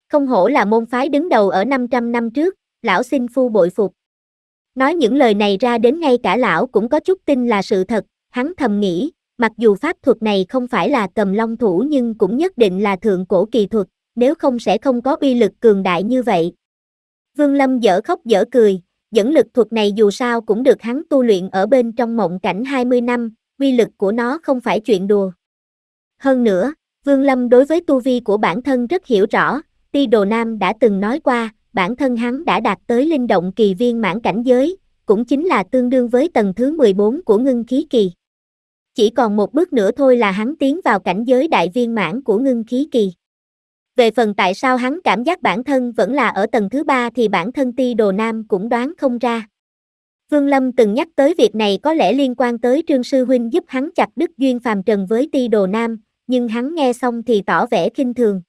Không hổ là môn phái đứng đầu ở 500 năm trước, lão xin phu bội phục. Nói những lời này ra đến ngay cả lão cũng có chút tin là sự thật, hắn thầm nghĩ, mặc dù pháp thuật này không phải là cầm long thủ nhưng cũng nhất định là thượng cổ kỳ thuật, nếu không sẽ không có uy lực cường đại như vậy. Vương Lâm dở khóc dở cười, dẫn lực thuật này dù sao cũng được hắn tu luyện ở bên trong mộng cảnh 20 năm, uy lực của nó không phải chuyện đùa. Hơn nữa, Vương Lâm đối với tu vi của bản thân rất hiểu rõ, Ti Đồ Nam đã từng nói qua, bản thân hắn đã đạt tới linh động kỳ viên mãn cảnh giới, cũng chính là tương đương với tầng thứ 14 của ngưng khí kỳ. Chỉ còn một bước nữa thôi là hắn tiến vào cảnh giới đại viên mãn của ngưng khí kỳ. Về phần tại sao hắn cảm giác bản thân vẫn là ở tầng thứ ba thì bản thân ti đồ nam cũng đoán không ra. Vương Lâm từng nhắc tới việc này có lẽ liên quan tới Trương Sư Huynh giúp hắn chặt đứt duyên phàm trần với ti đồ nam, nhưng hắn nghe xong thì tỏ vẻ kinh thường.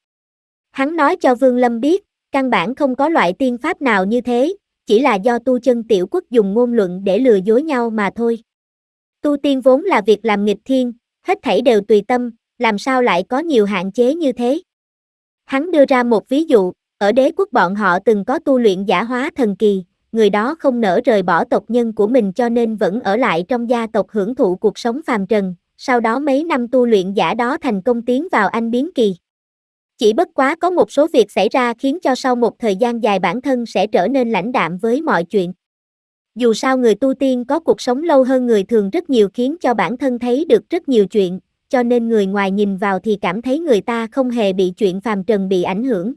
Hắn nói cho Vương Lâm biết, căn bản không có loại tiên pháp nào như thế, chỉ là do tu chân tiểu quốc dùng ngôn luận để lừa dối nhau mà thôi. Tu tiên vốn là việc làm nghịch thiên, hết thảy đều tùy tâm, làm sao lại có nhiều hạn chế như thế. Hắn đưa ra một ví dụ, ở đế quốc bọn họ từng có tu luyện giả hóa thần kỳ, người đó không nỡ rời bỏ tộc nhân của mình cho nên vẫn ở lại trong gia tộc hưởng thụ cuộc sống phàm trần, sau đó mấy năm tu luyện giả đó thành công tiến vào anh biến kỳ. Chỉ bất quá có một số việc xảy ra khiến cho sau một thời gian dài bản thân sẽ trở nên lãnh đạm với mọi chuyện. Dù sao người tu tiên có cuộc sống lâu hơn người thường rất nhiều khiến cho bản thân thấy được rất nhiều chuyện, cho nên người ngoài nhìn vào thì cảm thấy người ta không hề bị chuyện phàm trần bị ảnh hưởng.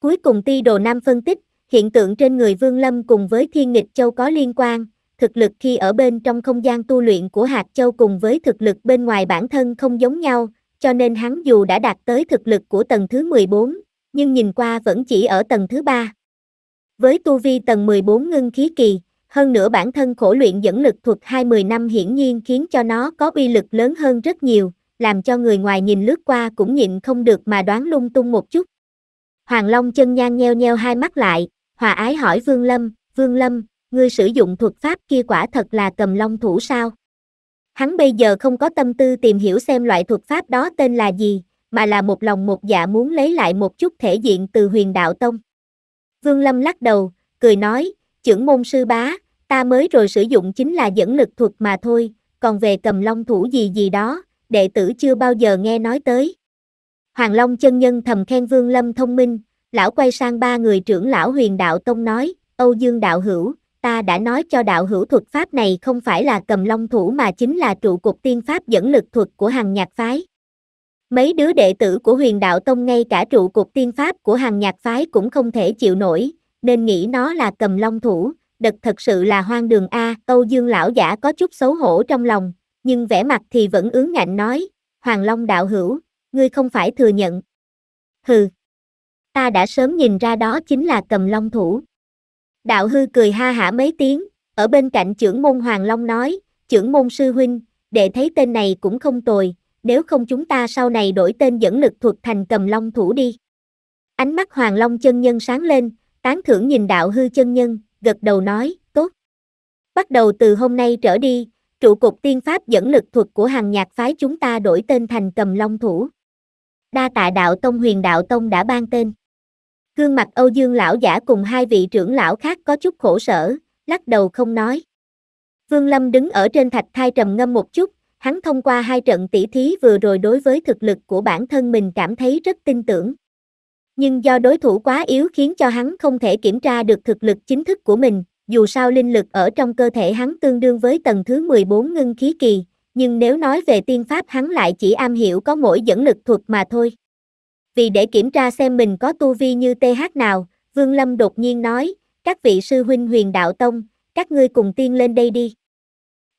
Cuối cùng ti đồ nam phân tích, hiện tượng trên người Vương Lâm cùng với Thiên Nghịch Châu có liên quan, thực lực khi ở bên trong không gian tu luyện của Hạt Châu cùng với thực lực bên ngoài bản thân không giống nhau, cho nên hắn dù đã đạt tới thực lực của tầng thứ 14, nhưng nhìn qua vẫn chỉ ở tầng thứ 3. Với tu vi tầng 14 ngưng khí kỳ, hơn nữa bản thân khổ luyện dẫn lực thuật 20 năm hiển nhiên khiến cho nó có uy lực lớn hơn rất nhiều, làm cho người ngoài nhìn lướt qua cũng nhịn không được mà đoán lung tung một chút. Hoàng Long chân nhan nheo nheo hai mắt lại, Hòa ái hỏi Vương Lâm, Vương Lâm, ngươi sử dụng thuật pháp kia quả thật là cầm long thủ sao? Hắn bây giờ không có tâm tư tìm hiểu xem loại thuật pháp đó tên là gì, mà là một lòng một dạ muốn lấy lại một chút thể diện từ huyền đạo tông. Vương Lâm lắc đầu, cười nói, trưởng môn sư bá, ta mới rồi sử dụng chính là dẫn lực thuật mà thôi, còn về cầm long thủ gì gì đó, đệ tử chưa bao giờ nghe nói tới. Hoàng Long chân nhân thầm khen Vương Lâm thông minh, lão quay sang ba người trưởng lão huyền đạo tông nói, Âu Dương đạo hữu, ta đã nói cho đạo hữu thuật pháp này không phải là cầm long thủ mà chính là trụ cục tiên pháp dẫn lực thuật của hàng nhạc phái. Mấy đứa đệ tử của huyền đạo tông ngay cả trụ cục tiên pháp của hàng nhạc phái cũng không thể chịu nổi, nên nghĩ nó là cầm long thủ, đật thật sự là hoang đường A, Âu Dương lão giả có chút xấu hổ trong lòng, nhưng vẻ mặt thì vẫn ướng ngạnh nói, Hoàng Long đạo hữu, ngươi không phải thừa nhận. Hừ, ta đã sớm nhìn ra đó chính là cầm long thủ. Đạo hư cười ha hả mấy tiếng, ở bên cạnh trưởng môn Hoàng Long nói, trưởng môn sư huynh, để thấy tên này cũng không tồi, nếu không chúng ta sau này đổi tên dẫn lực thuật thành cầm long thủ đi. Ánh mắt Hoàng Long chân nhân sáng lên, tán thưởng nhìn đạo hư chân nhân, gật đầu nói, tốt. Bắt đầu từ hôm nay trở đi, trụ cục tiên pháp dẫn lực thuật của hàng nhạc phái chúng ta đổi tên thành cầm long thủ. Đa tạ đạo tông huyền đạo tông đã ban tên. Gương mặt Âu Dương lão giả cùng hai vị trưởng lão khác có chút khổ sở, lắc đầu không nói. Vương Lâm đứng ở trên thạch thai trầm ngâm một chút, hắn thông qua hai trận tỉ thí vừa rồi đối với thực lực của bản thân mình cảm thấy rất tin tưởng. Nhưng do đối thủ quá yếu khiến cho hắn không thể kiểm tra được thực lực chính thức của mình, dù sao linh lực ở trong cơ thể hắn tương đương với tầng thứ 14 ngưng khí kỳ, nhưng nếu nói về tiên pháp hắn lại chỉ am hiểu có mỗi dẫn lực thuật mà thôi vì để kiểm tra xem mình có tu vi như TH nào, Vương Lâm đột nhiên nói, các vị sư huynh huyền đạo tông, các ngươi cùng tiên lên đây đi.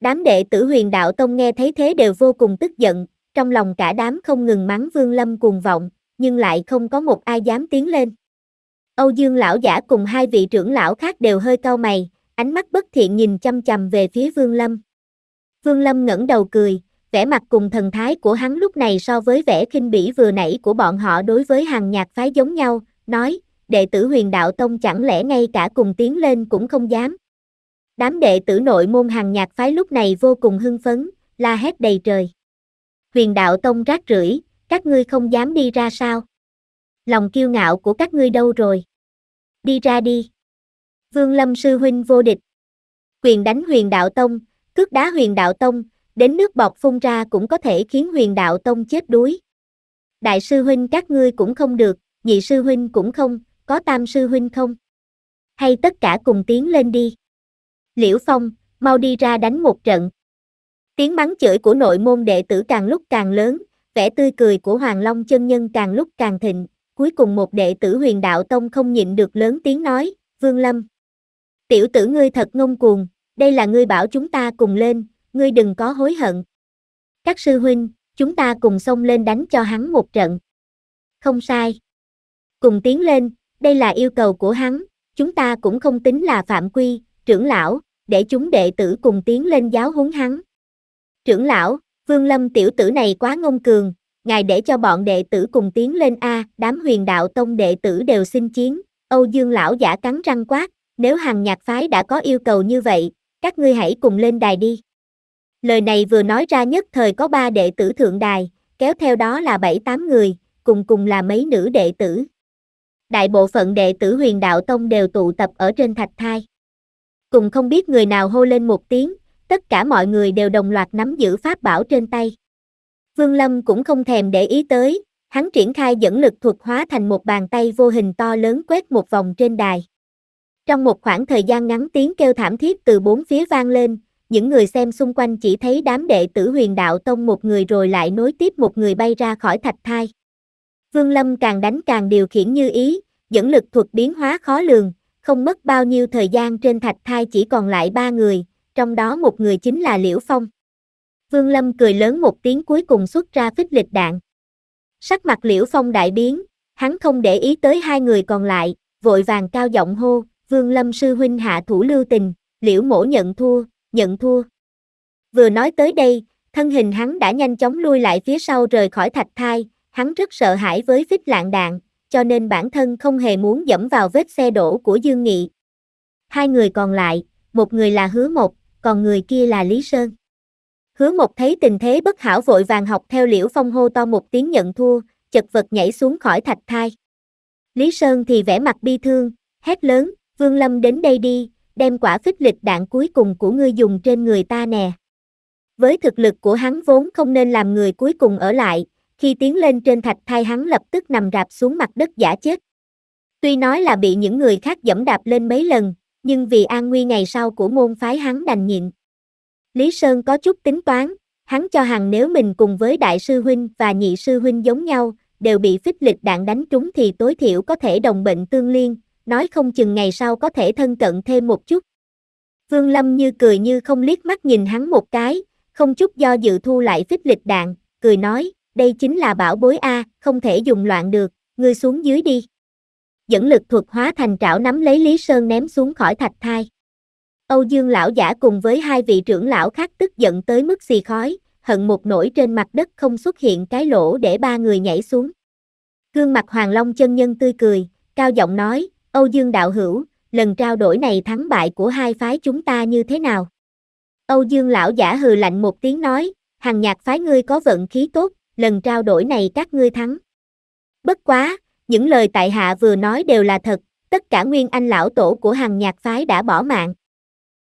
Đám đệ tử huyền đạo tông nghe thấy thế đều vô cùng tức giận, trong lòng cả đám không ngừng mắng Vương Lâm cuồng vọng, nhưng lại không có một ai dám tiến lên. Âu Dương lão giả cùng hai vị trưởng lão khác đều hơi cau mày, ánh mắt bất thiện nhìn chăm chằm về phía Vương Lâm. Vương Lâm ngẩng đầu cười, vẻ mặt cùng thần thái của hắn lúc này so với vẻ khinh bỉ vừa nãy của bọn họ đối với hàng nhạc phái giống nhau, nói, đệ tử huyền đạo tông chẳng lẽ ngay cả cùng tiến lên cũng không dám. Đám đệ tử nội môn hàng nhạc phái lúc này vô cùng hưng phấn, la hét đầy trời. Huyền đạo tông rác rưởi, các ngươi không dám đi ra sao? Lòng kiêu ngạo của các ngươi đâu rồi? Đi ra đi. Vương Lâm sư huynh vô địch. Quyền đánh huyền đạo tông, cước đá huyền đạo tông, đến nước bọt phun ra cũng có thể khiến huyền đạo tông chết đuối. Đại sư huynh các ngươi cũng không được, nhị sư huynh cũng không, có tam sư huynh không? Hay tất cả cùng tiến lên đi. Liễu Phong, mau đi ra đánh một trận. Tiếng mắng chửi của nội môn đệ tử càng lúc càng lớn, vẻ tươi cười của Hoàng Long chân nhân càng lúc càng thịnh, cuối cùng một đệ tử huyền đạo tông không nhịn được lớn tiếng nói, Vương Lâm. Tiểu tử ngươi thật ngông cuồng, đây là ngươi bảo chúng ta cùng lên, ngươi đừng có hối hận. Các sư huynh, chúng ta cùng xông lên đánh cho hắn một trận. Không sai. Cùng tiến lên, đây là yêu cầu của hắn, chúng ta cũng không tính là phạm quy, trưởng lão, để chúng đệ tử cùng tiến lên giáo huấn hắn. Trưởng lão, Vương Lâm tiểu tử này quá ngông cường, ngài để cho bọn đệ tử cùng tiến lên A, đám huyền đạo tông đệ tử đều xin chiến, Âu Dương lão giả cắn răng quát, nếu hàng nhạc phái đã có yêu cầu như vậy, các ngươi hãy cùng lên đài đi. Lời này vừa nói ra nhất thời có ba đệ tử thượng đài, kéo theo đó là bảy tám người, cùng cùng là mấy nữ đệ tử. Đại bộ phận đệ tử huyền đạo tông đều tụ tập ở trên thạch thai. Cùng không biết người nào hô lên một tiếng, tất cả mọi người đều đồng loạt nắm giữ pháp bảo trên tay. Vương Lâm cũng không thèm để ý tới, hắn triển khai dẫn lực thuật hóa thành một bàn tay vô hình to lớn quét một vòng trên đài. Trong một khoảng thời gian ngắn tiếng kêu thảm thiết từ bốn phía vang lên, những người xem xung quanh chỉ thấy đám đệ tử huyền đạo tông một người rồi lại nối tiếp một người bay ra khỏi thạch thai. Vương Lâm càng đánh càng điều khiển như ý, dẫn lực thuật biến hóa khó lường, không mất bao nhiêu thời gian trên thạch thai chỉ còn lại ba người, trong đó một người chính là Liễu Phong. Vương Lâm cười lớn một tiếng cuối cùng xuất ra phích lịch đạn. Sắc mặt Liễu Phong đại biến, hắn không để ý tới hai người còn lại, vội vàng cao giọng hô, Vương Lâm sư huynh hạ thủ lưu tình, Liễu mổ nhận thua, nhận thua. Vừa nói tới đây, thân hình hắn đã nhanh chóng lui lại phía sau rời khỏi thạch thai, hắn rất sợ hãi với phích lạng đạn, cho nên bản thân không hề muốn dẫm vào vết xe đổ của Dương Nghị. Hai người còn lại, một người là Hứa Một, còn người kia là Lý Sơn. Hứa Một thấy tình thế bất hảo vội vàng học theo Liễu Phong hô to một tiếng nhận thua, chật vật nhảy xuống khỏi thạch thai. Lý Sơn thì vẻ mặt bi thương, hét lớn, Vương Lâm đến đây đi, đem quả phích lịch đạn cuối cùng của ngươi dùng trên người ta nè. Với thực lực của hắn vốn không nên làm người cuối cùng ở lại, khi tiến lên trên thạch thay hắn lập tức nằm rạp xuống mặt đất giả chết. Tuy nói là bị những người khác dẫm đạp lên mấy lần, nhưng vì an nguy ngày sau của môn phái hắn đành nhịn. Lý Sơn có chút tính toán, hắn cho rằng nếu mình cùng với đại sư huynh và nhị sư huynh giống nhau, đều bị phích lịch đạn đánh trúng thì tối thiểu có thể đồng bệnh tương liên, nói không chừng ngày sau có thể thân cận thêm một chút. Vương Lâm như cười như không liếc mắt nhìn hắn một cái, không chút do dự thu lại phích lịch đạn, cười nói, đây chính là bảo bối A, không thể dùng loạn được, ngươi xuống dưới đi. Dẫn lực thuật hóa thành trảo nắm lấy Lý Sơn ném xuống khỏi thạch thai. Âu Dương lão giả cùng với hai vị trưởng lão khác tức giận tới mức xì khói, hận một nỗi trên mặt đất không xuất hiện cái lỗ để ba người nhảy xuống. Gương mặt Hoàng Long chân nhân tươi cười, cao giọng nói, Âu Dương Đạo Hữu, lần trao đổi này thắng bại của hai phái chúng ta như thế nào? Âu Dương Lão giả hừ lạnh một tiếng nói, Hằng nhạc phái ngươi có vận khí tốt, lần trao đổi này các ngươi thắng. Bất quá, những lời tại hạ vừa nói đều là thật, tất cả nguyên anh lão tổ của Hằng nhạc phái đã bỏ mạng.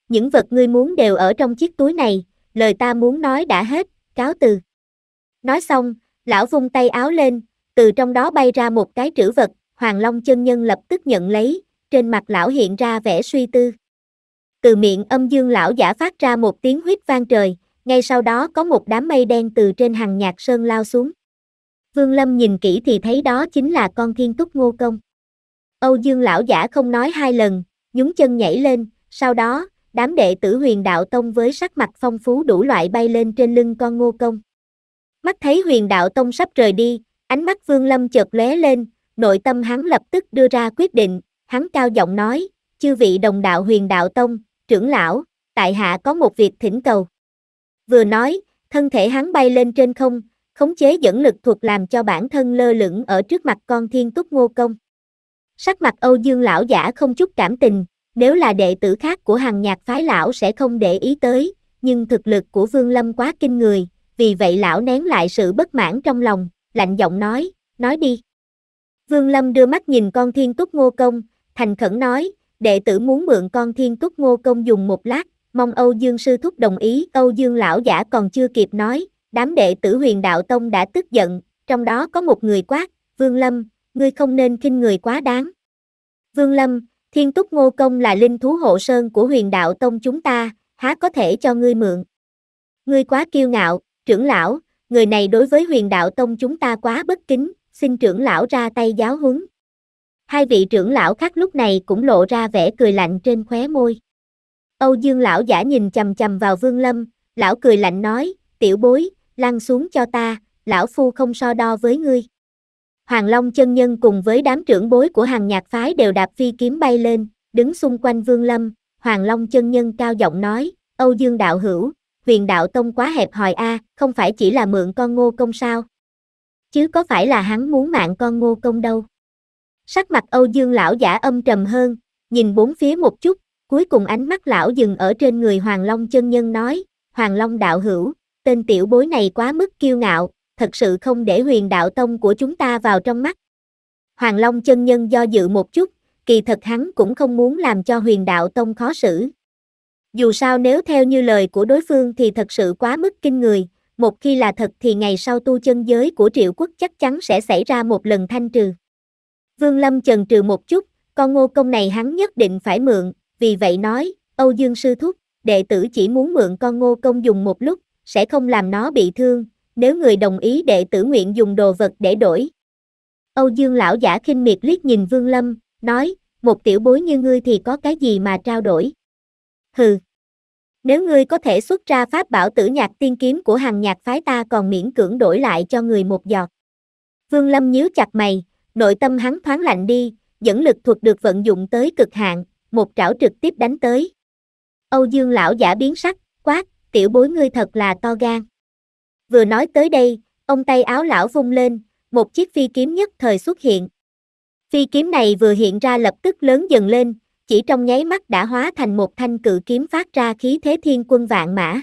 Những vật ngươi muốn đều ở trong chiếc túi này, lời ta muốn nói đã hết, cáo từ. Nói xong, lão vung tay áo lên, từ trong đó bay ra một cái trữ vật, Hoàng Long chân nhân lập tức nhận lấy, trên mặt lão hiện ra vẻ suy tư. Từ miệng âm dương lão giả phát ra một tiếng huyết vang trời, ngay sau đó có một đám mây đen từ trên hàng nhạc sơn lao xuống. Vương Lâm nhìn kỹ thì thấy đó chính là con thiên túc ngô công. Âu Dương lão giả không nói hai lần, nhúng chân nhảy lên, sau đó, đám đệ tử huyền đạo tông với sắc mặt phong phú đủ loại bay lên trên lưng con ngô công. Mắt thấy huyền đạo tông sắp rời đi, ánh mắt Vương Lâm chợt lóe lên, nội tâm hắn lập tức đưa ra quyết định, hắn cao giọng nói, chư vị đồng đạo huyền đạo tông, trưởng lão, tại hạ có một việc thỉnh cầu. Vừa nói, thân thể hắn bay lên trên không, khống chế dẫn lực thuật làm cho bản thân lơ lửng ở trước mặt con thiên túc ngô công. Sắc mặt Âu Dương lão giả không chút cảm tình, nếu là đệ tử khác của hàng nhạc phái lão sẽ không để ý tới, nhưng thực lực của Vương Lâm quá kinh người, vì vậy lão nén lại sự bất mãn trong lòng, lạnh giọng nói, nói đi. Vương Lâm đưa mắt nhìn con thiên túc ngô công, thành khẩn nói, đệ tử muốn mượn con thiên túc ngô công dùng một lát, mong Âu Dương sư thúc đồng ý, Âu Dương lão giả còn chưa kịp nói, đám đệ tử huyền đạo tông đã tức giận, trong đó có một người quát, Vương Lâm, ngươi không nên khinh người quá đáng. Vương Lâm, thiên túc ngô công là linh thú hộ sơn của huyền đạo tông chúng ta, há có thể cho ngươi mượn. Ngươi quá kiêu ngạo, trưởng lão, người này đối với huyền đạo tông chúng ta quá bất kính, xin trưởng lão ra tay giáo huấn. Hai vị trưởng lão khác lúc này cũng lộ ra vẻ cười lạnh trên khóe môi. Âu Dương lão giả nhìn chầm chầm vào Vương Lâm, lão cười lạnh nói, tiểu bối, lăn xuống cho ta, lão phu không so đo với ngươi. Hoàng Long chân nhân cùng với đám trưởng bối của hàng nhạc phái đều đạp phi kiếm bay lên, đứng xung quanh Vương Lâm, Hoàng Long chân nhân cao giọng nói, Âu Dương đạo hữu, huyền đạo tông quá hẹp hòi a, không phải chỉ là mượn con ngô công sao chứ có phải là hắn muốn mạng con ngô công đâu. Sắc mặt Âu Dương lão giả âm trầm hơn, nhìn bốn phía một chút, cuối cùng ánh mắt lão dừng ở trên người Hoàng Long chân nhân nói, Hoàng Long đạo hữu, tên tiểu bối này quá mức kiêu ngạo, thật sự không để huyền đạo tông của chúng ta vào trong mắt. Hoàng Long chân nhân do dự một chút, kỳ thật hắn cũng không muốn làm cho huyền đạo tông khó xử. Dù sao nếu theo như lời của đối phương thì thật sự quá mức kinh người một khi là thật thì ngày sau tu chân giới của triệu quốc chắc chắn sẽ xảy ra một lần thanh trừ. Vương Lâm chần trừ một chút, con ngô công này hắn nhất định phải mượn, vì vậy nói, Âu Dương Sư Thúc, đệ tử chỉ muốn mượn con ngô công dùng một lúc, sẽ không làm nó bị thương, nếu người đồng ý đệ tử nguyện dùng đồ vật để đổi. Âu Dương lão giả khinh miệt liếc nhìn Vương Lâm, nói, một tiểu bối như ngươi thì có cái gì mà trao đổi. Hừ. Nếu ngươi có thể xuất ra pháp bảo tử nhạc tiên kiếm của hàng nhạc phái ta còn miễn cưỡng đổi lại cho người một giọt. Vương Lâm nhíu chặt mày, nội tâm hắn thoáng lạnh đi, dẫn lực thuật được vận dụng tới cực hạn, một trảo trực tiếp đánh tới. Âu Dương lão giả biến sắc, quát, tiểu bối ngươi thật là to gan. Vừa nói tới đây, ông tay áo lão vung lên, một chiếc phi kiếm nhất thời xuất hiện. Phi kiếm này vừa hiện ra lập tức lớn dần lên, chỉ trong nháy mắt đã hóa thành một thanh cự kiếm phát ra khí thế thiên quân vạn mã.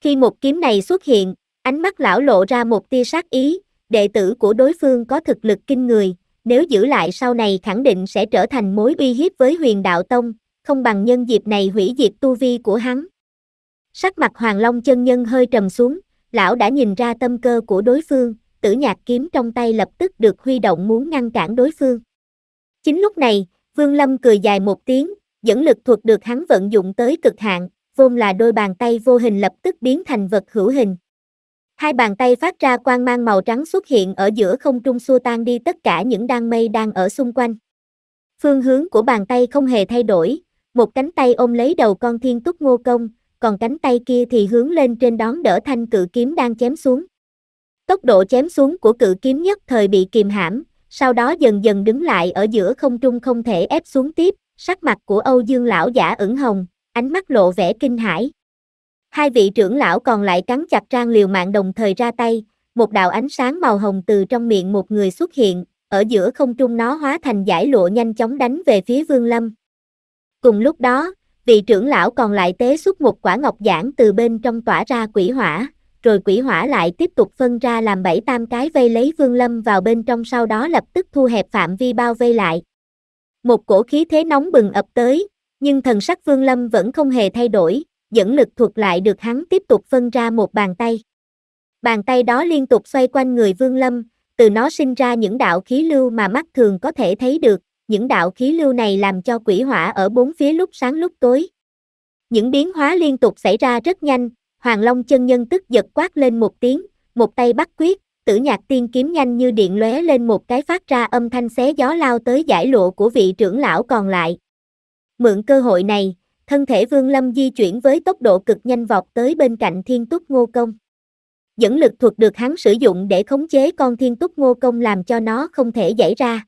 Khi một kiếm này xuất hiện, ánh mắt lão lộ ra một tia sát ý, đệ tử của đối phương có thực lực kinh người, nếu giữ lại sau này khẳng định sẽ trở thành mối uy hiếp với huyền đạo tông, không bằng nhân dịp này hủy diệt tu vi của hắn. Sắc mặt Hoàng Long chân nhân hơi trầm xuống, lão đã nhìn ra tâm cơ của đối phương, tử nhạc kiếm trong tay lập tức được huy động muốn ngăn cản đối phương. Chính lúc này, Vương Lâm cười dài một tiếng, dẫn lực thuật được hắn vận dụng tới cực hạn, vốn là đôi bàn tay vô hình lập tức biến thành vật hữu hình. Hai bàn tay phát ra quang mang màu trắng xuất hiện ở giữa không trung xua tan đi tất cả những đan mây đang ở xung quanh. Phương hướng của bàn tay không hề thay đổi, một cánh tay ôm lấy đầu con thiên túc ngô công, còn cánh tay kia thì hướng lên trên đón đỡ thanh cự kiếm đang chém xuống. Tốc độ chém xuống của cự kiếm nhất thời bị kìm hãm, sau đó dần dần đứng lại ở giữa không trung không thể ép xuống tiếp, sắc mặt của Âu Dương lão giả ửng hồng, ánh mắt lộ vẻ kinh hãi. Hai vị trưởng lão còn lại cắn chặt răng liều mạng đồng thời ra tay, một đạo ánh sáng màu hồng từ trong miệng một người xuất hiện, ở giữa không trung nó hóa thành giải lụa nhanh chóng đánh về phía Vương Lâm. Cùng lúc đó, vị trưởng lão còn lại tế xuất một quả ngọc giản từ bên trong tỏa ra quỷ hỏa rồi quỷ hỏa lại tiếp tục phân ra làm bảy tam cái vây lấy Vương Lâm vào bên trong sau đó lập tức thu hẹp phạm vi bao vây lại. Một cổ khí thế nóng bừng ập tới, nhưng thần sắc Vương Lâm vẫn không hề thay đổi, dẫn lực thuật lại được hắn tiếp tục phân ra một bàn tay. Bàn tay đó liên tục xoay quanh người Vương Lâm, từ nó sinh ra những đạo khí lưu mà mắt thường có thể thấy được, những đạo khí lưu này làm cho quỷ hỏa ở bốn phía lúc sáng lúc tối. Những biến hóa liên tục xảy ra rất nhanh, Hoàng Long chân nhân tức giật quát lên một tiếng, một tay bắt quyết, tử nhạc tiên kiếm nhanh như điện lóe lên một cái phát ra âm thanh xé gió lao tới giải lụa của vị trưởng lão còn lại. Mượn cơ hội này, thân thể Vương Lâm di chuyển với tốc độ cực nhanh vọt tới bên cạnh Thiên Túc Ngô Công. Dẫn lực thuật được hắn sử dụng để khống chế con Thiên Túc Ngô Công làm cho nó không thể giải ra.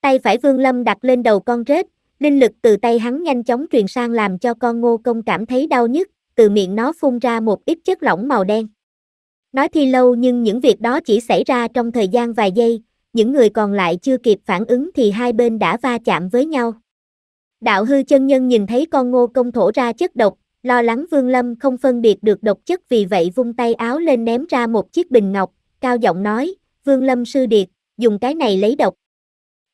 Tay phải Vương Lâm đặt lên đầu con rết, linh lực từ tay hắn nhanh chóng truyền sang làm cho con Ngô Công cảm thấy đau nhức, từ miệng nó phun ra một ít chất lỏng màu đen. Nói thi lâu nhưng những việc đó chỉ xảy ra trong thời gian vài giây, những người còn lại chưa kịp phản ứng thì hai bên đã va chạm với nhau. Đạo hư chân nhân nhìn thấy con ngô công thổ ra chất độc, lo lắng Vương Lâm không phân biệt được độc chất vì vậy vung tay áo lên ném ra một chiếc bình ngọc, cao giọng nói, Vương Lâm sư điệt, dùng cái này lấy độc.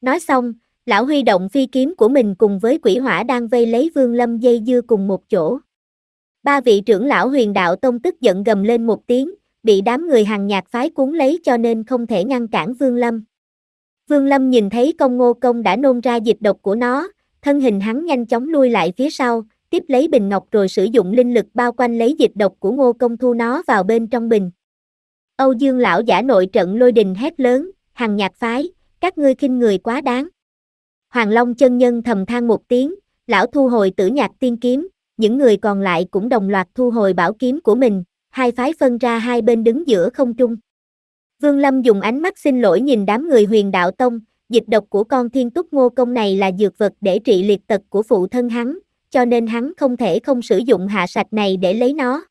Nói xong, lão huy động phi kiếm của mình cùng với quỷ hỏa đang vây lấy Vương Lâm dây dưa cùng một chỗ. Ba vị trưởng lão huyền đạo tông tức giận gầm lên một tiếng, bị đám người hàng nhạc phái cuốn lấy cho nên không thể ngăn cản Vương Lâm. Vương Lâm nhìn thấy công ngô công đã nôn ra dịch độc của nó, thân hình hắn nhanh chóng lui lại phía sau, tiếp lấy bình ngọc rồi sử dụng linh lực bao quanh lấy dịch độc của ngô công thu nó vào bên trong bình. Âu Dương lão giả nội trận lôi đình hét lớn, hàng nhạc phái, các ngươi khinh người quá đáng. Hoàng Long chân nhân thầm than một tiếng, lão thu hồi tử nhạc tiên kiếm, những người còn lại cũng đồng loạt thu hồi bảo kiếm của mình, hai phái phân ra hai bên đứng giữa không trung. Vương Lâm dùng ánh mắt xin lỗi nhìn đám người huyền đạo tông, dịch độc của con thiên túc ngô công này là dược vật để trị liệt tật của phụ thân hắn, cho nên hắn không thể không sử dụng hạ sạch này để lấy nó.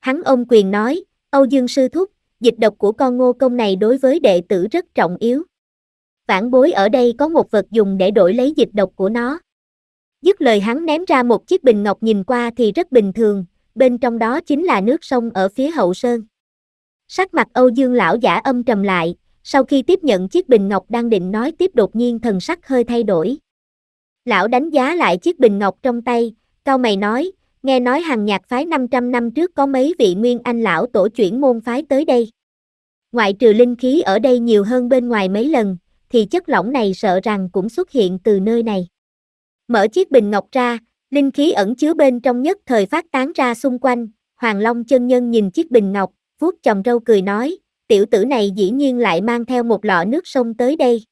Hắn ôm quyền nói, Âu Dương Sư Thúc, dịch độc của con ngô công này đối với đệ tử rất trọng yếu. Vãn bối ở đây có một vật dùng để đổi lấy dịch độc của nó. Dứt lời hắn ném ra một chiếc bình ngọc nhìn qua thì rất bình thường, bên trong đó chính là nước sông ở phía hậu sơn. Sắc mặt Âu Dương lão giả âm trầm lại, sau khi tiếp nhận chiếc bình ngọc đang định nói tiếp đột nhiên thần sắc hơi thay đổi. Lão đánh giá lại chiếc bình ngọc trong tay, cao mày nói, nghe nói hàng nhạc phái 500 năm trước có mấy vị nguyên anh lão tổ chuyển môn phái tới đây. Ngoại trừ linh khí ở đây nhiều hơn bên ngoài mấy lần, thì chất lỏng này sợ rằng cũng xuất hiện từ nơi này. Mở chiếc bình ngọc ra, linh khí ẩn chứa bên trong nhất thời phát tán ra xung quanh, Hoàng Long chân nhân nhìn chiếc bình ngọc, vuốt chồng râu cười nói, tiểu tử này dĩ nhiên lại mang theo một lọ nước sông tới đây.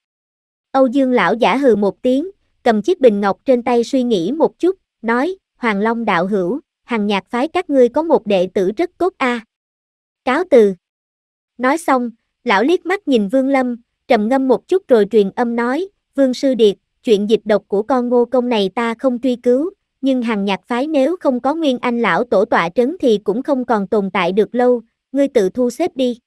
Âu Dương lão giả hừ một tiếng, cầm chiếc bình ngọc trên tay suy nghĩ một chút, nói, Hoàng Long đạo hữu, hằng nhạc phái các ngươi có một đệ tử rất tốt a. À. Cáo từ. Nói xong, lão liếc mắt nhìn Vương Lâm, trầm ngâm một chút rồi truyền âm nói, Vương Sư Điệt, chuyện dịch độc của con ngô công này ta không truy cứu, nhưng hàng nhạc phái nếu không có nguyên anh lão tổ tọa trấn thì cũng không còn tồn tại được lâu, ngươi tự thu xếp đi.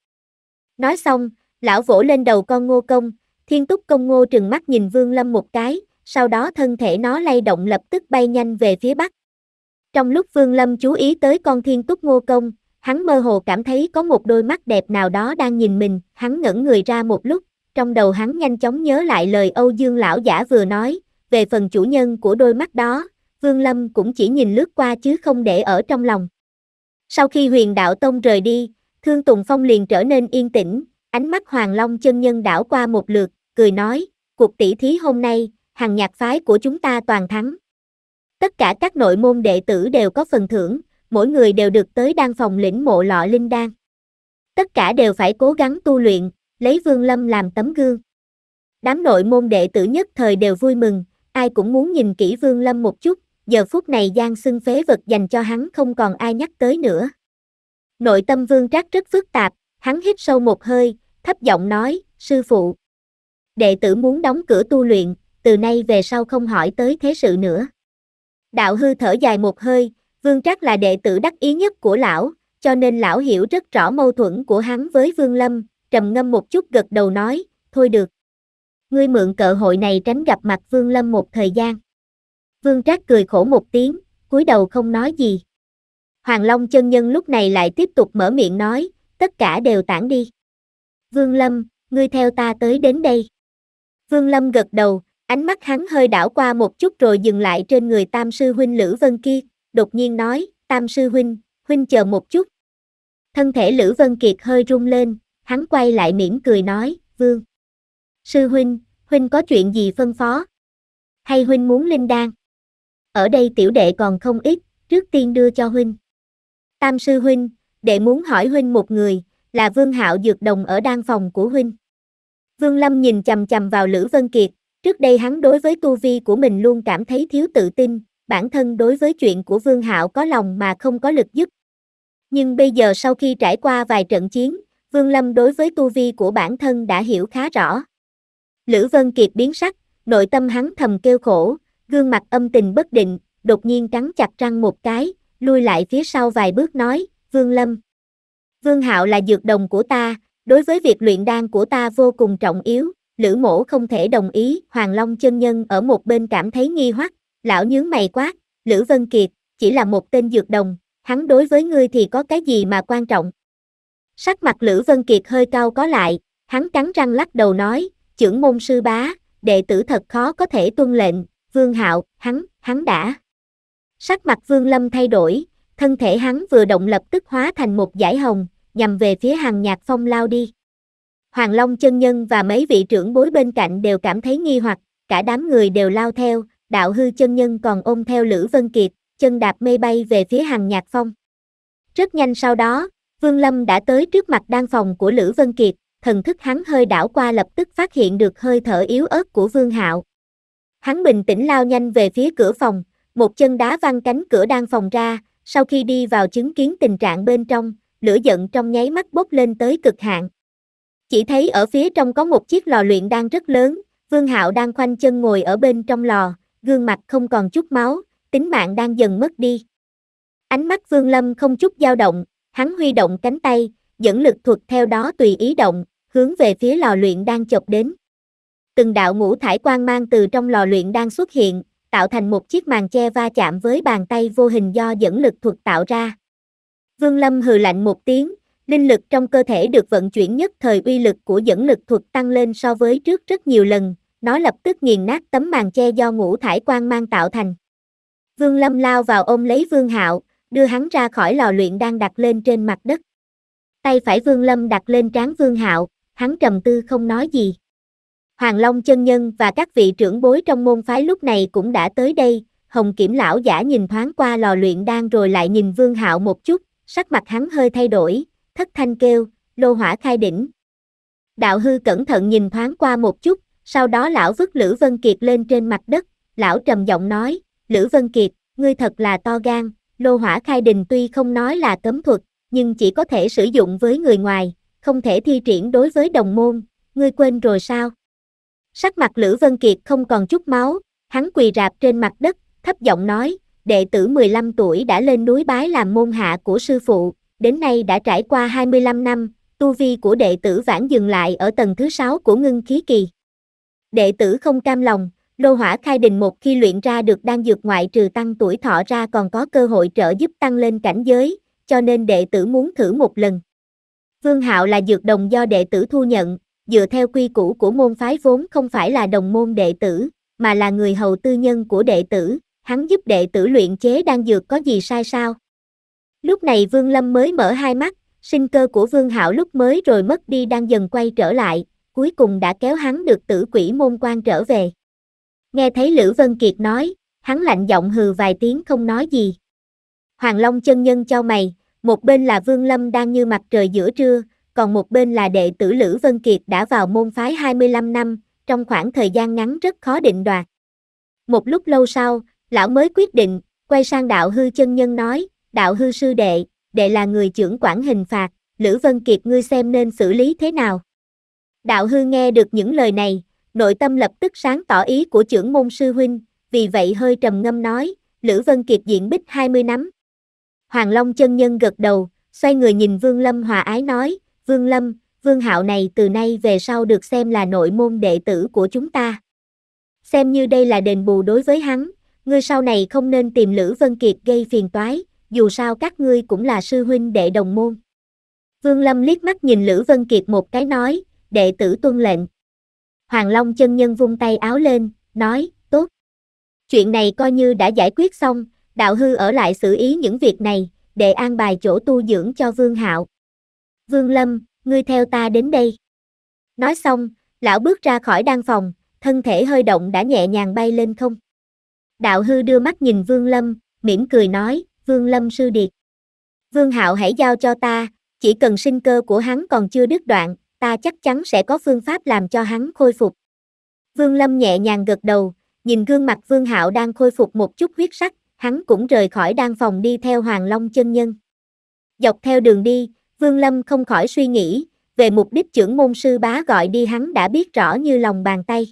Nói xong, lão vỗ lên đầu con ngô công, thiên túc công ngô trừng mắt nhìn vương lâm một cái, sau đó thân thể nó lay động lập tức bay nhanh về phía bắc. Trong lúc vương lâm chú ý tới con thiên túc ngô công, hắn mơ hồ cảm thấy có một đôi mắt đẹp nào đó đang nhìn mình, hắn ngẩn người ra một lúc, trong đầu hắn nhanh chóng nhớ lại lời Âu Dương lão giả vừa nói, về phần chủ nhân của đôi mắt đó, Vương Lâm cũng chỉ nhìn lướt qua chứ không để ở trong lòng. Sau khi huyền đạo tông rời đi, Thương Tùng Phong liền trở nên yên tĩnh, ánh mắt Hoàng Long chân nhân đảo qua một lượt, cười nói, cuộc tỷ thí hôm nay, hàng nhạc phái của chúng ta toàn thắng. Tất cả các nội môn đệ tử đều có phần thưởng, mỗi người đều được tới đan phòng lĩnh mộ lọ linh đan. Tất cả đều phải cố gắng tu luyện, lấy Vương Lâm làm tấm gương. Đám nội môn đệ tử nhất thời đều vui mừng, ai cũng muốn nhìn kỹ Vương Lâm một chút, giờ phút này gian xưng phế vật dành cho hắn không còn ai nhắc tới nữa. Nội tâm Vương Trác rất phức tạp, hắn hít sâu một hơi, thấp giọng nói, sư phụ. Đệ tử muốn đóng cửa tu luyện, từ nay về sau không hỏi tới thế sự nữa. Đạo hư thở dài một hơi, Vương Trác là đệ tử đắc ý nhất của lão, cho nên lão hiểu rất rõ mâu thuẫn của hắn với Vương Lâm, trầm ngâm một chút gật đầu nói, thôi được. Ngươi mượn cơ hội này tránh gặp mặt Vương Lâm một thời gian. Vương Trác cười khổ một tiếng, cúi đầu không nói gì. Hoàng Long chân nhân lúc này lại tiếp tục mở miệng nói, tất cả đều tản đi. Vương Lâm, ngươi theo ta tới đến đây. Vương Lâm gật đầu, ánh mắt hắn hơi đảo qua một chút rồi dừng lại trên người tam sư huynh Lữ Vân kia, đột nhiên nói, tam sư huynh, huynh chờ một chút. Thân thể Lữ Vân Kiệt hơi rung lên, hắn quay lại mỉm cười nói, vương. Sư huynh, huynh có chuyện gì phân phó? Hay huynh muốn linh đan? Ở đây tiểu đệ còn không ít, trước tiên đưa cho huynh. Tam sư huynh, đệ muốn hỏi huynh một người, là vương hạo dược đồng ở đan phòng của huynh. Vương Lâm nhìn chầm chầm vào Lữ Vân Kiệt, trước đây hắn đối với tu vi của mình luôn cảm thấy thiếu tự tin, bản thân đối với chuyện của Vương Hạo có lòng mà không có lực giúp. Nhưng bây giờ sau khi trải qua vài trận chiến, Vương Lâm đối với tu vi của bản thân đã hiểu khá rõ. Lữ Vân Kiệt biến sắc, nội tâm hắn thầm kêu khổ, gương mặt âm tình bất định, đột nhiên cắn chặt răng một cái, lui lại phía sau vài bước nói, Vương Lâm. Vương Hạo là dược đồng của ta, đối với việc luyện đan của ta vô cùng trọng yếu, Lữ Mỗ không thể đồng ý, Hoàng Long chân nhân ở một bên cảm thấy nghi hoặc, lão nhướng mày quát, Lữ Vân Kiệt, chỉ là một tên dược đồng, hắn đối với ngươi thì có cái gì mà quan trọng. Sắc mặt Lữ Vân Kiệt hơi cao có lại, hắn cắn răng lắc đầu nói, trưởng môn sư bá, đệ tử thật khó có thể tuân lệnh, vương hạo, hắn, hắn đã. Sắc mặt vương lâm thay đổi, thân thể hắn vừa động lập tức hóa thành một giải hồng, nhằm về phía hàng nhạc phong lao đi. Hoàng Long chân nhân và mấy vị trưởng bối bên cạnh đều cảm thấy nghi hoặc, cả đám người đều lao theo, đạo hư chân nhân còn ôm theo Lữ Vân Kiệt, chân đạp mây bay về phía hàng nhạc phong. Rất nhanh sau đó, Vương Lâm đã tới trước mặt đan phòng của Lữ Vân Kiệt, thần thức hắn hơi đảo qua lập tức phát hiện được hơi thở yếu ớt của Vương Hạo. Hắn bình tĩnh lao nhanh về phía cửa phòng, một chân đá văng cánh cửa đan phòng ra, sau khi đi vào chứng kiến tình trạng bên trong, lửa giận trong nháy mắt bốc lên tới cực hạn. Chỉ thấy ở phía trong có một chiếc lò luyện đang rất lớn, Vương Hạo đang khoanh chân ngồi ở bên trong lò, gương mặt không còn chút máu, tính mạng đang dần mất đi. Ánh mắt Vương Lâm không chút dao động, Hắn huy động cánh tay, dẫn lực thuật theo đó tùy ý động, hướng về phía lò luyện đang chọc đến. Từng đạo ngũ thải quang mang từ trong lò luyện đang xuất hiện, tạo thành một chiếc màn che va chạm với bàn tay vô hình do dẫn lực thuật tạo ra. Vương Lâm hừ lạnh một tiếng, linh lực trong cơ thể được vận chuyển nhất thời uy lực của dẫn lực thuật tăng lên so với trước rất nhiều lần, nó lập tức nghiền nát tấm màn che do ngũ thải quang mang tạo thành. Vương Lâm lao vào ôm lấy Vương Hạo, đưa hắn ra khỏi lò luyện đang đặt lên trên mặt đất. Tay phải Vương Lâm đặt lên trán Vương Hạo, hắn trầm tư không nói gì. Hoàng Long chân nhân và các vị trưởng bối trong môn phái lúc này cũng đã tới đây, Hồng Kiểm lão giả nhìn thoáng qua lò luyện đang rồi lại nhìn Vương Hạo một chút, sắc mặt hắn hơi thay đổi, thất thanh kêu, lô hỏa khai đỉnh. Đạo hư cẩn thận nhìn thoáng qua một chút, sau đó lão vứt Lữ Vân Kiệt lên trên mặt đất, lão trầm giọng nói, Lữ Vân Kiệt, ngươi thật là to gan, lô hỏa khai đình tuy không nói là cấm thuật, nhưng chỉ có thể sử dụng với người ngoài, không thể thi triển đối với đồng môn, ngươi quên rồi sao? Sắc mặt Lữ Vân Kiệt không còn chút máu, hắn quỳ rạp trên mặt đất, thấp giọng nói, đệ tử 15 tuổi đã lên núi bái làm môn hạ của sư phụ, đến nay đã trải qua 25 năm, tu vi của đệ tử vãn dừng lại ở tầng thứ 6 của ngưng khí kỳ. Đệ tử không cam lòng, Lô hỏa khai đình một khi luyện ra được đan dược ngoại trừ tăng tuổi thọ ra còn có cơ hội trợ giúp tăng lên cảnh giới, cho nên đệ tử muốn thử một lần. Vương Hạo là dược đồng do đệ tử thu nhận, dựa theo quy củ của môn phái vốn không phải là đồng môn đệ tử, mà là người hầu tư nhân của đệ tử, hắn giúp đệ tử luyện chế đan dược có gì sai sao. Lúc này Vương Lâm mới mở hai mắt, sinh cơ của Vương Hạo lúc mới rồi mất đi đang dần quay trở lại, cuối cùng đã kéo hắn được tử quỷ môn quan trở về. Nghe thấy Lữ Vân Kiệt nói, hắn lạnh giọng hừ vài tiếng không nói gì. Hoàng Long chân nhân cho mày, một bên là Vương Lâm đang như mặt trời giữa trưa, còn một bên là đệ tử Lữ Vân Kiệt đã vào môn phái 25 năm, trong khoảng thời gian ngắn rất khó định đoạt. Một lúc lâu sau, lão mới quyết định, quay sang đạo hư chân nhân nói, đạo hư sư đệ, đệ là người trưởng quản hình phạt, Lữ Vân Kiệt ngươi xem nên xử lý thế nào. Đạo hư nghe được những lời này, nội tâm lập tức sáng tỏ ý của trưởng môn sư huynh, vì vậy hơi trầm ngâm nói, Lữ Vân Kiệt diện bích 20 năm. Hoàng Long chân nhân gật đầu, xoay người nhìn Vương Lâm hòa ái nói, Vương Lâm, Vương Hạo này từ nay về sau được xem là nội môn đệ tử của chúng ta. Xem như đây là đền bù đối với hắn, ngươi sau này không nên tìm Lữ Vân Kiệt gây phiền toái, dù sao các ngươi cũng là sư huynh đệ đồng môn. Vương Lâm liếc mắt nhìn Lữ Vân Kiệt một cái nói, đệ tử tuân lệnh. Hoàng Long chân nhân vung tay áo lên, nói, tốt. Chuyện này coi như đã giải quyết xong, đạo hư ở lại xử ý những việc này, để an bài chỗ tu dưỡng cho Vương Hạo. Vương Lâm, ngươi theo ta đến đây. Nói xong, lão bước ra khỏi đan phòng, thân thể hơi động đã nhẹ nhàng bay lên không. Đạo hư đưa mắt nhìn Vương Lâm, mỉm cười nói, Vương Lâm sư điệt. Vương Hạo hãy giao cho ta, chỉ cần sinh cơ của hắn còn chưa đứt đoạn, ta chắc chắn sẽ có phương pháp làm cho hắn khôi phục. Vương Lâm nhẹ nhàng gật đầu, nhìn gương mặt Vương Hạo đang khôi phục một chút huyết sắc, hắn cũng rời khỏi đan phòng đi theo Hoàng Long chân nhân. Dọc theo đường đi, Vương Lâm không khỏi suy nghĩ, về mục đích trưởng môn sư bá gọi đi hắn đã biết rõ như lòng bàn tay.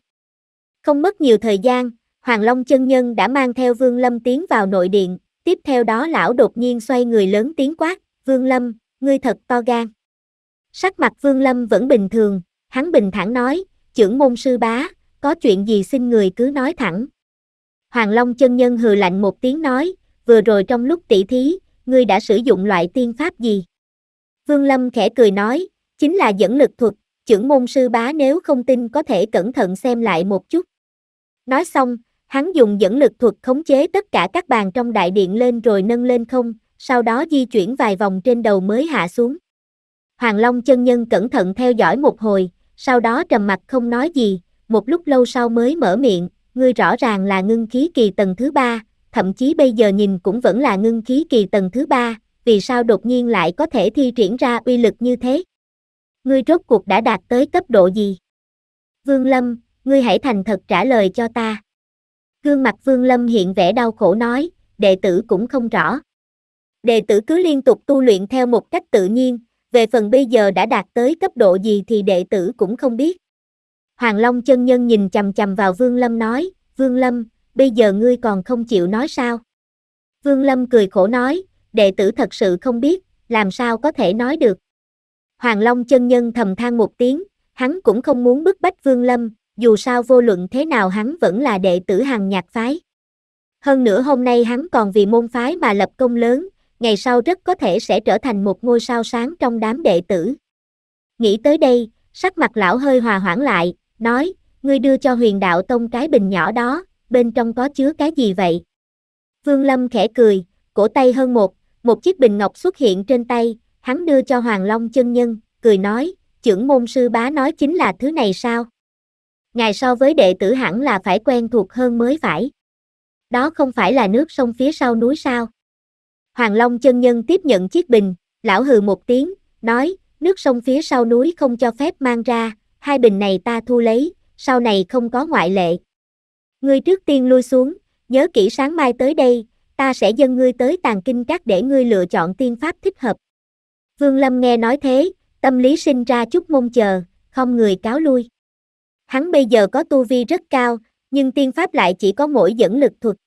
Không mất nhiều thời gian, Hoàng Long chân nhân đã mang theo Vương Lâm tiến vào nội điện, tiếp theo đó lão đột nhiên xoay người lớn tiếng quát, Vương Lâm, ngươi thật to gan. Sắc mặt Vương Lâm vẫn bình thường, hắn bình thản nói, trưởng môn sư bá, có chuyện gì xin người cứ nói thẳng. Hoàng Long chân nhân hừ lạnh một tiếng nói, vừa rồi trong lúc tỷ thí, ngươi đã sử dụng loại tiên pháp gì? Vương Lâm khẽ cười nói, chính là dẫn lực thuật, trưởng môn sư bá nếu không tin có thể cẩn thận xem lại một chút. Nói xong, hắn dùng dẫn lực thuật khống chế tất cả các bàn trong đại điện lên rồi nâng lên không, sau đó di chuyển vài vòng trên đầu mới hạ xuống. Hoàng Long chân nhân cẩn thận theo dõi một hồi, sau đó trầm mặt không nói gì, một lúc lâu sau mới mở miệng, ngươi rõ ràng là ngưng khí kỳ tầng thứ ba, thậm chí bây giờ nhìn cũng vẫn là ngưng khí kỳ tầng thứ ba, vì sao đột nhiên lại có thể thi triển ra uy lực như thế? Ngươi rốt cuộc đã đạt tới cấp độ gì? Vương Lâm, ngươi hãy thành thật trả lời cho ta. Gương mặt Vương Lâm hiện vẻ đau khổ nói, đệ tử cũng không rõ. Đệ tử cứ liên tục tu luyện theo một cách tự nhiên, về phần bây giờ đã đạt tới cấp độ gì thì đệ tử cũng không biết. Hoàng Long chân nhân nhìn chầm chầm vào Vương Lâm nói, Vương Lâm, bây giờ ngươi còn không chịu nói sao? Vương Lâm cười khổ nói, đệ tử thật sự không biết, làm sao có thể nói được. Hoàng Long chân nhân thầm than một tiếng, hắn cũng không muốn bức bách Vương Lâm, dù sao vô luận thế nào hắn vẫn là đệ tử hàng nhạc phái. Hơn nữa hôm nay hắn còn vì môn phái mà lập công lớn, ngày sau rất có thể sẽ trở thành một ngôi sao sáng trong đám đệ tử. Nghĩ tới đây, sắc mặt lão hơi hòa hoãn lại, nói, ngươi đưa cho huyền đạo tông cái bình nhỏ đó, bên trong có chứa cái gì vậy? Vương Lâm khẽ cười, cổ tay hơn một, một chiếc bình ngọc xuất hiện trên tay, hắn đưa cho Hoàng Long chân nhân, cười nói, trưởng môn sư bá nói chính là thứ này sao? Ngài so với đệ tử hẳn là phải quen thuộc hơn mới phải. Đó không phải là nước sông phía sau núi sao? Hoàng Long chân nhân tiếp nhận chiếc bình, lão hừ một tiếng, nói, nước sông phía sau núi không cho phép mang ra, hai bình này ta thu lấy, sau này không có ngoại lệ. Ngươi trước tiên lui xuống, nhớ kỹ sáng mai tới đây, ta sẽ dâng ngươi tới tàn kinh các để ngươi lựa chọn tiên pháp thích hợp. Vương Lâm nghe nói thế, tâm lý sinh ra chút mong chờ, không người cáo lui. Hắn bây giờ có tu vi rất cao, nhưng tiên pháp lại chỉ có mỗi dẫn lực thuật.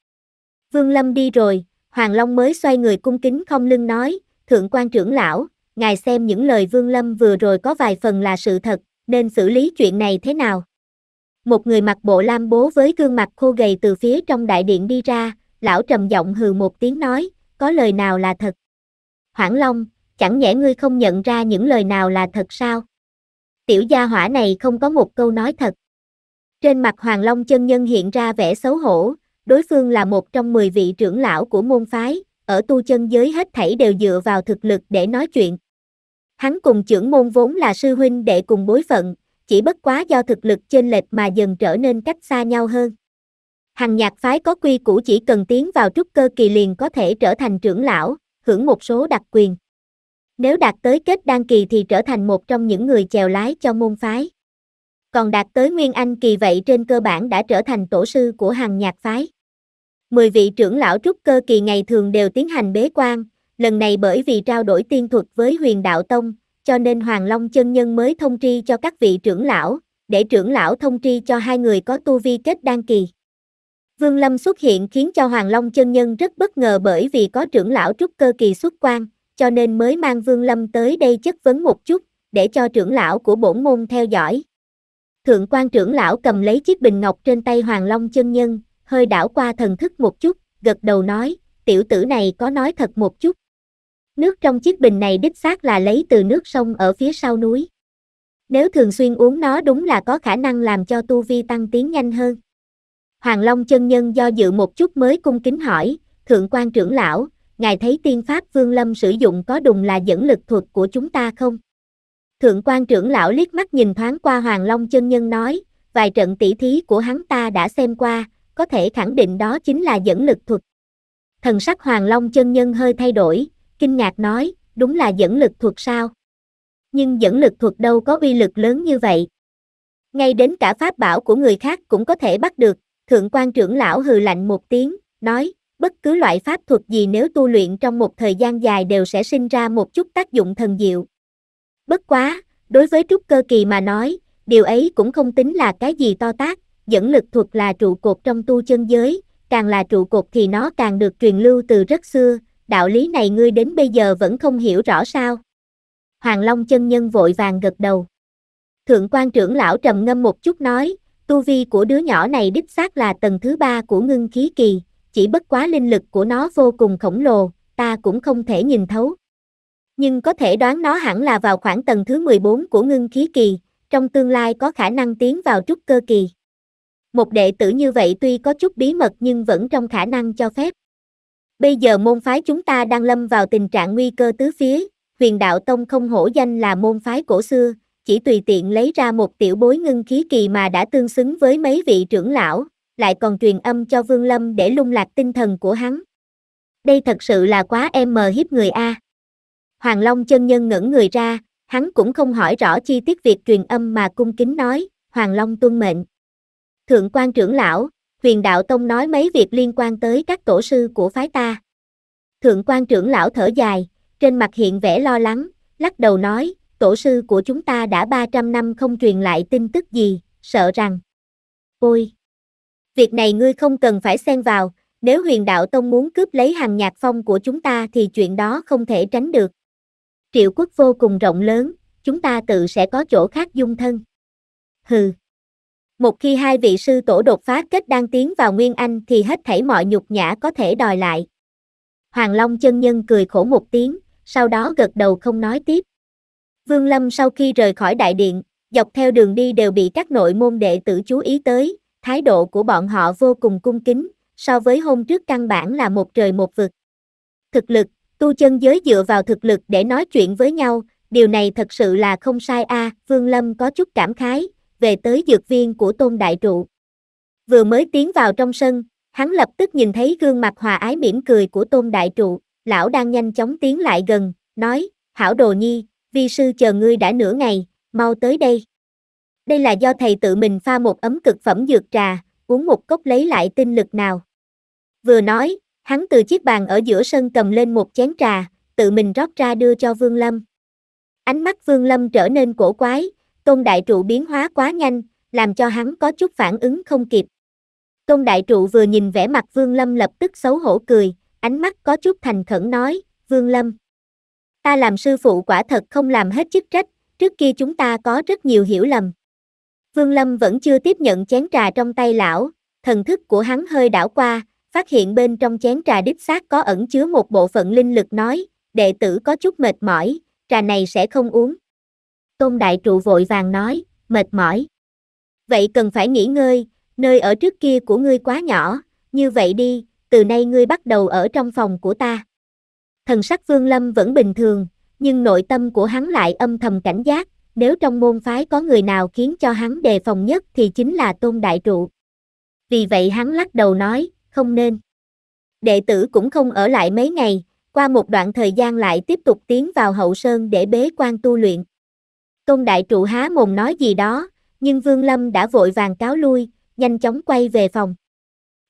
Vương Lâm đi rồi, Hoàng Long mới xoay người cung kính không lưng nói, Thượng quan trưởng lão, ngài xem những lời Vương Lâm vừa rồi có vài phần là sự thật, nên xử lý chuyện này thế nào? Một người mặc bộ lam bố với gương mặt khô gầy từ phía trong đại điện đi ra, lão trầm giọng hừ một tiếng nói, có lời nào là thật? Hoàng Long, chẳng nhẽ ngươi không nhận ra những lời nào là thật sao? Tiểu gia hỏa này không có một câu nói thật. Trên mặt Hoàng Long chân nhân hiện ra vẻ xấu hổ, đối phương là một trong 10 vị trưởng lão của môn phái, ở tu chân giới hết thảy đều dựa vào thực lực để nói chuyện. Hắn cùng trưởng môn vốn là sư huynh đệ cùng bối phận, chỉ bất quá do thực lực chênh lệch mà dần trở nên cách xa nhau hơn. Hằng nhạc phái có quy củ chỉ cần tiến vào trúc cơ kỳ liền có thể trở thành trưởng lão, hưởng một số đặc quyền. Nếu đạt tới kết đăng kỳ thì trở thành một trong những người chèo lái cho môn phái. Còn đạt tới nguyên anh kỳ vậy trên cơ bản đã trở thành tổ sư của hằng nhạc phái. 10 vị trưởng lão trúc cơ kỳ ngày thường đều tiến hành bế quan, lần này bởi vì trao đổi tiên thuật với huyền đạo tông, cho nên Hoàng Long chân nhân mới thông tri cho các vị trưởng lão, để trưởng lão thông tri cho hai người có tu vi kết đan kỳ. Vương Lâm xuất hiện khiến cho Hoàng Long chân nhân rất bất ngờ bởi vì có trưởng lão trúc cơ kỳ xuất quan, cho nên mới mang Vương Lâm tới đây chất vấn một chút, để cho trưởng lão của bổn môn theo dõi. Thượng quan trưởng lão cầm lấy chiếc bình ngọc trên tay Hoàng Long chân nhân, hơi đảo qua thần thức một chút, gật đầu nói, tiểu tử này có nói thật một chút. Nước trong chiếc bình này đích xác là lấy từ nước sông ở phía sau núi. Nếu thường xuyên uống nó đúng là có khả năng làm cho tu vi tăng tiến nhanh hơn. Hoàng Long chân nhân do dự một chút mới cung kính hỏi, Thượng quan trưởng lão, ngài thấy tiên pháp Vương Lâm sử dụng có đùng là dẫn lực thuật của chúng ta không? Thượng quan trưởng lão liếc mắt nhìn thoáng qua Hoàng Long chân nhân nói, vài trận tỷ thí của hắn ta đã xem qua, có thể khẳng định đó chính là dẫn lực thuật. Thần sắc Hoàng Long chân nhân hơi thay đổi, kinh ngạc nói, đúng là dẫn lực thuật sao? Nhưng dẫn lực thuật đâu có uy lực lớn như vậy. Ngay đến cả pháp bảo của người khác cũng có thể bắt được, thượng quan trưởng lão hừ lạnh một tiếng, nói, bất cứ loại pháp thuật gì nếu tu luyện trong một thời gian dài đều sẽ sinh ra một chút tác dụng thần diệu. Bất quá, đối với trúc cơ kỳ mà nói, điều ấy cũng không tính là cái gì to tác, dẫn lực thuật là trụ cột trong tu chân giới, càng là trụ cột thì nó càng được truyền lưu từ rất xưa, đạo lý này ngươi đến bây giờ vẫn không hiểu rõ sao. Hoàng Long chân nhân vội vàng gật đầu. Thượng quan trưởng lão trầm ngâm một chút nói, tu vi của đứa nhỏ này đích xác là tầng thứ ba của ngưng khí kỳ, chỉ bất quá linh lực của nó vô cùng khổng lồ, ta cũng không thể nhìn thấu. Nhưng có thể đoán nó hẳn là vào khoảng tầng thứ 14 của ngưng khí kỳ, trong tương lai có khả năng tiến vào trúc cơ kỳ một đệ tử như vậy tuy có chút bí mật nhưng vẫn trong khả năng cho phép. Bây giờ môn phái chúng ta đang lâm vào tình trạng nguy cơ tứ phía, huyền đạo tông không hổ danh là môn phái cổ xưa, chỉ tùy tiện lấy ra một tiểu bối ngưng khí kỳ mà đã tương xứng với mấy vị trưởng lão, lại còn truyền âm cho Vương Lâm để lung lạc tinh thần của hắn. Đây thật sự là quá em mờ hiếp người A. Hoàng Long chân nhân ngẩng người ra, hắn cũng không hỏi rõ chi tiết việc truyền âm mà cung kính nói, Hoàng Long tuân mệnh. Thượng quan trưởng lão, huyền đạo tông nói mấy việc liên quan tới các tổ sư của phái ta. Thượng quan trưởng lão thở dài, trên mặt hiện vẻ lo lắng, lắc đầu nói, tổ sư của chúng ta đã 300 năm không truyền lại tin tức gì, sợ rằng. Ôi! Việc này ngươi không cần phải xen vào, nếu huyền đạo tông muốn cướp lấy hàng nhạc phong của chúng ta thì chuyện đó không thể tránh được. Triệu quốc vô cùng rộng lớn, chúng ta tự sẽ có chỗ khác dung thân. Hừ! Một khi hai vị sư tổ đột phá kết đang tiến vào Nguyên Anh thì hết thảy mọi nhục nhã có thể đòi lại. Hoàng Long chân nhân cười khổ một tiếng, sau đó gật đầu không nói tiếp. Vương Lâm sau khi rời khỏi đại điện, dọc theo đường đi đều bị các nội môn đệ tử chú ý tới, thái độ của bọn họ vô cùng cung kính, so với hôm trước căn bản là một trời một vực. Thực lực, tu chân giới dựa vào thực lực để nói chuyện với nhau, điều này thật sự là không sai a à, Vương Lâm có chút cảm khái, về tới dược viên của Tôn Đại Trụ. Vừa mới tiến vào trong sân, hắn lập tức nhìn thấy gương mặt hòa ái mỉm cười của Tôn Đại Trụ, lão đang nhanh chóng tiến lại gần, nói, Hảo Đồ Nhi, vi sư chờ ngươi đã nửa ngày, mau tới đây. Đây là do thầy tự mình pha một ấm cực phẩm dược trà, uống một cốc lấy lại tinh lực nào. Vừa nói, hắn từ chiếc bàn ở giữa sân cầm lên một chén trà, tự mình rót ra đưa cho Vương Lâm. Ánh mắt Vương Lâm trở nên cổ quái, Tôn đại trụ biến hóa quá nhanh, làm cho hắn có chút phản ứng không kịp. Tôn đại trụ vừa nhìn vẻ mặt Vương Lâm lập tức xấu hổ cười, ánh mắt có chút thành khẩn nói, Vương Lâm. Ta làm sư phụ quả thật không làm hết chức trách, trước kia chúng ta có rất nhiều hiểu lầm. Vương Lâm vẫn chưa tiếp nhận chén trà trong tay lão, thần thức của hắn hơi đảo qua, phát hiện bên trong chén trà đích xác có ẩn chứa một bộ phận linh lực nói, đệ tử có chút mệt mỏi, trà này sẽ không uống. Tôn Đại Trụ vội vàng nói, mệt mỏi. Vậy cần phải nghỉ ngơi, nơi ở trước kia của ngươi quá nhỏ, như vậy đi, từ nay ngươi bắt đầu ở trong phòng của ta. Thần sắc Vương Lâm vẫn bình thường, nhưng nội tâm của hắn lại âm thầm cảnh giác, nếu trong môn phái có người nào khiến cho hắn đề phòng nhất thì chính là Tôn Đại Trụ. Vì vậy hắn lắc đầu nói, không nên. Đệ tử cũng không ở lại mấy ngày, qua một đoạn thời gian lại tiếp tục tiến vào hậu sơn để bế quan tu luyện. Tôn đại trụ há mồm nói gì đó, nhưng Vương Lâm đã vội vàng cáo lui, nhanh chóng quay về phòng.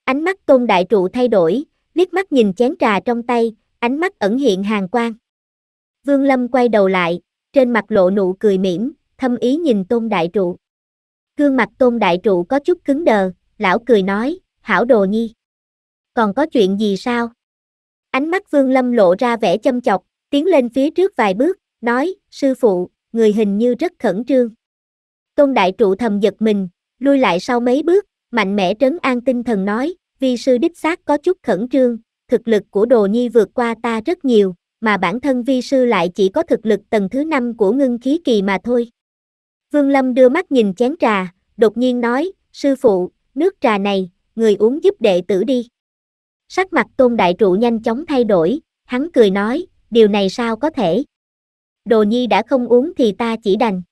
Ánh mắt Tôn đại trụ thay đổi, liếc mắt nhìn chén trà trong tay, ánh mắt ẩn hiện hàng quang. Vương Lâm quay đầu lại, trên mặt lộ nụ cười mỉm, thâm ý nhìn tôn đại trụ. Cương mặt tôn đại trụ có chút cứng đờ, lão cười nói, hảo đồ nhi. Còn có chuyện gì sao? Ánh mắt Vương Lâm lộ ra vẻ châm chọc, tiến lên phía trước vài bước, nói, sư phụ, người hình như rất khẩn trương. Tôn đại trụ thầm giật mình, lui lại sau mấy bước, mạnh mẽ trấn an tinh thần nói, vi sư đích xác có chút khẩn trương, thực lực của đồ nhi vượt qua ta rất nhiều, mà bản thân vi sư lại chỉ có thực lực tầng thứ năm của ngưng khí kỳ mà thôi. Vương Lâm đưa mắt nhìn chén trà, đột nhiên nói, sư phụ, nước trà này, người uống giúp đệ tử đi. Sắc mặt tôn đại trụ nhanh chóng thay đổi, hắn cười nói, điều này sao có thể đồ nhi đã không uống thì ta chỉ đành.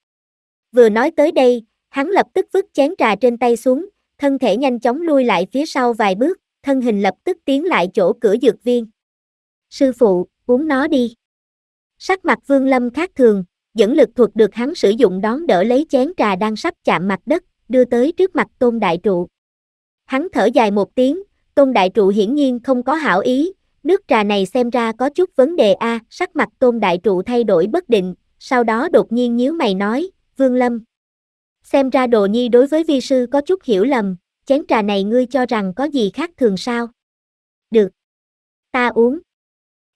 Vừa nói tới đây, hắn lập tức vứt chén trà trên tay xuống, thân thể nhanh chóng lui lại phía sau vài bước, thân hình lập tức tiến lại chỗ cửa dược viên. Sư phụ, uống nó đi. Sắc mặt vương lâm khác thường, dẫn lực thuật được hắn sử dụng đón đỡ lấy chén trà đang sắp chạm mặt đất, đưa tới trước mặt tôn đại trụ. Hắn thở dài một tiếng, tôn đại trụ hiển nhiên không có hảo ý, nước trà này xem ra có chút vấn đề a, à, sắc mặt Tôn Đại Trụ thay đổi bất định, sau đó đột nhiên nhíu mày nói, Vương Lâm. Xem ra Đồ Nhi đối với vi sư có chút hiểu lầm, chén trà này ngươi cho rằng có gì khác thường sao? Được. Ta uống.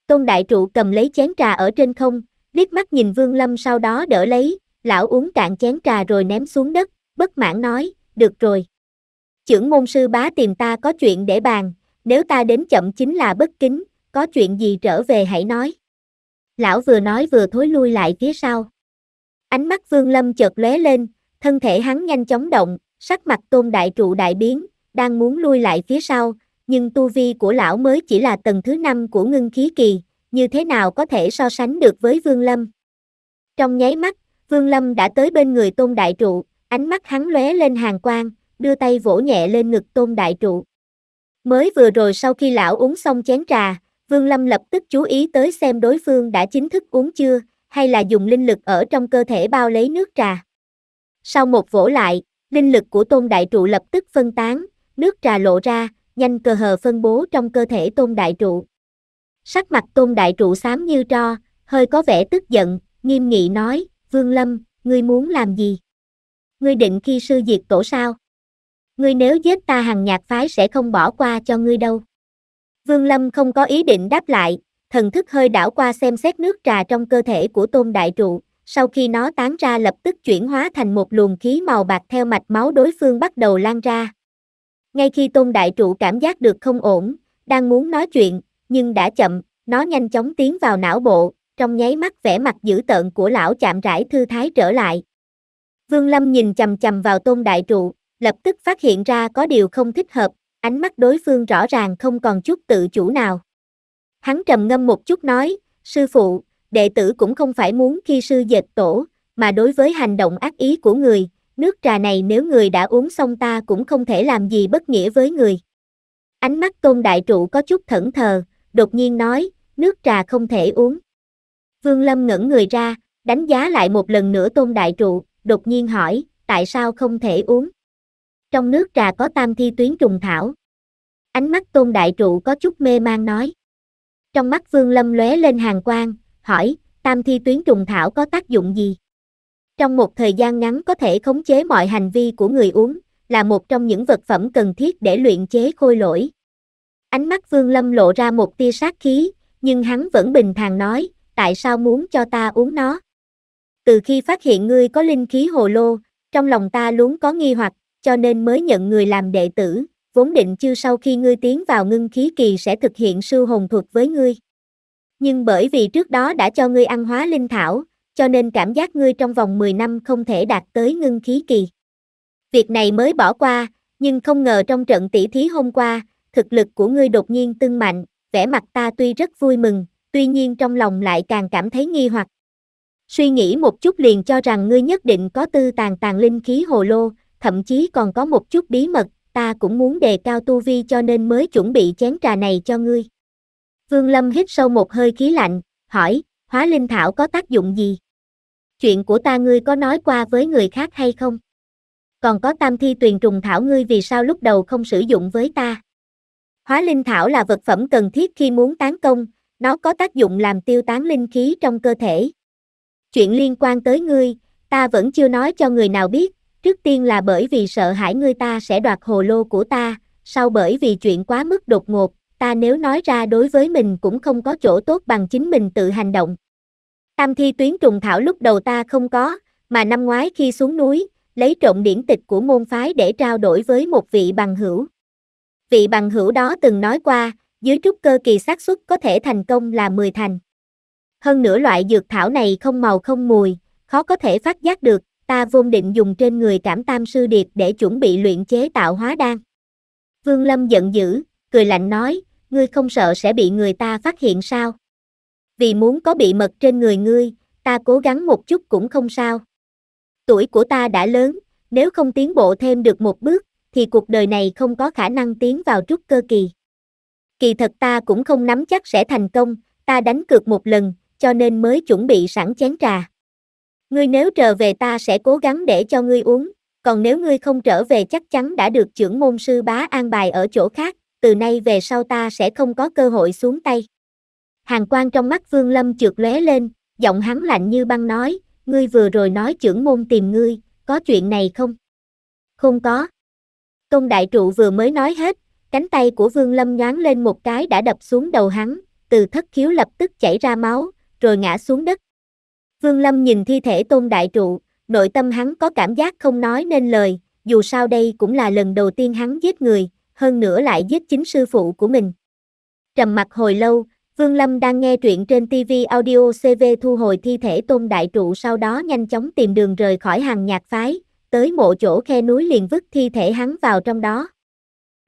Tôn Đại Trụ cầm lấy chén trà ở trên không, liếc mắt nhìn Vương Lâm sau đó đỡ lấy, lão uống cạn chén trà rồi ném xuống đất, bất mãn nói, được rồi. trưởng môn sư bá tìm ta có chuyện để bàn, nếu ta đến chậm chính là bất kính, có chuyện gì trở về hãy nói. Lão vừa nói vừa thối lui lại phía sau. Ánh mắt Vương Lâm chợt lóe lên, thân thể hắn nhanh chóng động, sắc mặt tôn đại trụ đại biến, đang muốn lui lại phía sau, nhưng tu vi của lão mới chỉ là tầng thứ năm của ngưng khí kỳ, như thế nào có thể so sánh được với Vương Lâm. Trong nháy mắt, Vương Lâm đã tới bên người tôn đại trụ, ánh mắt hắn lóe lên hàng quang, đưa tay vỗ nhẹ lên ngực tôn đại trụ. Mới vừa rồi sau khi lão uống xong chén trà, Vương Lâm lập tức chú ý tới xem đối phương đã chính thức uống chưa, hay là dùng linh lực ở trong cơ thể bao lấy nước trà. Sau một vỗ lại, linh lực của tôn đại trụ lập tức phân tán, nước trà lộ ra, nhanh cờ hờ phân bố trong cơ thể tôn đại trụ. Sắc mặt tôn đại trụ xám như tro, hơi có vẻ tức giận, nghiêm nghị nói, Vương Lâm, ngươi muốn làm gì? Ngươi định khi sư diệt tổ sao? ngươi nếu giết ta hằng nhạc phái sẽ không bỏ qua cho ngươi đâu. Vương Lâm không có ý định đáp lại, thần thức hơi đảo qua xem xét nước trà trong cơ thể của tôn đại trụ, sau khi nó tán ra lập tức chuyển hóa thành một luồng khí màu bạc theo mạch máu đối phương bắt đầu lan ra. Ngay khi tôn đại trụ cảm giác được không ổn, đang muốn nói chuyện, nhưng đã chậm, nó nhanh chóng tiến vào não bộ, trong nháy mắt vẻ mặt dữ tợn của lão chạm rãi thư thái trở lại. Vương Lâm nhìn chầm chầm vào tôn đại trụ, lập tức phát hiện ra có điều không thích hợp, ánh mắt đối phương rõ ràng không còn chút tự chủ nào. Hắn trầm ngâm một chút nói, sư phụ, đệ tử cũng không phải muốn khi sư dệt tổ, mà đối với hành động ác ý của người, nước trà này nếu người đã uống xong ta cũng không thể làm gì bất nghĩa với người. Ánh mắt tôn đại trụ có chút thẫn thờ, đột nhiên nói, nước trà không thể uống. Vương Lâm ngẩn người ra, đánh giá lại một lần nữa tôn đại trụ, đột nhiên hỏi, tại sao không thể uống? trong nước trà có tam thi tuyến trùng thảo. Ánh mắt tôn đại trụ có chút mê man nói. Trong mắt Vương Lâm lóe lên hàng quang, hỏi, tam thi tuyến trùng thảo có tác dụng gì? Trong một thời gian ngắn có thể khống chế mọi hành vi của người uống, là một trong những vật phẩm cần thiết để luyện chế khôi lỗi. Ánh mắt Vương Lâm lộ ra một tia sát khí, nhưng hắn vẫn bình thản nói, tại sao muốn cho ta uống nó? Từ khi phát hiện ngươi có linh khí hồ lô, trong lòng ta luôn có nghi hoặc, cho nên mới nhận người làm đệ tử, vốn định chưa sau khi ngươi tiến vào ngưng khí kỳ sẽ thực hiện sư hồn thuật với ngươi. Nhưng bởi vì trước đó đã cho ngươi ăn hóa linh thảo, cho nên cảm giác ngươi trong vòng 10 năm không thể đạt tới ngưng khí kỳ. Việc này mới bỏ qua, nhưng không ngờ trong trận tỷ thí hôm qua, thực lực của ngươi đột nhiên tưng mạnh, vẻ mặt ta tuy rất vui mừng, tuy nhiên trong lòng lại càng cảm thấy nghi hoặc. Suy nghĩ một chút liền cho rằng ngươi nhất định có tư tàn tàn linh khí hồ lô, thậm chí còn có một chút bí mật, ta cũng muốn đề cao tu vi cho nên mới chuẩn bị chén trà này cho ngươi. Vương Lâm hít sâu một hơi khí lạnh, hỏi, hóa linh thảo có tác dụng gì? Chuyện của ta ngươi có nói qua với người khác hay không? Còn có tam thi tuyền trùng thảo ngươi vì sao lúc đầu không sử dụng với ta? Hóa linh thảo là vật phẩm cần thiết khi muốn tán công, nó có tác dụng làm tiêu tán linh khí trong cơ thể. Chuyện liên quan tới ngươi, ta vẫn chưa nói cho người nào biết, Trước tiên là bởi vì sợ hãi người ta sẽ đoạt hồ lô của ta, sau bởi vì chuyện quá mức đột ngột, ta nếu nói ra đối với mình cũng không có chỗ tốt bằng chính mình tự hành động. Tam thi tuyến trùng thảo lúc đầu ta không có, mà năm ngoái khi xuống núi, lấy trộm điển tịch của môn phái để trao đổi với một vị bằng hữu. Vị bằng hữu đó từng nói qua, dưới trúc cơ kỳ xác suất có thể thành công là 10 thành. Hơn nữa loại dược thảo này không màu không mùi, khó có thể phát giác được, ta vốn định dùng trên người cảm tam sư điệp để chuẩn bị luyện chế tạo hóa đan. Vương Lâm giận dữ, cười lạnh nói, ngươi không sợ sẽ bị người ta phát hiện sao? Vì muốn có bị mật trên người ngươi, ta cố gắng một chút cũng không sao. Tuổi của ta đã lớn, nếu không tiến bộ thêm được một bước, thì cuộc đời này không có khả năng tiến vào trúc cơ kỳ. Kỳ thật ta cũng không nắm chắc sẽ thành công, ta đánh cược một lần, cho nên mới chuẩn bị sẵn chén trà. Ngươi nếu trở về ta sẽ cố gắng để cho ngươi uống, còn nếu ngươi không trở về chắc chắn đã được trưởng môn sư bá an bài ở chỗ khác, từ nay về sau ta sẽ không có cơ hội xuống tay. Hàng quan trong mắt Vương Lâm trượt lóe lên, giọng hắn lạnh như băng nói, ngươi vừa rồi nói trưởng môn tìm ngươi, có chuyện này không? Không có. Công đại trụ vừa mới nói hết, cánh tay của Vương Lâm nhoáng lên một cái đã đập xuống đầu hắn, từ thất khiếu lập tức chảy ra máu, rồi ngã xuống đất, Vương Lâm nhìn thi thể tôn đại trụ, nội tâm hắn có cảm giác không nói nên lời, dù sao đây cũng là lần đầu tiên hắn giết người, hơn nữa lại giết chính sư phụ của mình. Trầm mặt hồi lâu, Vương Lâm đang nghe truyện trên TV audio CV thu hồi thi thể tôn đại trụ sau đó nhanh chóng tìm đường rời khỏi hàng nhạc phái, tới mộ chỗ khe núi liền vứt thi thể hắn vào trong đó.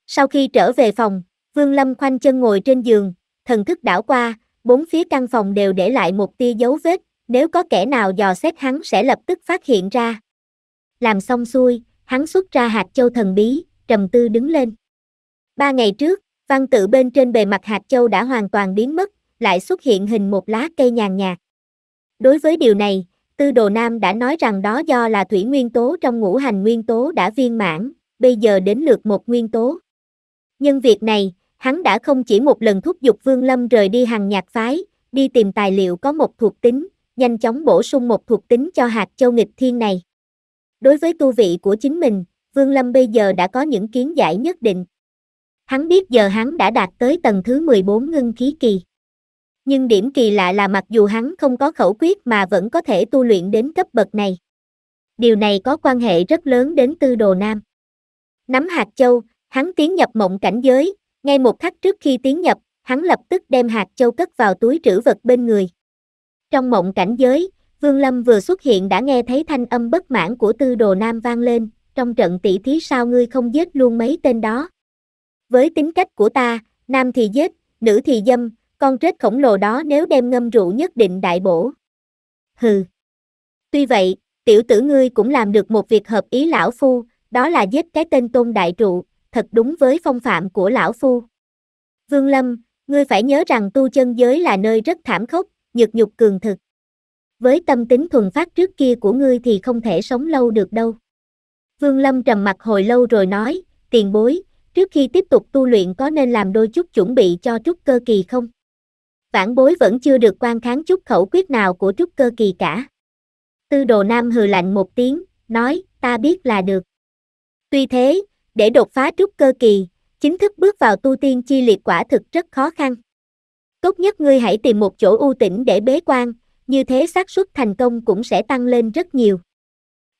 Sau khi trở về phòng, Vương Lâm khoanh chân ngồi trên giường, thần thức đảo qua, bốn phía căn phòng đều để lại một tia dấu vết, nếu có kẻ nào dò xét hắn sẽ lập tức phát hiện ra. Làm xong xuôi, hắn xuất ra hạt châu thần bí, trầm tư đứng lên. Ba ngày trước, văn tự bên trên bề mặt hạt châu đã hoàn toàn biến mất, lại xuất hiện hình một lá cây nhàn nhạt. Đối với điều này, Tư Đồ Nam đã nói rằng đó do là thủy nguyên tố trong ngũ hành nguyên tố đã viên mãn, bây giờ đến lượt một nguyên tố. Nhân việc này, hắn đã không chỉ một lần thúc giục Vương Lâm rời đi hàng nhạc phái, đi tìm tài liệu có một thuộc tính, nhanh chóng bổ sung một thuộc tính cho hạt châu nghịch thiên này. Đối với tu vị của chính mình, Vương Lâm bây giờ đã có những kiến giải nhất định. Hắn biết giờ hắn đã đạt tới tầng thứ 14 ngưng khí kỳ. Nhưng điểm kỳ lạ là mặc dù hắn không có khẩu quyết mà vẫn có thể tu luyện đến cấp bậc này. Điều này có quan hệ rất lớn đến tư đồ nam. Nắm hạt châu, hắn tiến nhập mộng cảnh giới, ngay một khắc trước khi tiến nhập, hắn lập tức đem hạt châu cất vào túi trữ vật bên người. Trong mộng cảnh giới, Vương Lâm vừa xuất hiện đã nghe thấy thanh âm bất mãn của tư đồ nam vang lên, trong trận tỷ thí sao ngươi không giết luôn mấy tên đó. Với tính cách của ta, nam thì giết, nữ thì dâm, con rết khổng lồ đó nếu đem ngâm rượu nhất định đại bổ. Hừ. Tuy vậy, tiểu tử ngươi cũng làm được một việc hợp ý lão phu, đó là giết cái tên tôn đại trụ, thật đúng với phong phạm của lão phu. Vương Lâm, ngươi phải nhớ rằng tu chân giới là nơi rất thảm khốc, nhược nhục cường thực. Với tâm tính thuần phát trước kia của ngươi thì không thể sống lâu được đâu. Vương Lâm trầm mặt hồi lâu rồi nói, tiền bối, trước khi tiếp tục tu luyện có nên làm đôi chút chuẩn bị cho trúc cơ kỳ không? Vãn bối vẫn chưa được quan kháng chút khẩu quyết nào của trúc cơ kỳ cả. Tư đồ nam hừ lạnh một tiếng, nói, ta biết là được. Tuy thế, để đột phá trúc cơ kỳ, chính thức bước vào tu tiên chi liệt quả thực rất khó khăn. Tốt nhất ngươi hãy tìm một chỗ ưu tĩnh để bế quan, như thế xác suất thành công cũng sẽ tăng lên rất nhiều.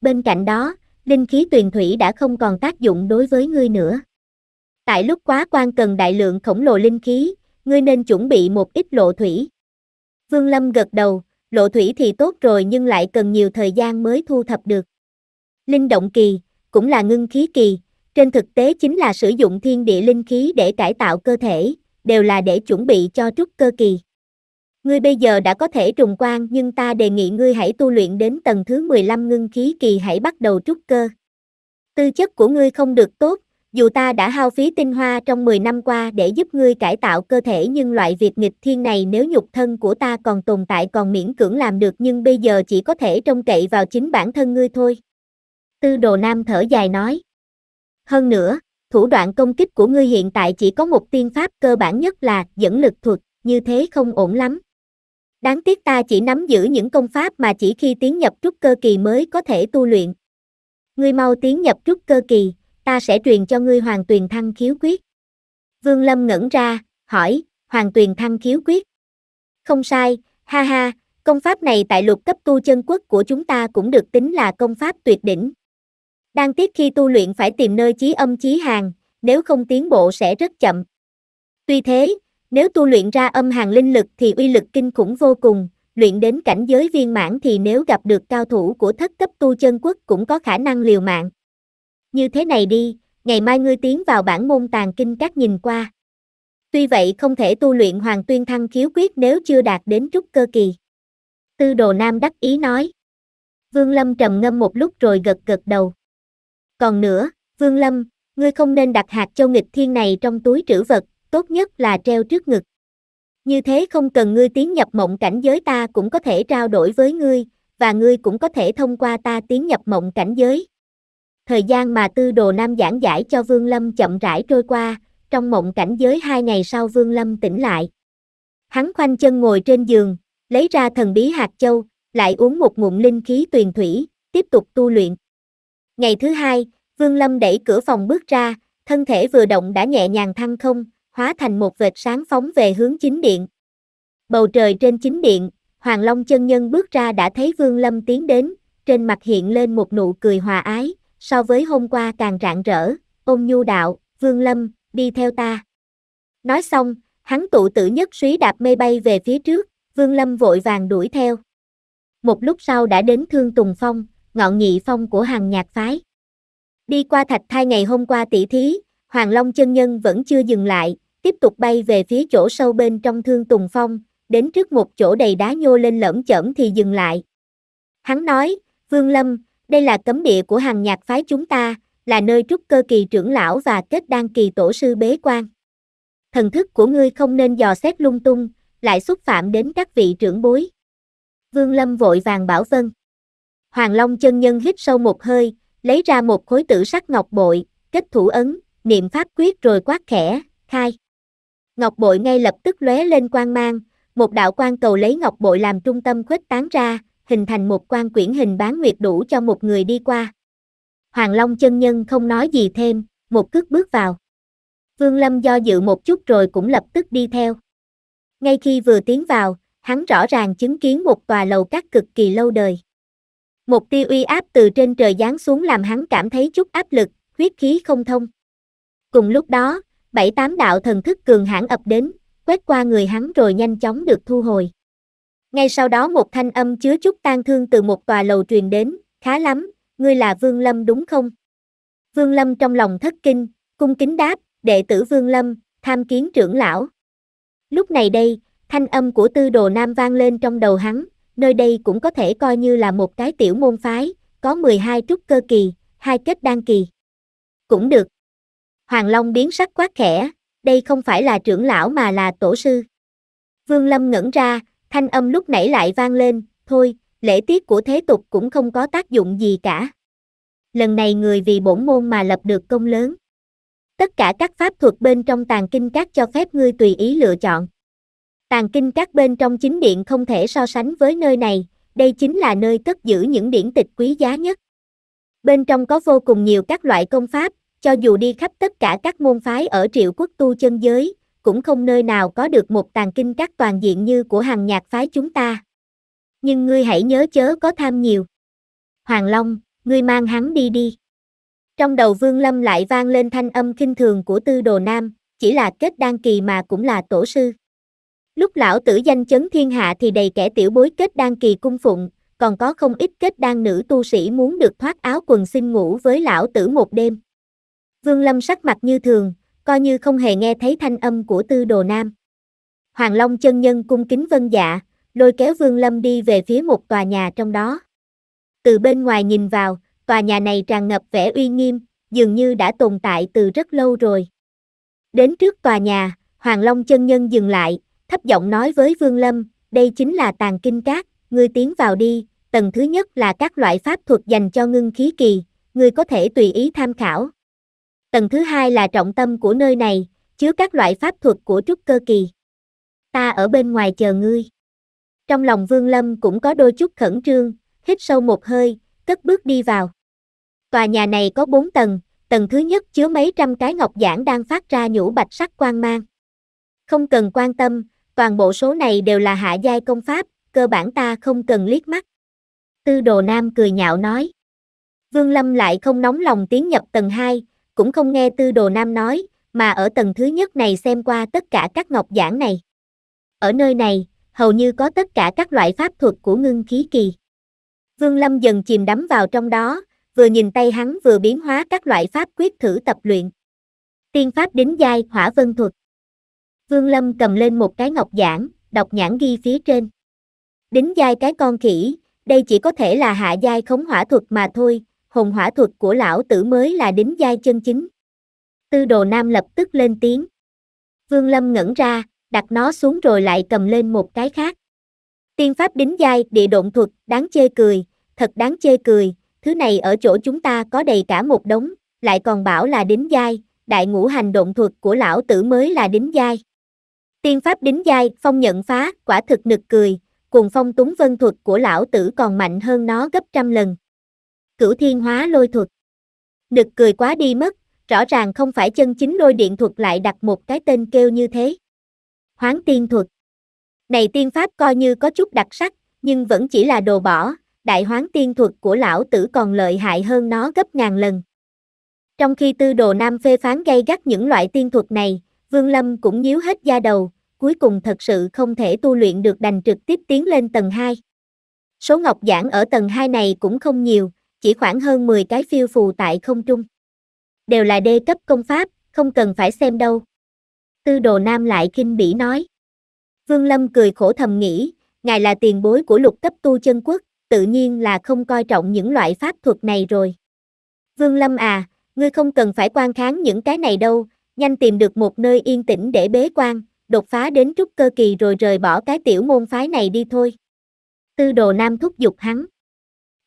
Bên cạnh đó, linh khí tuyền thủy đã không còn tác dụng đối với ngươi nữa. Tại lúc quá quan cần đại lượng khổng lồ linh khí, ngươi nên chuẩn bị một ít lộ thủy. Vương Lâm gật đầu, lộ thủy thì tốt rồi nhưng lại cần nhiều thời gian mới thu thập được. Linh động kỳ, cũng là ngưng khí kỳ, trên thực tế chính là sử dụng thiên địa linh khí để cải tạo cơ thể, đều là để chuẩn bị cho trúc cơ kỳ. Ngươi bây giờ đã có thể trùng quan nhưng ta đề nghị ngươi hãy tu luyện đến tầng thứ 15 ngưng khí kỳ hãy bắt đầu trúc cơ. Tư chất của ngươi không được tốt, dù ta đã hao phí tinh hoa trong 10 năm qua để giúp ngươi cải tạo cơ thể nhưng loại việc nghịch thiên này nếu nhục thân của ta còn tồn tại còn miễn cưỡng làm được nhưng bây giờ chỉ có thể trông cậy vào chính bản thân ngươi thôi. Tư đồ nam thở dài nói. Hơn nữa, thủ đoạn công kích của ngươi hiện tại chỉ có một tiên pháp cơ bản nhất là dẫn lực thuật, như thế không ổn lắm. Đáng tiếc ta chỉ nắm giữ những công pháp mà chỉ khi tiến nhập trúc cơ kỳ mới có thể tu luyện. Ngươi mau tiến nhập trúc cơ kỳ, ta sẽ truyền cho ngươi hoàng tuyền thăng khiếu quyết. Vương Lâm ngẩn ra, hỏi, hoàng tuyền thăng khiếu quyết. Không sai, ha ha, công pháp này tại lục cấp tu chân quốc của chúng ta cũng được tính là công pháp tuyệt đỉnh. Đang tiếc khi tu luyện phải tìm nơi chí âm chí hàng, nếu không tiến bộ sẽ rất chậm. Tuy thế, nếu tu luyện ra âm hàng linh lực thì uy lực kinh khủng vô cùng, luyện đến cảnh giới viên mãn thì nếu gặp được cao thủ của thất cấp tu chân quốc cũng có khả năng liều mạng. Như thế này đi, ngày mai ngươi tiến vào bản môn tàng kinh các nhìn qua. Tuy vậy không thể tu luyện hoàng tuyên thăng khiếu quyết nếu chưa đạt đến trúc cơ kỳ. Tư đồ nam đắc ý nói. Vương Lâm trầm ngâm một lúc rồi gật gật đầu. Còn nữa, Vương Lâm, ngươi không nên đặt hạt châu nghịch thiên này trong túi trữ vật, tốt nhất là treo trước ngực. Như thế không cần ngươi tiến nhập mộng cảnh giới ta cũng có thể trao đổi với ngươi, và ngươi cũng có thể thông qua ta tiến nhập mộng cảnh giới. Thời gian mà tư đồ nam giảng giải cho Vương Lâm chậm rãi trôi qua, trong mộng cảnh giới hai ngày sau Vương Lâm tỉnh lại. Hắn khoanh chân ngồi trên giường, lấy ra thần bí hạt châu, lại uống một ngụm linh khí tuyền thủy, tiếp tục tu luyện. Ngày thứ hai, Vương Lâm đẩy cửa phòng bước ra, thân thể vừa động đã nhẹ nhàng thăng không, hóa thành một vệt sáng phóng về hướng chính điện. Bầu trời trên chính điện, Hoàng Long chân nhân bước ra đã thấy Vương Lâm tiến đến, trên mặt hiện lên một nụ cười hòa ái, so với hôm qua càng rạng rỡ, ôm nhu đạo, Vương Lâm, đi theo ta. Nói xong, hắn tụ tử nhất suý đạp mây bay về phía trước, Vương Lâm vội vàng đuổi theo. Một lúc sau đã đến Thương Tùng Phong, ngọn nhị phong của hàng nhạc phái. Đi qua thạch thai ngày hôm qua tỷ thí, Hoàng Long chân nhân vẫn chưa dừng lại, tiếp tục bay về phía chỗ sâu bên trong thương tùng phong, đến trước một chỗ đầy đá nhô lên lởm chởm thì dừng lại. Hắn nói, Vương Lâm, đây là cấm địa của hàng nhạc phái chúng ta, là nơi trúc cơ kỳ trưởng lão và kết đan kỳ tổ sư bế quan. Thần thức của ngươi không nên dò xét lung tung, lại xúc phạm đến các vị trưởng bối. Vương Lâm vội vàng bảo vân. Hoàng Long chân nhân hít sâu một hơi, lấy ra một khối tử sắc ngọc bội, kết thủ ấn, niệm pháp quyết rồi quát khẽ, khai. Ngọc bội ngay lập tức lóe lên quang mang, một đạo quang cầu lấy ngọc bội làm trung tâm khuếch tán ra, hình thành một quang quyển hình bán nguyệt đủ cho một người đi qua. Hoàng Long chân nhân không nói gì thêm, một cước bước vào. Vương Lâm do dự một chút rồi cũng lập tức đi theo. Ngay khi vừa tiến vào, hắn rõ ràng chứng kiến một tòa lầu cát cực kỳ lâu đời. Một tia uy áp từ trên trời giáng xuống làm hắn cảm thấy chút áp lực, huyết khí không thông. Cùng lúc đó, bảy tám đạo thần thức cường hãn ập đến, quét qua người hắn rồi nhanh chóng được thu hồi. Ngay sau đó một thanh âm chứa chút tan thương từ một tòa lầu truyền đến, khá lắm, ngươi là Vương Lâm đúng không? Vương Lâm trong lòng thất kinh, cung kính đáp, đệ tử Vương Lâm, tham kiến trưởng lão. Lúc này đây, thanh âm của tư đồ nam vang lên trong đầu hắn, nơi đây cũng có thể coi như là một cái tiểu môn phái, có 12 trúc cơ kỳ, hai kết đan kỳ. Cũng được. Hoàng Long biến sắc quá khẽ, đây không phải là trưởng lão mà là tổ sư. Vương Lâm ngẩn ra, thanh âm lúc nãy lại vang lên, thôi, lễ tiết của thế tục cũng không có tác dụng gì cả. Lần này người vì bổn môn mà lập được công lớn. Tất cả các pháp thuật bên trong tàn kinh các cho phép ngươi tùy ý lựa chọn. Tàn kinh các bên trong chính điện không thể so sánh với nơi này, đây chính là nơi cất giữ những điển tịch quý giá nhất. Bên trong có vô cùng nhiều các loại công pháp, cho dù đi khắp tất cả các môn phái ở triệu quốc tu chân giới, cũng không nơi nào có được một tàng kinh các toàn diện như của hàng nhạc phái chúng ta. Nhưng ngươi hãy nhớ chớ có tham nhiều. Hoàng Long, ngươi mang hắn đi đi. Trong đầu Vương Lâm lại vang lên thanh âm kinh thường của Tư Đồ Nam, chỉ là kết đan kỳ mà cũng là tổ sư. Lúc lão tử danh chấn thiên hạ thì đầy kẻ tiểu bối kết đan kỳ cung phụng, còn có không ít kết đan nữ tu sĩ muốn được thoát áo quần xin ngủ với lão tử một đêm. Vương Lâm sắc mặt như thường, coi như không hề nghe thấy thanh âm của tư đồ nam. Hoàng Long chân nhân cung kính vân dạ, lôi kéo Vương Lâm đi về phía một tòa nhà trong đó. Từ bên ngoài nhìn vào, tòa nhà này tràn ngập vẻ uy nghiêm, dường như đã tồn tại từ rất lâu rồi. Đến trước tòa nhà, Hoàng Long chân nhân dừng lại, thấp giọng nói với Vương Lâm, đây chính là tàn kinh các, ngươi tiến vào đi, tầng thứ nhất là các loại pháp thuật dành cho ngưng khí kỳ, ngươi có thể tùy ý tham khảo. Tầng thứ hai là trọng tâm của nơi này, chứa các loại pháp thuật của trúc cơ kỳ. Ta ở bên ngoài chờ ngươi. Trong lòng Vương Lâm cũng có đôi chút khẩn trương, hít sâu một hơi, cất bước đi vào. Tòa nhà này có bốn tầng, tầng thứ nhất chứa mấy trăm cái ngọc giản đang phát ra nhũ bạch sắc quang mang. Không cần quan tâm, toàn bộ số này đều là hạ giai công pháp, cơ bản ta không cần liếc mắt. Tư đồ nam cười nhạo nói. Vương Lâm lại không nóng lòng tiến nhập tầng 2, cũng không nghe tư đồ nam nói, mà ở tầng thứ nhất này xem qua tất cả các ngọc giảng này. Ở nơi này, hầu như có tất cả các loại pháp thuật của ngưng khí kỳ. Vương Lâm dần chìm đắm vào trong đó, vừa nhìn tay hắn vừa biến hóa các loại pháp quyết thử tập luyện. Tiên pháp đính giai hỏa vân thuật. Vương Lâm cầm lên một cái ngọc giản, đọc nhãn ghi phía trên. Đính giai cái con khỉ, đây chỉ có thể là hạ giai khống hỏa thuật mà thôi, hồn hỏa thuật của lão tử mới là đính giai chân chính. Tư đồ nam lập tức lên tiếng. Vương Lâm ngẩn ra, đặt nó xuống rồi lại cầm lên một cái khác. Tiên pháp đính giai địa động thuật, đáng chê cười, thật đáng chê cười, thứ này ở chỗ chúng ta có đầy cả một đống, lại còn bảo là đính giai, đại ngũ hành động thuật của lão tử mới là đính giai. Tiên pháp đính giai, phong nhận phá, quả thực nực cười, cùng phong túng vân thuật của lão tử còn mạnh hơn nó gấp trăm lần. Cửu thiên hóa lôi thuật. Nực cười quá đi mất, rõ ràng không phải chân chính lôi điện thuật lại đặt một cái tên kêu như thế. Hoáng tiên thuật. Này tiên pháp coi như có chút đặc sắc, nhưng vẫn chỉ là đồ bỏ, đại hoáng tiên thuật của lão tử còn lợi hại hơn nó gấp ngàn lần. Trong khi tư đồ nam phê phán gây gắt những loại tiên thuật này, Vương Lâm cũng nhíu hết da đầu, cuối cùng thật sự không thể tu luyện được đành trực tiếp tiến lên tầng 2. Số ngọc giản ở tầng 2 này cũng không nhiều, chỉ khoảng hơn 10 cái phiêu phù tại không trung. Đều là đê cấp công pháp, không cần phải xem đâu. Tư đồ nam lại kinh bỉ nói. Vương Lâm cười khổ thầm nghĩ, ngài là tiền bối của lục cấp tu chân quốc, tự nhiên là không coi trọng những loại pháp thuật này rồi. Vương Lâm à, ngươi không cần phải quan kháng những cái này đâu, nhanh tìm được một nơi yên tĩnh để bế quan, đột phá đến trúc cơ kỳ rồi rời bỏ cái tiểu môn phái này đi thôi. Tư đồ nam thúc giục hắn.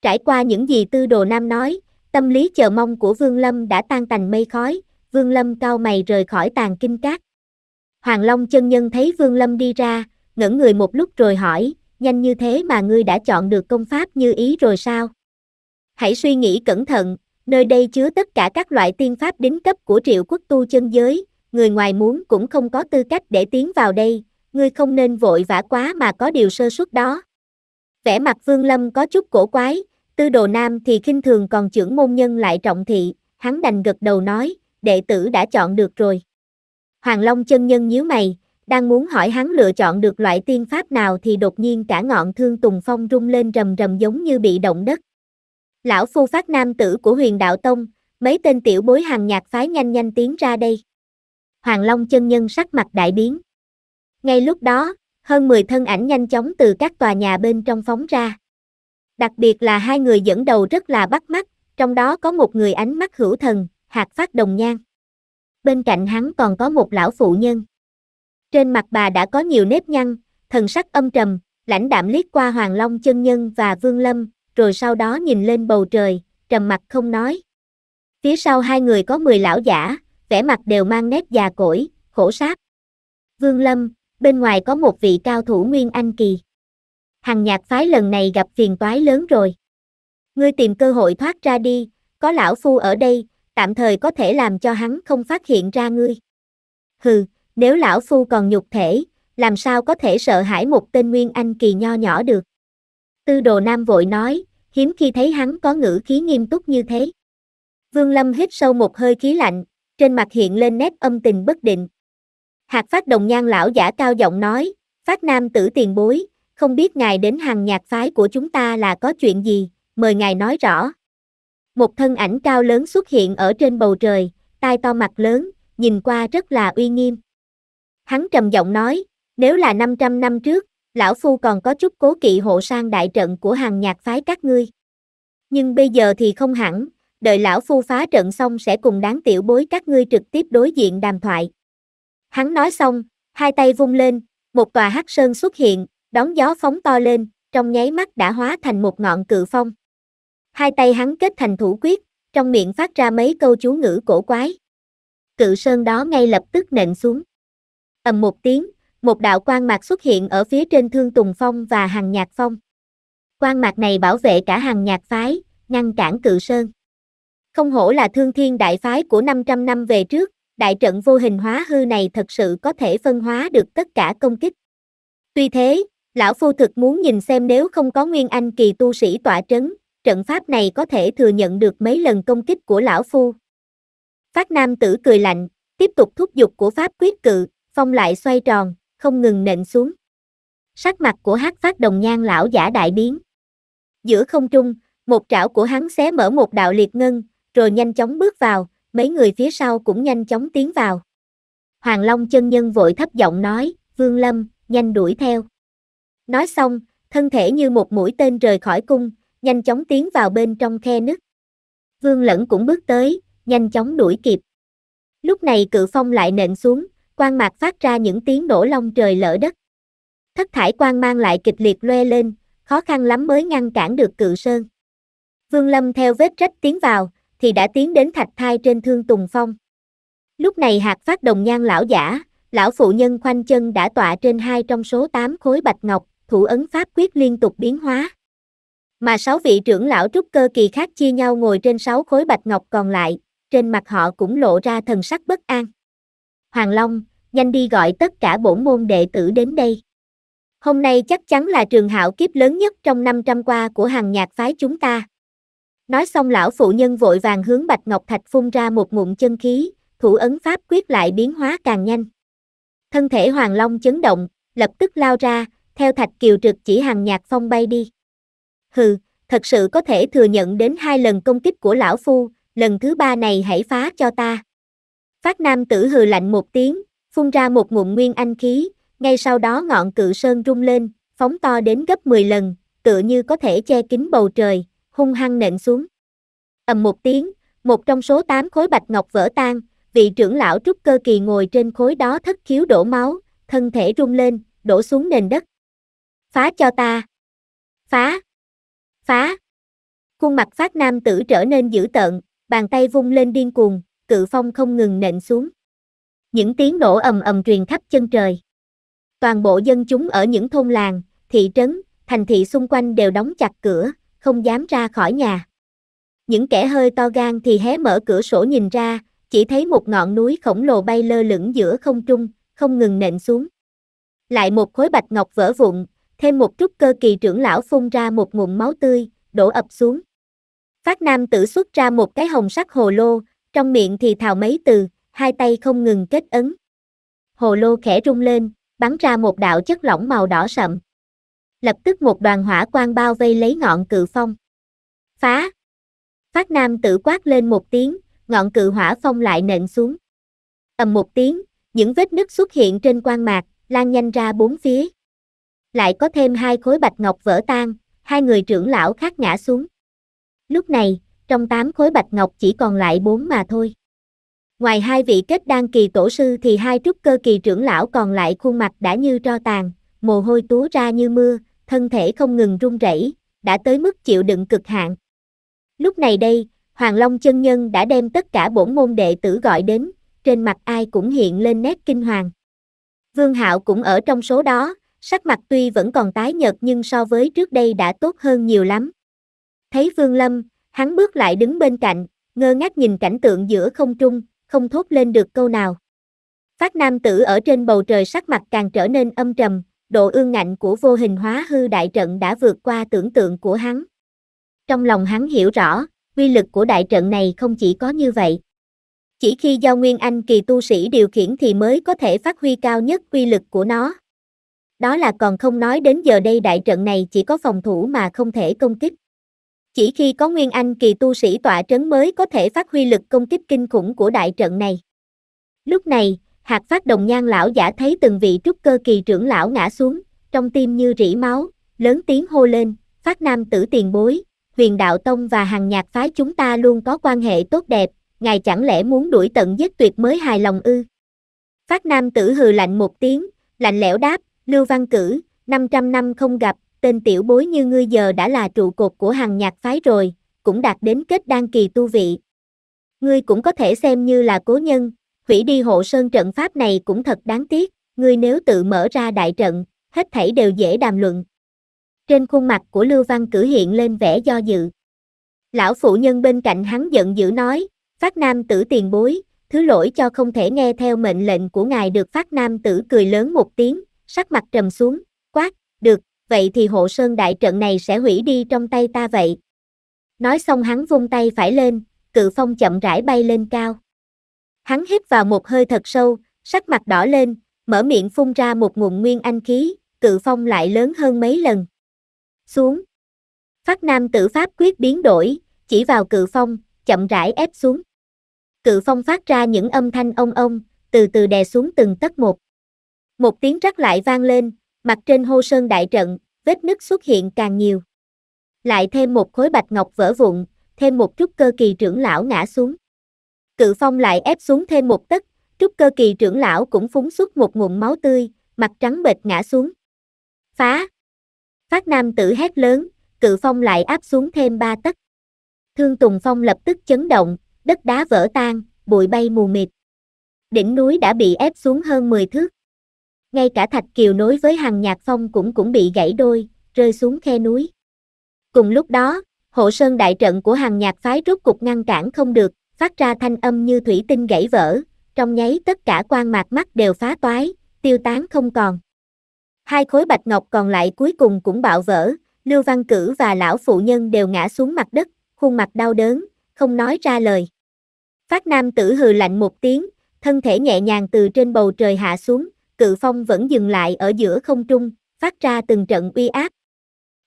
Trải qua những gì tư đồ nam nói, tâm lý chờ mong của Vương Lâm đã tan tành mây khói, Vương Lâm cao mày rời khỏi tàn kinh cát. Hoàng Long chân nhân thấy Vương Lâm đi ra, ngẩn người một lúc rồi hỏi, nhanh như thế mà ngươi đã chọn được công pháp như ý rồi sao? Hãy suy nghĩ cẩn thận, nơi đây chứa tất cả các loại tiên pháp đính cấp của triệu quốc tu chân giới, người ngoài muốn cũng không có tư cách để tiến vào đây, ngươi không nên vội vã quá mà có điều sơ suất đó. Vẻ mặt Vương Lâm có chút cổ quái, tư đồ nam thì khinh thường còn trưởng môn nhân lại trọng thị, hắn đành gật đầu nói, đệ tử đã chọn được rồi. Hoàng Long chân nhân nhíu mày, đang muốn hỏi hắn lựa chọn được loại tiên pháp nào thì đột nhiên cả ngọn thương tùng phong rung lên rầm rầm giống như bị động đất. Lão phu phát nam tử của huyền đạo tông, mấy tên tiểu bối hàng nhạc phái nhanh nhanh tiến ra đây. Hoàng Long chân nhân sắc mặt đại biến. Ngay lúc đó, hơn 10 thân ảnh nhanh chóng từ các tòa nhà bên trong phóng ra. Đặc biệt là hai người dẫn đầu rất là bắt mắt, trong đó có một người ánh mắt hữu thần, hạt phát đồng nhan. Bên cạnh hắn còn có một lão phụ nhân. Trên mặt bà đã có nhiều nếp nhăn, thần sắc âm trầm, lãnh đạm liếc qua Hoàng Long chân nhân và Vương Lâm, rồi sau đó nhìn lên bầu trời, trầm mặt không nói. Phía sau hai người có 10 lão giả, vẻ mặt đều mang nét già cỗi, khổ sáp. Vương Lâm, bên ngoài có một vị cao thủ Nguyên Anh Kỳ. Hằng nhạc phái lần này gặp phiền toái lớn rồi. Ngươi tìm cơ hội thoát ra đi, có lão phu ở đây, tạm thời có thể làm cho hắn không phát hiện ra ngươi. Hừ, nếu lão phu còn nhục thể, làm sao có thể sợ hãi một tên Nguyên Anh Kỳ nho nhỏ được. Tư đồ nam vội nói, hiếm khi thấy hắn có ngữ khí nghiêm túc như thế. Vương Lâm hít sâu một hơi khí lạnh, trên mặt hiện lên nét âm tình bất định. Hạt phát đồng nhan lão giả cao giọng nói, phát nam tử tiền bối, không biết ngài đến hàng nhạc phái của chúng ta là có chuyện gì, mời ngài nói rõ. Một thân ảnh cao lớn xuất hiện ở trên bầu trời, tai to mặt lớn, nhìn qua rất là uy nghiêm. Hắn trầm giọng nói, nếu là 500 năm trước, lão phu còn có chút cố kỵ hộ sang đại trận của hàng nhạc phái các ngươi. Nhưng bây giờ thì không hẳn, đợi lão phu phá trận xong sẽ cùng đáng tiểu bối các ngươi trực tiếp đối diện đàm thoại. Hắn nói xong, hai tay vung lên, một tòa hắc sơn xuất hiện, đón gió phóng to lên, trong nháy mắt đã hóa thành một ngọn cự phong. Hai tay hắn kết thành thủ quyết, trong miệng phát ra mấy câu chú ngữ cổ quái. Cự sơn đó ngay lập tức nện xuống. ầm một tiếng, một đạo quan mạc xuất hiện ở phía trên Thương Tùng Phong và Hàng Nhạc Phong. quan mạc này bảo vệ cả Hàng Nhạc phái, ngăn cản Cự Sơn. Không hổ là thương thiên đại phái của 500 năm về trước, đại trận vô hình hóa hư này thật sự có thể phân hóa được tất cả công kích. Tuy thế, lão phu thực muốn nhìn xem nếu không có nguyên anh kỳ tu sĩ tỏa trấn, trận pháp này có thể thừa nhận được mấy lần công kích của lão phu. Phát nam tử cười lạnh, tiếp tục thúc giục của pháp quyết cự, phong lại xoay tròn, không ngừng nện xuống. Sắc mặt của hát phát đồng nhan lão giả đại biến. Giữa không trung, một trảo của hắn xé mở một đạo liệt ngân, rồi nhanh chóng bước vào, mấy người phía sau cũng nhanh chóng tiến vào. Hoàng Long chân nhân vội thấp giọng nói, Vương Lâm, nhanh đuổi theo. Nói xong, thân thể như một mũi tên rời khỏi cung, nhanh chóng tiến vào bên trong khe nứt. Vương Lẫn cũng bước tới, nhanh chóng đuổi kịp. Lúc này cự phong lại nện xuống, quan mạc phát ra những tiếng nổ long trời lỡ đất. Thất thải Quan mang lại kịch liệt loe lên, khó khăn lắm mới ngăn cản được cự sơn. Vương Lâm theo vết rách tiến vào, thì đã tiến đến thạch thai trên thương tùng phong. Lúc này hạt phát đồng nhan lão giả, lão phụ nhân khoanh chân đã tọa trên hai trong số tám khối bạch ngọc, thủ ấn pháp quyết liên tục biến hóa. Mà sáu vị trưởng lão trúc cơ kỳ khác chia nhau ngồi trên sáu khối bạch ngọc còn lại, trên mặt họ cũng lộ ra thần sắc bất an. Hoàng Long, nhanh đi gọi tất cả bổn môn đệ tử đến đây. Hôm nay chắc chắn là trường hạo kiếp lớn nhất trong năm trăm qua của hàng nhạc phái chúng ta, Nói xong lão phụ nhân vội vàng hướng Bạch Ngọc Thạch phun ra một ngụm chân khí, thủ ấn pháp quyết lại biến hóa càng nhanh. Thân thể Hoàng Long chấn động, lập tức lao ra, theo Thạch Kiều trực chỉ hàng nhạc phong bay đi. Hừ, thật sự có thể thừa nhận đến hai lần công kích của lão phu, lần thứ ba này hãy phá cho ta. Phát nam tử hừ lạnh một tiếng, phun ra một ngụm nguyên anh khí, ngay sau đó ngọn cự sơn rung lên, phóng to đến gấp 10 lần, tựa như có thể che kín bầu trời, hung hăng nện xuống. ầm một tiếng, một trong số tám khối bạch ngọc vỡ tan, vị trưởng lão trúc cơ kỳ ngồi trên khối đó thất khiếu đổ máu, thân thể rung lên, đổ xuống nền đất. Phá cho ta! Phá! Phá! Khuôn mặt phát nam tử trở nên dữ tợn, bàn tay vung lên điên cuồng, cự phong không ngừng nện xuống. Những tiếng nổ ầm ầm truyền khắp chân trời. Toàn bộ dân chúng ở những thôn làng, thị trấn, thành thị xung quanh đều đóng chặt cửa, không dám ra khỏi nhà. Những kẻ hơi to gan thì hé mở cửa sổ nhìn ra, chỉ thấy một ngọn núi khổng lồ bay lơ lửng giữa không trung, không ngừng nện xuống. Lại một khối bạch ngọc vỡ vụn, thêm một chút cơ kỳ trưởng lão phun ra một nguồn máu tươi, đổ ập xuống. Phát nam tử xuất ra một cái hồng sắc hồ lô, trong miệng thì thào mấy từ, hai tay không ngừng kết ấn. Hồ lô khẽ rung lên, bắn ra một đạo chất lỏng màu đỏ sậm lập tức một đoàn hỏa quang bao vây lấy ngọn cự phong. Phá! Phát nam tự quát lên một tiếng, ngọn cự hỏa phong lại nện xuống. ầm một tiếng, những vết nứt xuất hiện trên quan mạc, lan nhanh ra bốn phía. Lại có thêm hai khối bạch ngọc vỡ tan, hai người trưởng lão khác ngã xuống. Lúc này, trong tám khối bạch ngọc chỉ còn lại bốn mà thôi. Ngoài hai vị kết đan kỳ tổ sư thì hai trúc cơ kỳ trưởng lão còn lại khuôn mặt đã như tro tàn, mồ hôi túa ra như mưa, thân thể không ngừng run rẩy, đã tới mức chịu đựng cực hạn. Lúc này đây, Hoàng Long chân nhân đã đem tất cả bổn môn đệ tử gọi đến, trên mặt ai cũng hiện lên nét kinh hoàng. Vương Hạo cũng ở trong số đó, sắc mặt tuy vẫn còn tái nhợt nhưng so với trước đây đã tốt hơn nhiều lắm. Thấy Vương Lâm, hắn bước lại đứng bên cạnh, ngơ ngác nhìn cảnh tượng giữa không trung, không thốt lên được câu nào. Phát nam tử ở trên bầu trời sắc mặt càng trở nên âm trầm, độ ương ngạnh của vô hình hóa hư đại trận đã vượt qua tưởng tượng của hắn. Trong lòng hắn hiểu rõ, quy lực của đại trận này không chỉ có như vậy. Chỉ khi do Nguyên Anh kỳ tu sĩ điều khiển thì mới có thể phát huy cao nhất quy lực của nó. Đó là còn không nói đến giờ đây đại trận này chỉ có phòng thủ mà không thể công kích. Chỉ khi có Nguyên Anh kỳ tu sĩ tọa trấn mới có thể phát huy lực công kích kinh khủng của đại trận này. Lúc này, Hạt phát đồng nhan lão giả thấy từng vị trúc cơ kỳ trưởng lão ngã xuống, trong tim như rỉ máu, lớn tiếng hô lên, phát nam tử tiền bối, huyền đạo tông và hàng nhạc phái chúng ta luôn có quan hệ tốt đẹp, ngài chẳng lẽ muốn đuổi tận giết tuyệt mới hài lòng ư? Phát nam tử hừ lạnh một tiếng, lạnh lẽo đáp, Lưu Văn Cử, 500 năm không gặp, tên tiểu bối như ngươi giờ đã là trụ cột của hàng nhạc phái rồi, cũng đạt đến kết đan kỳ tu vị. Ngươi cũng có thể xem như là cố nhân, hủy đi hộ sơn trận pháp này cũng thật đáng tiếc, ngươi nếu tự mở ra đại trận, hết thảy đều dễ đàm luận. Trên khuôn mặt của Lưu Văn cử hiện lên vẻ do dự. Lão phụ nhân bên cạnh hắn giận dữ nói, phát nam tử tiền bối, thứ lỗi cho không thể nghe theo mệnh lệnh của ngài được phát nam tử cười lớn một tiếng, sắc mặt trầm xuống, quát, được, vậy thì hộ sơn đại trận này sẽ hủy đi trong tay ta vậy. Nói xong hắn vung tay phải lên, cự phong chậm rãi bay lên cao. Hắn hít vào một hơi thật sâu, sắc mặt đỏ lên, mở miệng phun ra một nguồn nguyên anh khí, cự phong lại lớn hơn mấy lần. Xuống. Phát nam tử pháp quyết biến đổi, chỉ vào cự phong, chậm rãi ép xuống. Cự phong phát ra những âm thanh ông ông, từ từ đè xuống từng tấc một. Một tiếng rắc lại vang lên, mặt trên hô sơn đại trận, vết nứt xuất hiện càng nhiều. Lại thêm một khối bạch ngọc vỡ vụn, thêm một chút cơ kỳ trưởng lão ngã xuống. Cự phong lại ép xuống thêm một tấc, trúc cơ kỳ trưởng lão cũng phúng xuất một nguồn máu tươi, mặt trắng bệch ngã xuống. Phá! Phát nam tử hét lớn, cự phong lại áp xuống thêm ba tấc. Thương Tùng Phong lập tức chấn động, đất đá vỡ tan, bụi bay mù mịt. Đỉnh núi đã bị ép xuống hơn 10 thước. Ngay cả thạch kiều nối với hàng nhạc phong cũng cũng bị gãy đôi, rơi xuống khe núi. Cùng lúc đó, hộ sơn đại trận của hàng nhạc phái rốt cục ngăn cản không được, phát ra thanh âm như thủy tinh gãy vỡ, trong nháy tất cả quan mạc mắt đều phá toái, tiêu tán không còn. Hai khối bạch ngọc còn lại cuối cùng cũng bạo vỡ, Lưu Văn Cử và lão phụ nhân đều ngã xuống mặt đất, khuôn mặt đau đớn, không nói ra lời. Phát nam tử hừ lạnh một tiếng, thân thể nhẹ nhàng từ trên bầu trời hạ xuống, cự phong vẫn dừng lại ở giữa không trung, phát ra từng trận uy áp.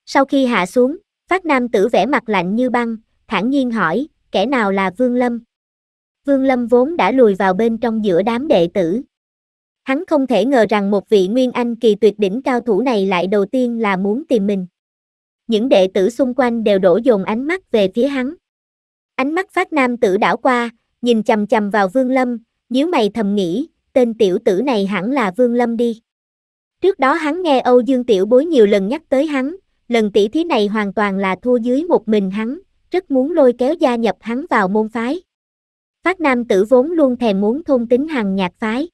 Sau khi hạ xuống, phát nam tử vẻ mặt lạnh như băng, thản nhiên hỏi, kẻ nào là Vương Lâm. Vương Lâm vốn đã lùi vào bên trong giữa đám đệ tử. Hắn không thể ngờ rằng một vị Nguyên Anh kỳ tuyệt đỉnh cao thủ này lại đầu tiên là muốn tìm mình. Những đệ tử xung quanh đều đổ dồn ánh mắt về phía hắn. Ánh mắt phát nam tử đảo qua, nhìn chầm chầm vào Vương Lâm, nếu mày thầm nghĩ, tên tiểu tử này hẳn là Vương Lâm đi. Trước đó hắn nghe Âu Dương Tiểu Bối nhiều lần nhắc tới hắn, lần tỷ thí này hoàn toàn là thua dưới một mình hắn, rất muốn lôi kéo gia nhập hắn vào môn phái. Phát Nam tử vốn luôn thèm muốn thôn tính hằng nhạc phái.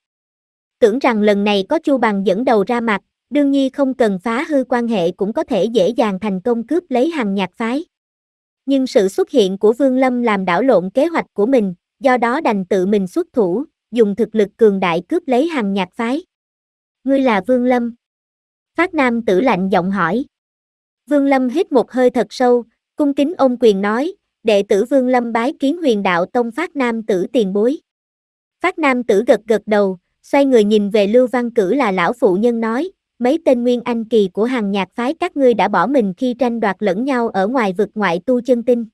Tưởng rằng lần này có Chu Bằng dẫn đầu ra mặt, đương nhiên không cần phá hư quan hệ cũng có thể dễ dàng thành công cướp lấy hằng nhạc phái. Nhưng sự xuất hiện của Vương Lâm làm đảo lộn kế hoạch của mình, do đó đành tự mình xuất thủ, dùng thực lực cường đại cướp lấy hằng nhạc phái. Ngươi là Vương Lâm. Phát Nam tử lạnh giọng hỏi. Vương Lâm hít một hơi thật sâu, Cung kính ôm quyền nói, đệ tử Vương Lâm bái kiến huyền đạo tông phát nam tử tiền bối. Phát nam tử gật gật đầu, xoay người nhìn về Lưu Văn Cử là lão phụ nhân nói, mấy tên nguyên anh kỳ của hàng nhạc phái các ngươi đã bỏ mình khi tranh đoạt lẫn nhau ở ngoài vực ngoại tu chân tinh.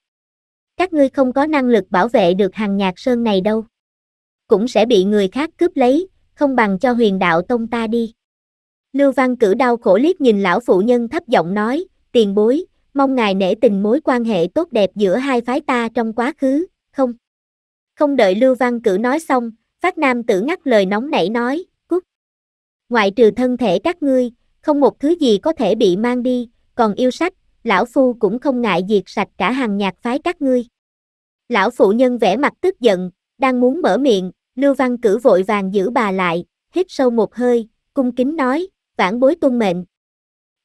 Các ngươi không có năng lực bảo vệ được hàng nhạc sơn này đâu. Cũng sẽ bị người khác cướp lấy, không bằng cho huyền đạo tông ta đi. Lưu Văn Cử đau khổ liếc nhìn lão phụ nhân thấp giọng nói, tiền bối, mong ngài nể tình mối quan hệ tốt đẹp giữa hai phái ta trong quá khứ, không? Không đợi Lưu Văn Cử nói xong, Phát Nam tử ngắt lời nóng nảy nói, cút. Ngoại trừ thân thể các ngươi, không một thứ gì có thể bị mang đi, còn yêu sách, lão phu cũng không ngại diệt sạch cả hàng nhạc phái các ngươi. Lão phụ nhân vẻ mặt tức giận, đang muốn mở miệng, Lưu Văn Cử vội vàng giữ bà lại, hít sâu một hơi, cung kính nói, vãn bối tuân mệnh.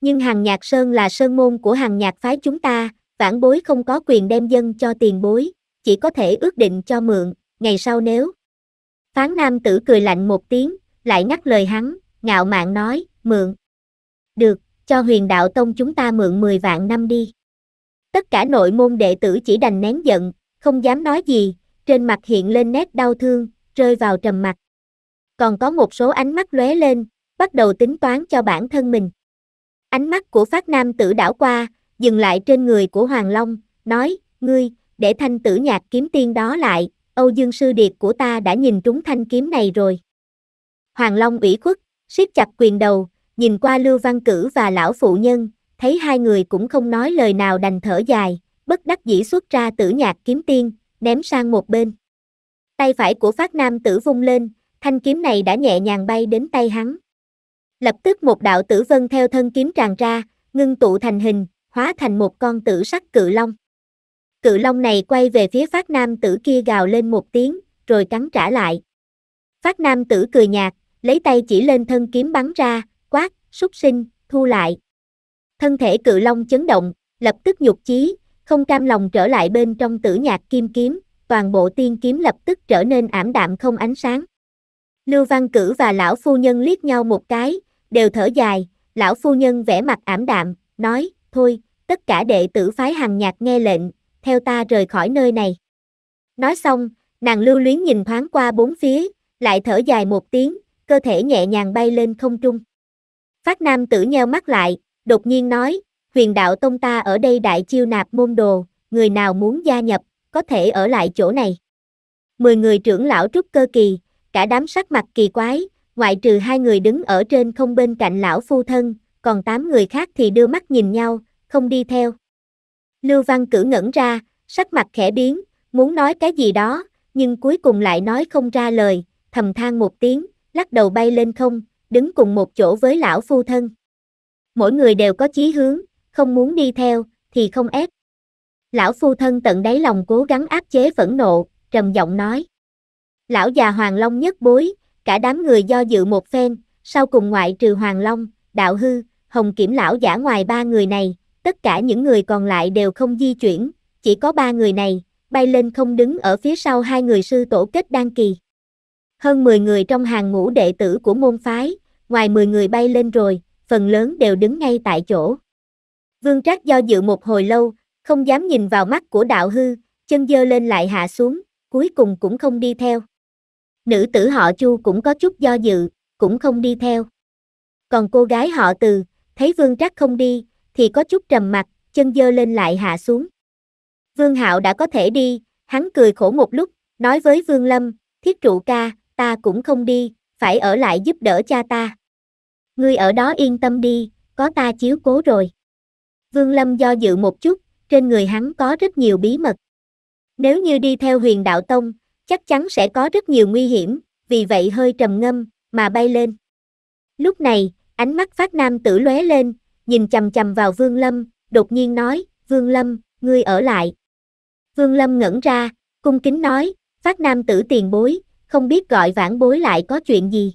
Nhưng hàng nhạc sơn là sơn môn của hàng nhạc phái chúng ta, vãn bối không có quyền đem dân cho tiền bối, chỉ có thể ước định cho mượn, ngày sau nếu. Phán nam tử cười lạnh một tiếng, lại ngắt lời hắn, ngạo mạn nói, mượn. Được, cho huyền đạo tông chúng ta mượn 10 vạn năm đi. Tất cả nội môn đệ tử chỉ đành nén giận, không dám nói gì, trên mặt hiện lên nét đau thương, rơi vào trầm mặt Còn có một số ánh mắt lóe lên, bắt đầu tính toán cho bản thân mình. Ánh mắt của phát nam tử đảo qua, dừng lại trên người của Hoàng Long, nói, ngươi, để thanh tử nhạc kiếm tiên đó lại, Âu Dương Sư Điệt của ta đã nhìn trúng thanh kiếm này rồi. Hoàng Long ủy khuất, siết chặt quyền đầu, nhìn qua Lưu Văn Cử và lão phụ nhân, thấy hai người cũng không nói lời nào đành thở dài, bất đắc dĩ xuất ra tử nhạc kiếm tiên, ném sang một bên. Tay phải của phát nam tử vung lên, thanh kiếm này đã nhẹ nhàng bay đến tay hắn. Lập tức một đạo tử vân theo thân kiếm tràn ra, ngưng tụ thành hình, hóa thành một con tử sắc cự long. Cự long này quay về phía phát nam tử kia gào lên một tiếng, rồi cắn trả lại. Phát nam tử cười nhạt, lấy tay chỉ lên thân kiếm bắn ra, quát, súc sinh, thu lại. Thân thể cự long chấn động, lập tức nhục chí, không cam lòng trở lại bên trong tử nhạc kim kiếm, toàn bộ tiên kiếm lập tức trở nên ảm đạm không ánh sáng. Lưu Văn Cử và lão phu nhân liếc nhau một cái, đều thở dài, lão phu nhân vẻ mặt ảm đạm, nói, thôi, tất cả đệ tử phái hằng nhạc nghe lệnh, theo ta rời khỏi nơi này. Nói xong, nàng lưu luyến nhìn thoáng qua bốn phía, lại thở dài một tiếng, cơ thể nhẹ nhàng bay lên không trung. Phát nam tử nheo mắt lại, đột nhiên nói, huyền đạo tông ta ở đây đại chiêu nạp môn đồ, người nào muốn gia nhập, có thể ở lại chỗ này. Mười người trưởng lão trúc cơ kỳ, cả đám sắc mặt kỳ quái, ngoại trừ hai người đứng ở trên không bên cạnh lão phu thân, còn tám người khác thì đưa mắt nhìn nhau, không đi theo. Lưu Văn cử ngẩn ra, sắc mặt khẽ biến, muốn nói cái gì đó, nhưng cuối cùng lại nói không ra lời, thầm than một tiếng, lắc đầu bay lên không, đứng cùng một chỗ với lão phu thân. Mỗi người đều có chí hướng, không muốn đi theo, thì không ép. Lão phu thân tận đáy lòng cố gắng áp chế phẫn nộ, trầm giọng nói. Lão già Hoàng Long nhất bối, Cả đám người do dự một phen, sau cùng ngoại trừ Hoàng Long, Đạo Hư, Hồng Kiểm Lão giả ngoài ba người này, tất cả những người còn lại đều không di chuyển, chỉ có ba người này, bay lên không đứng ở phía sau hai người sư tổ kết đan kỳ. Hơn 10 người trong hàng ngũ đệ tử của môn phái, ngoài 10 người bay lên rồi, phần lớn đều đứng ngay tại chỗ. Vương Trác do dự một hồi lâu, không dám nhìn vào mắt của đạo hư, chân dơ lên lại hạ xuống, cuối cùng cũng không đi theo. Nữ tử họ Chu cũng có chút do dự, cũng không đi theo. Còn cô gái họ Từ, thấy Vương Trác không đi, thì có chút trầm mặt, chân dơ lên lại hạ xuống. Vương Hạo đã có thể đi, hắn cười khổ một lúc, nói với Vương Lâm, thiết trụ ca, ta cũng không đi, phải ở lại giúp đỡ cha ta. Ngươi ở đó yên tâm đi, có ta chiếu cố rồi. Vương Lâm do dự một chút, trên người hắn có rất nhiều bí mật. Nếu như đi theo huyền đạo tông, chắc chắn sẽ có rất nhiều nguy hiểm, vì vậy hơi trầm ngâm, mà bay lên. Lúc này, ánh mắt phát nam tử lóe lên, nhìn chầm chầm vào Vương Lâm, đột nhiên nói, Vương Lâm, ngươi ở lại. Vương Lâm ngẩn ra, cung kính nói, phát nam tử tiền bối, không biết gọi vãn bối lại có chuyện gì.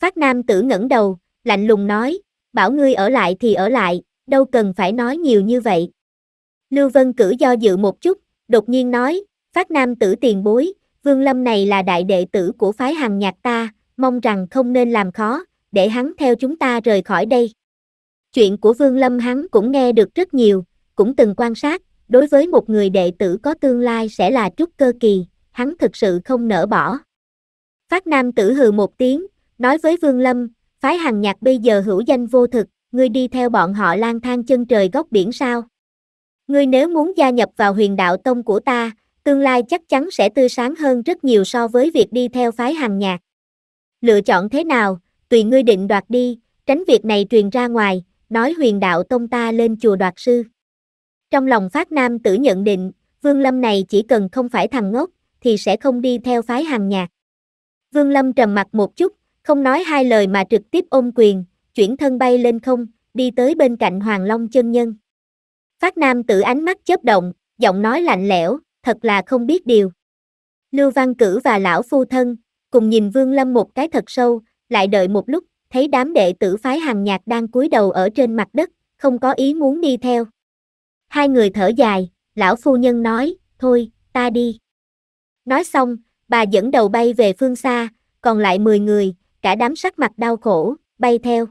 Phát nam tử ngẩng đầu, lạnh lùng nói, bảo ngươi ở lại thì ở lại, đâu cần phải nói nhiều như vậy. Lưu Vân cử do dự một chút, đột nhiên nói, phát nam tử tiền bối, Vương Lâm này là đại đệ tử của phái Hằng nhạc ta, mong rằng không nên làm khó, để hắn theo chúng ta rời khỏi đây. Chuyện của Vương Lâm hắn cũng nghe được rất nhiều, cũng từng quan sát, đối với một người đệ tử có tương lai sẽ là trúc cơ kỳ, hắn thực sự không nỡ bỏ. Phát Nam tử hừ một tiếng, nói với Vương Lâm, phái Hằng nhạc bây giờ hữu danh vô thực, ngươi đi theo bọn họ lang thang chân trời góc biển sao? Ngươi nếu muốn gia nhập vào huyền đạo tông của ta, tương lai chắc chắn sẽ tươi sáng hơn rất nhiều so với việc đi theo phái hàng nhạc. Lựa chọn thế nào, tùy ngươi định đoạt đi, tránh việc này truyền ra ngoài, nói huyền đạo tông ta lên chùa đoạt sư. Trong lòng phát nam tử nhận định, Vương Lâm này chỉ cần không phải thằng ngốc, thì sẽ không đi theo phái hàng nhạc. Vương Lâm trầm mặt một chút, không nói hai lời mà trực tiếp ôm quyền, chuyển thân bay lên không, đi tới bên cạnh Hoàng Long chân nhân. Phát Nam tự ánh mắt chớp động, giọng nói lạnh lẽo, thật là không biết điều. Lưu Văn Cử và lão phu thân, cùng nhìn Vương Lâm một cái thật sâu, lại đợi một lúc, thấy đám đệ tử phái hàng nhạc đang cúi đầu ở trên mặt đất, không có ý muốn đi theo. Hai người thở dài, lão phu nhân nói, thôi, ta đi. Nói xong, bà dẫn đầu bay về phương xa, còn lại 10 người, cả đám sắc mặt đau khổ, bay theo.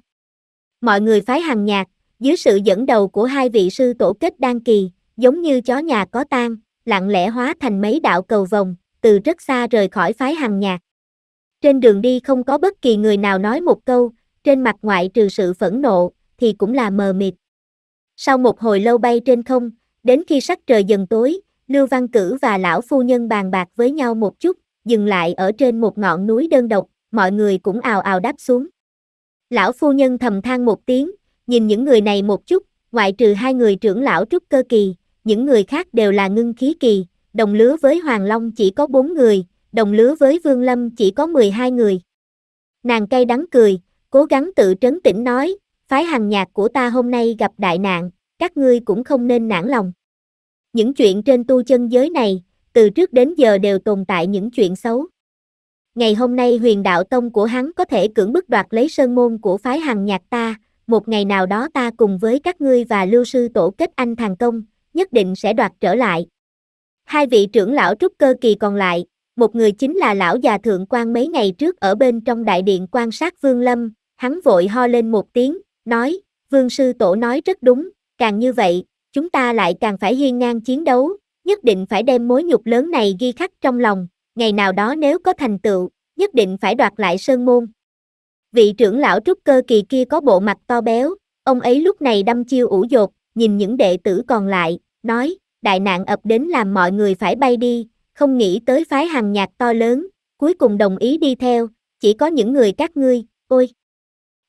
Mọi người phái hàng nhạc, dưới sự dẫn đầu của hai vị sư tổ kết đan kỳ, giống như chó nhà có tang, lặng lẽ hóa thành mấy đạo cầu vòng, từ rất xa rời khỏi phái hàng nhạc. Trên đường đi không có bất kỳ người nào nói một câu, trên mặt ngoại trừ sự phẫn nộ, thì cũng là mờ mịt. Sau một hồi lâu bay trên không, đến khi sắc trời dần tối, Lưu Văn Cử và lão phu nhân bàn bạc với nhau một chút, dừng lại ở trên một ngọn núi đơn độc, mọi người cũng ào ào đáp xuống. Lão phu nhân thầm than một tiếng, nhìn những người này một chút, ngoại trừ hai người trưởng lão Trúc Cơ Kỳ, những người khác đều là ngưng khí kỳ, đồng lứa với Hoàng Long chỉ có 4 người, đồng lứa với Vương Lâm chỉ có 12 người. Nàng cay đắng cười, cố gắng tự trấn tĩnh nói, phái hàng nhạc của ta hôm nay gặp đại nạn, các ngươi cũng không nên nản lòng. Những chuyện trên tu chân giới này, từ trước đến giờ đều tồn tại những chuyện xấu. Ngày hôm nay huyền đạo tông của hắn có thể cưỡng bức đoạt lấy sơn môn của phái hằng nhạc ta, một ngày nào đó ta cùng với các ngươi và lưu sư tổ kết anh thành công, nhất định sẽ đoạt trở lại. Hai vị trưởng lão trúc cơ kỳ còn lại, một người chính là lão già thượng quan mấy ngày trước ở bên trong đại điện quan sát Vương Lâm, hắn vội ho lên một tiếng, nói, Vương Sư Tổ nói rất đúng, càng như vậy, chúng ta lại càng phải hiên ngang chiến đấu, nhất định phải đem mối nhục lớn này ghi khắc trong lòng, ngày nào đó nếu có thành tựu, nhất định phải đoạt lại sơn môn. Vị trưởng lão trúc cơ kỳ kia có bộ mặt to béo, ông ấy lúc này đâm chiêu ủ dột, nhìn những đệ tử còn lại, nói, đại nạn ập đến làm mọi người phải bay đi, không nghĩ tới phái hàng nhạc to lớn, cuối cùng đồng ý đi theo, chỉ có những người các ngươi, ôi.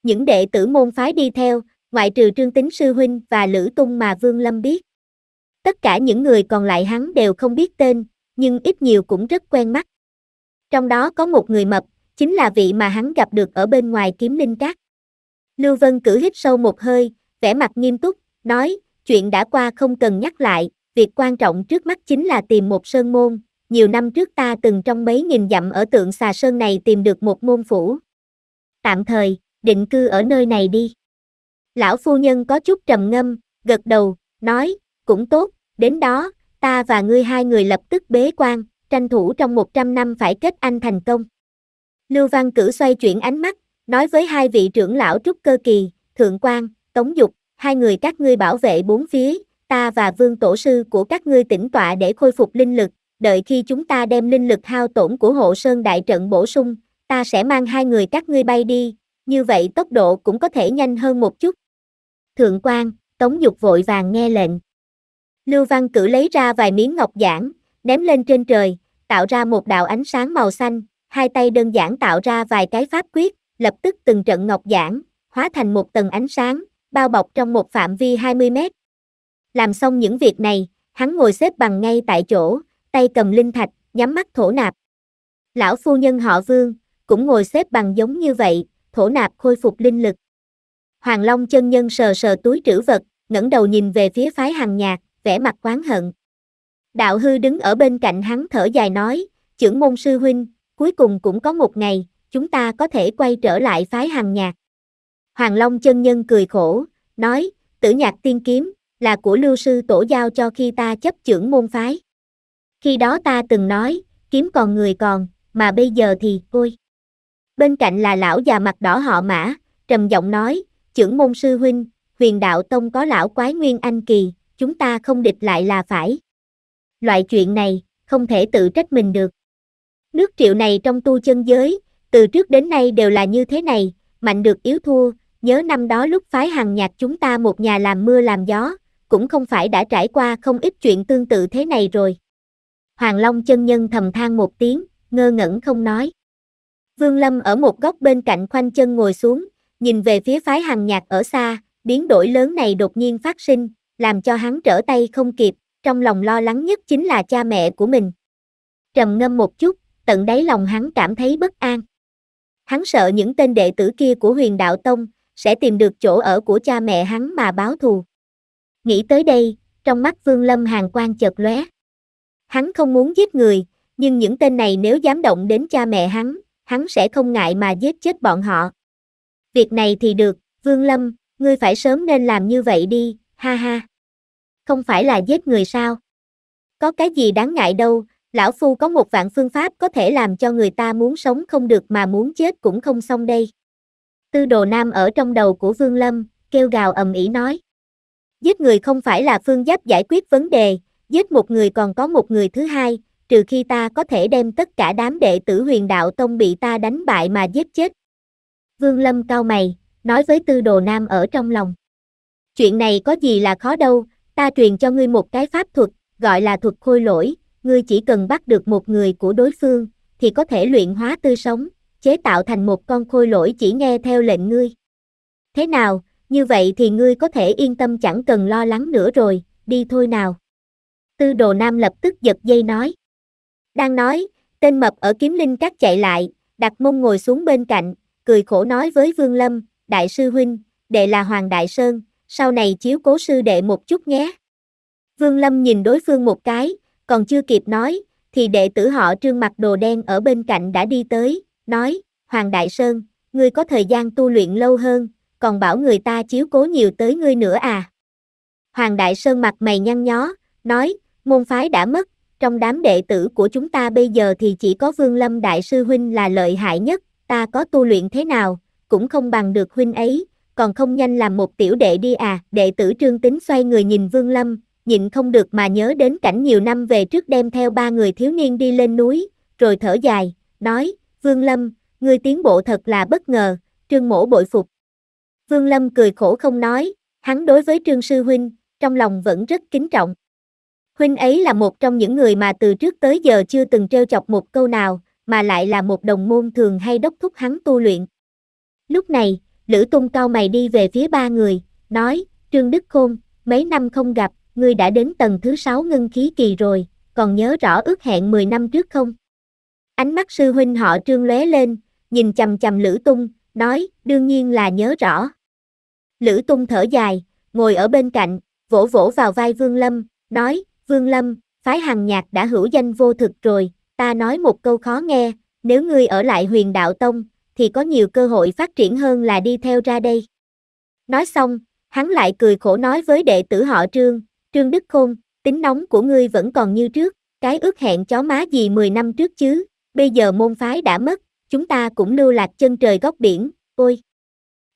Những đệ tử môn phái đi theo, ngoại trừ Trương Tính Sư Huynh và Lữ Tung mà Vương Lâm biết. Tất cả những người còn lại hắn đều không biết tên, nhưng ít nhiều cũng rất quen mắt. Trong đó có một người mập, chính là vị mà hắn gặp được ở bên ngoài kiếm linh cát. Lưu Vân cử hít sâu một hơi, vẻ mặt nghiêm túc, nói, chuyện đã qua không cần nhắc lại, việc quan trọng trước mắt chính là tìm một sơn môn, nhiều năm trước ta từng trong mấy nghìn dặm ở tượng xà sơn này tìm được một môn phủ. Tạm thời, định cư ở nơi này đi. Lão phu nhân có chút trầm ngâm, gật đầu, nói, cũng tốt, đến đó, ta và ngươi hai người lập tức bế quan, tranh thủ trong 100 năm phải kết anh thành công. Lưu Văn Cử xoay chuyển ánh mắt, nói với hai vị trưởng lão trúc cơ kỳ, thượng quan, tống dục, hai người các ngươi bảo vệ bốn phía, ta và vương tổ sư của các ngươi tĩnh tọa để khôi phục linh lực, đợi khi chúng ta đem linh lực hao tổn của hộ sơn đại trận bổ sung, ta sẽ mang hai người các ngươi bay đi, như vậy tốc độ cũng có thể nhanh hơn một chút. Thượng quan, Tống Dục vội vàng nghe lệnh. Lưu Văn Cử lấy ra vài miếng ngọc giản, ném lên trên trời, tạo ra một đạo ánh sáng màu xanh, hai tay đơn giản tạo ra vài cái pháp quyết, lập tức từng trận ngọc giản, hóa thành một tầng ánh sáng, bao bọc trong một phạm vi 20 mét. Làm xong những việc này, hắn ngồi xếp bằng ngay tại chỗ, tay cầm linh thạch, nhắm mắt thổ nạp. Lão phu nhân họ Vương, cũng ngồi xếp bằng giống như vậy, thổ nạp khôi phục linh lực. Hoàng Long chân nhân sờ sờ túi trữ vật, ngẩng đầu nhìn về phía phái hàng nhạc, vẻ mặt oán hận. Đạo hư đứng ở bên cạnh hắn thở dài nói, trưởng môn sư huynh, cuối cùng cũng có một ngày, chúng ta có thể quay trở lại phái hàng nhạc. Hoàng Long chân nhân cười khổ, nói, tử nhạc tiên kiếm, là của lưu sư tổ giao cho khi ta chấp trưởng môn phái. Khi đó ta từng nói, kiếm còn người còn, mà bây giờ thì, ôi. Bên cạnh là lão già mặt đỏ họ mã, trầm giọng nói, trưởng môn sư huynh, huyền đạo tông có lão quái nguyên anh kỳ, chúng ta không địch lại là phải. Loại chuyện này, không thể tự trách mình được. Nước triệu này trong tu chân giới, từ trước đến nay đều là như thế này, mạnh được yếu thua, nhớ năm đó lúc phái hằng nhạc chúng ta một nhà làm mưa làm gió, cũng không phải đã trải qua không ít chuyện tương tự thế này rồi. Hoàng Long chân nhân thầm than một tiếng, ngơ ngẩn không nói. Vương Lâm ở một góc bên cạnh khoanh chân ngồi xuống, nhìn về phía phái hằng nhạc ở xa, biến đổi lớn này đột nhiên phát sinh, làm cho hắn trở tay không kịp, trong lòng lo lắng nhất chính là cha mẹ của mình. Trầm ngâm một chút, tận đáy lòng hắn cảm thấy bất an. Hắn sợ những tên đệ tử kia của huyền đạo tông, sẽ tìm được chỗ ở của cha mẹ hắn mà báo thù. Nghĩ tới đây, trong mắt Vương Lâm hàng quan chợt lóe. Hắn không muốn giết người, nhưng những tên này nếu dám động đến cha mẹ hắn, hắn sẽ không ngại mà giết chết bọn họ. Việc này thì được, Vương Lâm, ngươi phải sớm nên làm như vậy đi, ha ha. Không phải là giết người sao? Có cái gì đáng ngại đâu, lão phu có một vạn phương pháp có thể làm cho người ta muốn sống không được mà muốn chết cũng không xong đây. Tư đồ nam ở trong đầu của Vương Lâm, kêu gào ầm ĩ nói. Giết người không phải là phương giáp giải quyết vấn đề, giết một người còn có một người thứ hai, trừ khi ta có thể đem tất cả đám đệ tử huyền đạo tông bị ta đánh bại mà giết chết. Vương Lâm cau mày, nói với tư đồ nam ở trong lòng. Chuyện này có gì là khó đâu, ta truyền cho ngươi một cái pháp thuật, gọi là thuật khôi lỗi, ngươi chỉ cần bắt được một người của đối phương, thì có thể luyện hóa tư sống, chế tạo thành một con khôi lỗi chỉ nghe theo lệnh ngươi. Thế nào, như vậy thì ngươi có thể yên tâm chẳng cần lo lắng nữa rồi, đi thôi nào. Tư đồ nam lập tức giật dây nói. Đang nói, tên mập ở kiếm linh các chạy lại, đặt mông ngồi xuống bên cạnh, cười khổ nói với Vương Lâm, đại sư huynh, đệ là Hoàng Đại Sơn, sau này chiếu cố sư đệ một chút nhé. Vương Lâm nhìn đối phương một cái, còn chưa kịp nói, thì đệ tử họ trương mặt đồ đen ở bên cạnh đã đi tới, nói, Hoàng Đại Sơn, ngươi có thời gian tu luyện lâu hơn, còn bảo người ta chiếu cố nhiều tới ngươi nữa à. Hoàng Đại Sơn mặt mày nhăn nhó, nói, môn phái đã mất, trong đám đệ tử của chúng ta bây giờ thì chỉ có Vương Lâm Đại Sư Huynh là lợi hại nhất, ta có tu luyện thế nào, cũng không bằng được Huynh ấy, còn không nhanh làm một tiểu đệ đi à, đệ tử trương tính xoay người nhìn Vương Lâm, nhịn không được mà nhớ đến cảnh nhiều năm về trước đem theo ba người thiếu niên đi lên núi, rồi thở dài, nói, Vương Lâm, người tiến bộ thật là bất ngờ, trương Mỗ bội phục. Vương Lâm cười khổ không nói, hắn đối với trương sư huynh, trong lòng vẫn rất kính trọng. Huynh ấy là một trong những người mà từ trước tới giờ chưa từng trêu chọc một câu nào, mà lại là một đồng môn thường hay đốc thúc hắn tu luyện. Lúc này, Lữ Tung cao mày đi về phía ba người, nói, Trương Đức Khôn, mấy năm không gặp, ngươi đã đến tầng thứ sáu ngân khí kỳ rồi, còn nhớ rõ ước hẹn 10 năm trước không? Ánh mắt sư huynh họ trương lóe lên, nhìn chầm chầm Lữ Tung, nói, đương nhiên là nhớ rõ. Lữ Tung thở dài, ngồi ở bên cạnh, vỗ vỗ vào vai Vương Lâm, nói, Vương Lâm, phái hằng nhạc đã hữu danh vô thực rồi, ta nói một câu khó nghe, nếu ngươi ở lại huyền đạo tông, thì có nhiều cơ hội phát triển hơn là đi theo ra đây. Nói xong, hắn lại cười khổ nói với đệ tử họ Trương, Trương Đức Khôn, tính nóng của ngươi vẫn còn như trước, cái ước hẹn chó má gì 10 năm trước chứ, bây giờ môn phái đã mất, chúng ta cũng lưu lạc chân trời góc biển, ôi.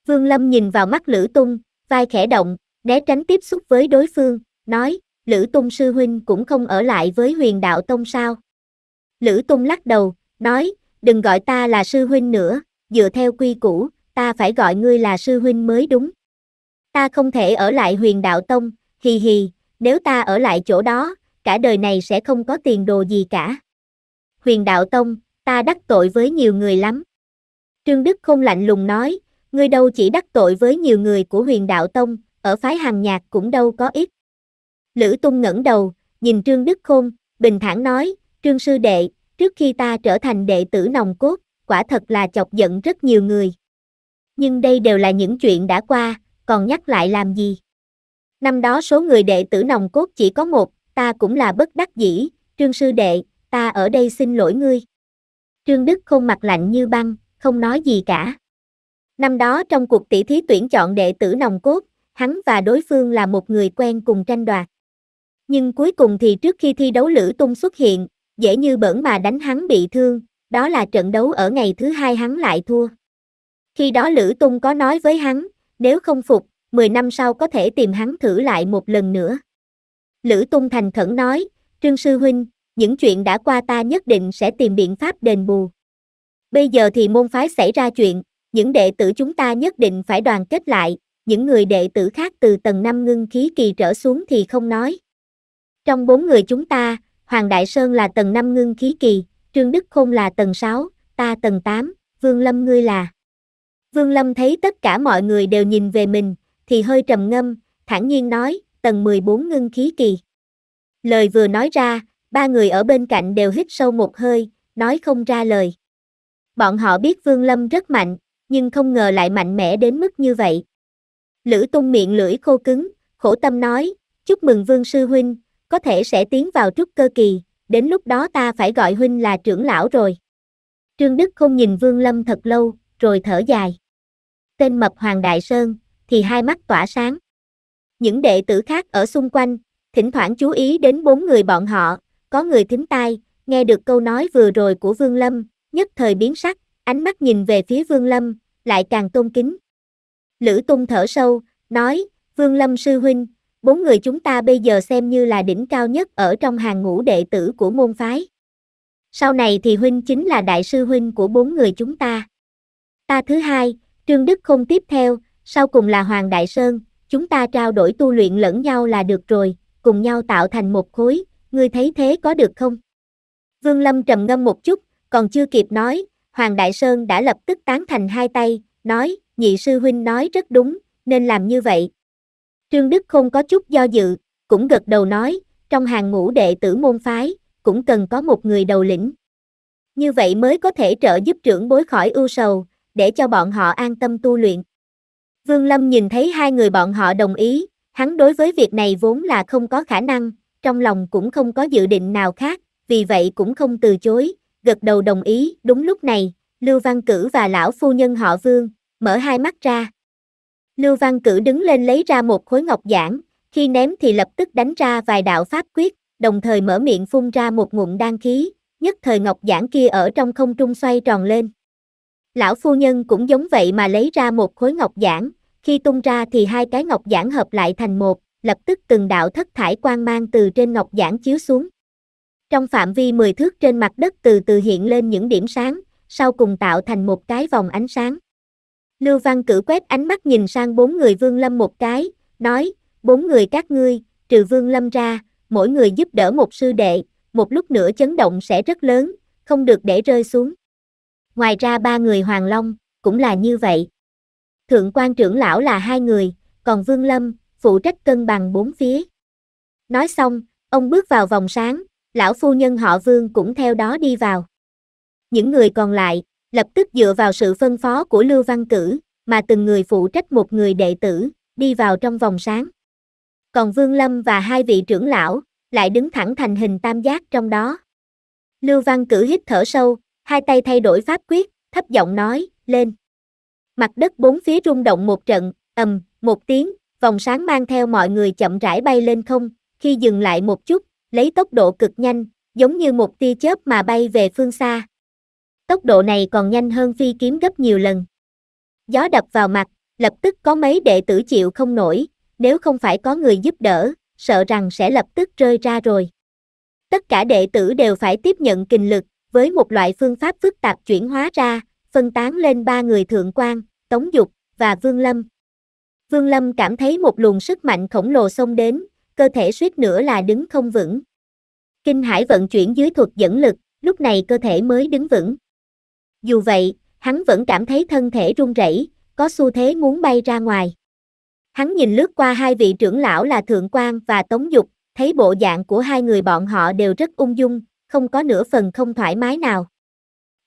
Vương Lâm nhìn vào mắt Lữ Tung, vai khẽ động, né tránh tiếp xúc với đối phương, nói, Lữ Tung sư huynh cũng không ở lại với huyền đạo tông sao. Lữ Tung lắc đầu, nói, đừng gọi ta là sư huynh nữa, dựa theo quy củ, ta phải gọi ngươi là sư huynh mới đúng. Ta không thể ở lại huyền đạo tông, hì hì, nếu ta ở lại chỗ đó, cả đời này sẽ không có tiền đồ gì cả huyền đạo tông, ta đắc tội với nhiều người lắm. Trương Đức không lạnh lùng nói, ngươi đâu chỉ đắc tội với nhiều người của huyền đạo tông, ở phái hàng nhạc cũng đâu có ít. Lữ Tung ngẩng đầu, nhìn Trương Đức Khôn, bình thản nói, Trương Sư Đệ, trước khi ta trở thành đệ tử nồng cốt, quả thật là chọc giận rất nhiều người. Nhưng đây đều là những chuyện đã qua, còn nhắc lại làm gì? Năm đó số người đệ tử nồng cốt chỉ có một, ta cũng là bất đắc dĩ, Trương Sư Đệ, ta ở đây xin lỗi ngươi. Trương Đức không mặt lạnh như băng, không nói gì cả. Năm đó trong cuộc tỷ thí tuyển chọn đệ tử nòng cốt, hắn và đối phương là một người quen cùng tranh đoạt. Nhưng cuối cùng thì trước khi thi đấu Lữ Tung xuất hiện, dễ như bỡn mà đánh hắn bị thương, đó là trận đấu ở ngày thứ hai hắn lại thua. Khi đó Lữ Tung có nói với hắn, nếu không phục, 10 năm sau có thể tìm hắn thử lại một lần nữa. Lữ Tung thành khẩn nói, Trương Sư Huynh, những chuyện đã qua ta nhất định sẽ tìm biện pháp đền bù. Bây giờ thì môn phái xảy ra chuyện, những đệ tử chúng ta nhất định phải đoàn kết lại, những người đệ tử khác từ tầng 5 ngưng khí kỳ trở xuống thì không nói. Trong bốn người chúng ta, Hoàng Đại Sơn là tầng 5 ngưng khí kỳ, Trương Đức Khôn là tầng 6, ta tầng 8, Vương Lâm ngươi là. Vương Lâm thấy tất cả mọi người đều nhìn về mình, thì hơi trầm ngâm, thản nhiên nói, tầng 14 ngưng khí kỳ. Lời vừa nói ra, ba người ở bên cạnh đều hít sâu một hơi, nói không ra lời. Bọn họ biết Vương Lâm rất mạnh, nhưng không ngờ lại mạnh mẽ đến mức như vậy. Lữ Tung miệng lưỡi khô cứng, khổ tâm nói, chúc mừng Vương Sư Huynh, có thể sẽ tiến vào trúc cơ kỳ, đến lúc đó ta phải gọi Huynh là trưởng lão rồi. Trương Đức không nhìn Vương Lâm thật lâu, rồi thở dài. Tên mập Hoàng Đại Sơn, thì hai mắt tỏa sáng. Những đệ tử khác ở xung quanh, thỉnh thoảng chú ý đến bốn người bọn họ, có người thính tai, nghe được câu nói vừa rồi của Vương Lâm, nhất thời biến sắc, ánh mắt nhìn về phía Vương Lâm, lại càng tôn kính. Lữ Tung thở sâu, nói, Vương Lâm sư huynh, bốn người chúng ta bây giờ xem như là đỉnh cao nhất ở trong hàng ngũ đệ tử của môn phái. Sau này thì huynh chính là đại sư huynh của bốn người chúng ta. Ta thứ hai, Trương Đức không tiếp theo, sau cùng là Hoàng Đại Sơn, chúng ta trao đổi tu luyện lẫn nhau là được rồi, cùng nhau tạo thành một khối, ngươi thấy thế có được không? Vương Lâm trầm ngâm một chút, còn chưa kịp nói, Hoàng Đại Sơn đã lập tức tán thành hai tay, nói, nhị sư huynh nói rất đúng, nên làm như vậy. Trương Đức không có chút do dự, cũng gật đầu nói, trong hàng ngũ đệ tử môn phái, cũng cần có một người đầu lĩnh. Như vậy mới có thể trợ giúp trưởng bối khỏi ưu sầu, để cho bọn họ an tâm tu luyện. Vương Lâm nhìn thấy hai người bọn họ đồng ý, hắn đối với việc này vốn là không có khả năng, trong lòng cũng không có dự định nào khác, vì vậy cũng không từ chối, gật đầu đồng ý, đúng lúc này, Lưu Văn Cử và lão phu nhân họ Vương, mở hai mắt ra. Lưu Văn Cử đứng lên lấy ra một khối ngọc giản, khi ném thì lập tức đánh ra vài đạo pháp quyết, đồng thời mở miệng phun ra một ngụm đan khí, nhất thời ngọc giản kia ở trong không trung xoay tròn lên. Lão phu nhân cũng giống vậy mà lấy ra một khối ngọc giản, khi tung ra thì hai cái ngọc giản hợp lại thành một, lập tức từng đạo thất thải quang mang từ trên ngọc giản chiếu xuống. Trong phạm vi 10 thước trên mặt đất từ từ hiện lên những điểm sáng, sau cùng tạo thành một cái vòng ánh sáng. Lưu Văn Cử quét ánh mắt nhìn sang bốn người Vương Lâm một cái, nói, bốn người các ngươi, trừ Vương Lâm ra, mỗi người giúp đỡ một sư đệ, một lúc nữa chấn động sẽ rất lớn, không được để rơi xuống. Ngoài ra ba người Hoàng Long, cũng là như vậy. Thượng quan trưởng lão là hai người, còn Vương Lâm, phụ trách cân bằng bốn phía. Nói xong, ông bước vào vòng sáng, lão phu nhân họ Vương cũng theo đó đi vào. Những người còn lại, lập tức dựa vào sự phân phó của Lưu Văn Cử, mà từng người phụ trách một người đệ tử, đi vào trong vòng sáng. Còn Vương Lâm và hai vị trưởng lão, lại đứng thẳng thành hình tam giác trong đó. Lưu Văn Cử hít thở sâu, hai tay thay đổi pháp quyết, thấp giọng nói, lên. Mặt đất bốn phía rung động một trận, ầm, một tiếng, vòng sáng mang theo mọi người chậm rãi bay lên không, khi dừng lại một chút, lấy tốc độ cực nhanh, giống như một tia chớp mà bay về phương xa. Tốc độ này còn nhanh hơn phi kiếm gấp nhiều lần. Gió đập vào mặt, lập tức có mấy đệ tử chịu không nổi, nếu không phải có người giúp đỡ, sợ rằng sẽ lập tức rơi ra rồi. Tất cả đệ tử đều phải tiếp nhận kình lực, với một loại phương pháp phức tạp chuyển hóa ra, phân tán lên ba người thượng quan, Tống Dục và Vương Lâm, Vương Lâm cảm thấy một luồng sức mạnh khổng lồ xông đến, cơ thể suýt nữa là đứng không vững. Kinh Hải vận chuyển dưới thuật dẫn lực, lúc này cơ thể mới đứng vững. Dù vậy, hắn vẫn cảm thấy thân thể run rẩy, có xu thế muốn bay ra ngoài. Hắn nhìn lướt qua hai vị trưởng lão là Thượng Quan và Tống Dục, thấy bộ dạng của hai người bọn họ đều rất ung dung, không có nửa phần không thoải mái nào.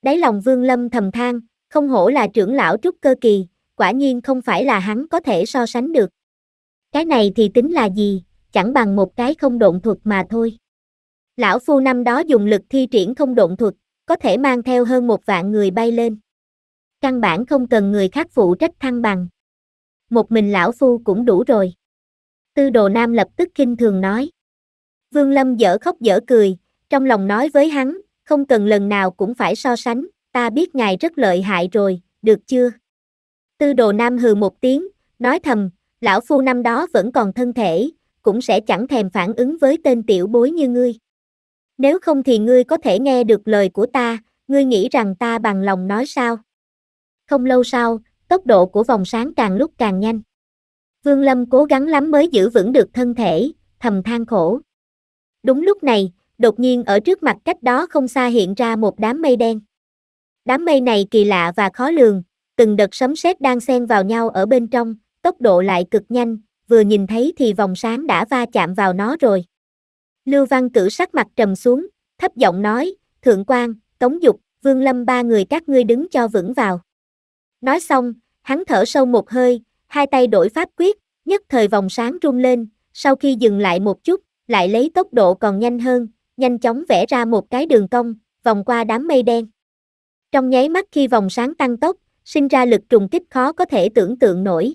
Đáy lòng Vương Lâm thầm than, không hổ là trưởng lão trúc cơ kỳ, quả nhiên không phải là hắn có thể so sánh được. Cái này thì tính là gì, chẳng bằng một cái không độn thuật mà thôi. Lão phu năm đó dùng lực thi triển không độn thuật, có thể mang theo hơn một vạn người bay lên. Căn bản không cần người khác phụ trách thăng bằng. Một mình lão phu cũng đủ rồi. Tư đồ nam lập tức kinh thường nói. Vương Lâm dở khóc dở cười, trong lòng nói với hắn, không cần lần nào cũng phải so sánh, ta biết ngài rất lợi hại rồi, được chưa? Tư đồ nam hừ một tiếng, nói thầm, lão phu năm đó vẫn còn thân thể, cũng sẽ chẳng thèm phản ứng với tên tiểu bối như ngươi. Nếu không thì ngươi có thể nghe được lời của ta, ngươi nghĩ rằng ta bằng lòng nói sao. Không lâu sau, tốc độ của vòng sáng càng lúc càng nhanh. Vương Lâm cố gắng lắm mới giữ vững được thân thể, thầm than khổ. Đúng lúc này, đột nhiên ở trước mặt cách đó không xa hiện ra một đám mây đen. Đám mây này kỳ lạ và khó lường, từng đợt sấm sét đang xen vào nhau ở bên trong, tốc độ lại cực nhanh, vừa nhìn thấy thì vòng sáng đã va chạm vào nó rồi. Lưu Văn Cử sắc mặt trầm xuống, thấp giọng nói, Thượng quan, Tống Dục, Vương Lâm ba người các ngươi đứng cho vững vào. Nói xong, hắn thở sâu một hơi, hai tay đổi pháp quyết, nhất thời vòng sáng rung lên, sau khi dừng lại một chút, lại lấy tốc độ còn nhanh hơn, nhanh chóng vẽ ra một cái đường cong, vòng qua đám mây đen. Trong nháy mắt khi vòng sáng tăng tốc, sinh ra lực trùng kích khó có thể tưởng tượng nổi.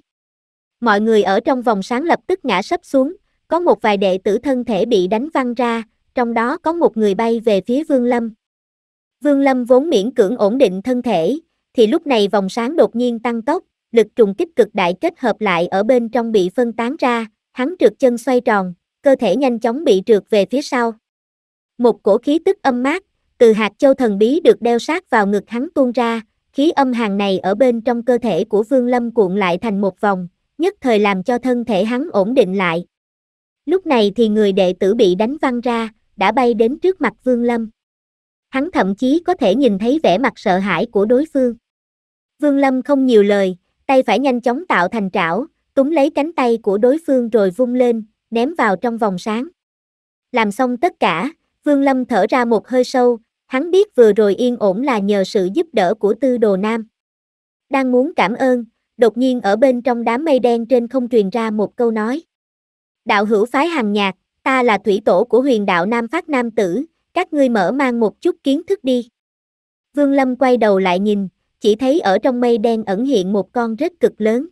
Mọi người ở trong vòng sáng lập tức ngã sấp xuống, có một vài đệ tử thân thể bị đánh văng ra, trong đó có một người bay về phía Vương Lâm. Vương Lâm vốn miễn cưỡng ổn định thân thể, thì lúc này vòng sáng đột nhiên tăng tốc, lực trùng kích cực đại kết hợp lại ở bên trong bị phân tán ra, hắn trượt chân xoay tròn, cơ thể nhanh chóng bị trượt về phía sau. Một cổ khí tức âm mát, từ hạt châu thần bí được đeo sát vào ngực hắn tuôn ra, khí âm hàng này ở bên trong cơ thể của Vương Lâm cuộn lại thành một vòng, nhất thời làm cho thân thể hắn ổn định lại. Lúc này thì người đệ tử bị đánh văng ra, đã bay đến trước mặt Vương Lâm. Hắn thậm chí có thể nhìn thấy vẻ mặt sợ hãi của đối phương. Vương Lâm không nhiều lời, tay phải nhanh chóng tạo thành trảo, túm lấy cánh tay của đối phương rồi vung lên, ném vào trong vòng sáng. Làm xong tất cả, Vương Lâm thở ra một hơi sâu, Hắn biết vừa rồi yên ổn là nhờ sự giúp đỡ của tư đồ nam. Đang muốn cảm ơn, đột nhiên ở bên trong đám mây đen trên không truyền ra một câu nói. Đạo hữu phái hàng nhạc, ta là thủy tổ của huyền đạo Nam Phát Nam Tử, các ngươi mở mang một chút kiến thức đi. Vương Lâm quay đầu lại nhìn, chỉ thấy ở trong mây đen ẩn hiện một con rết cực lớn.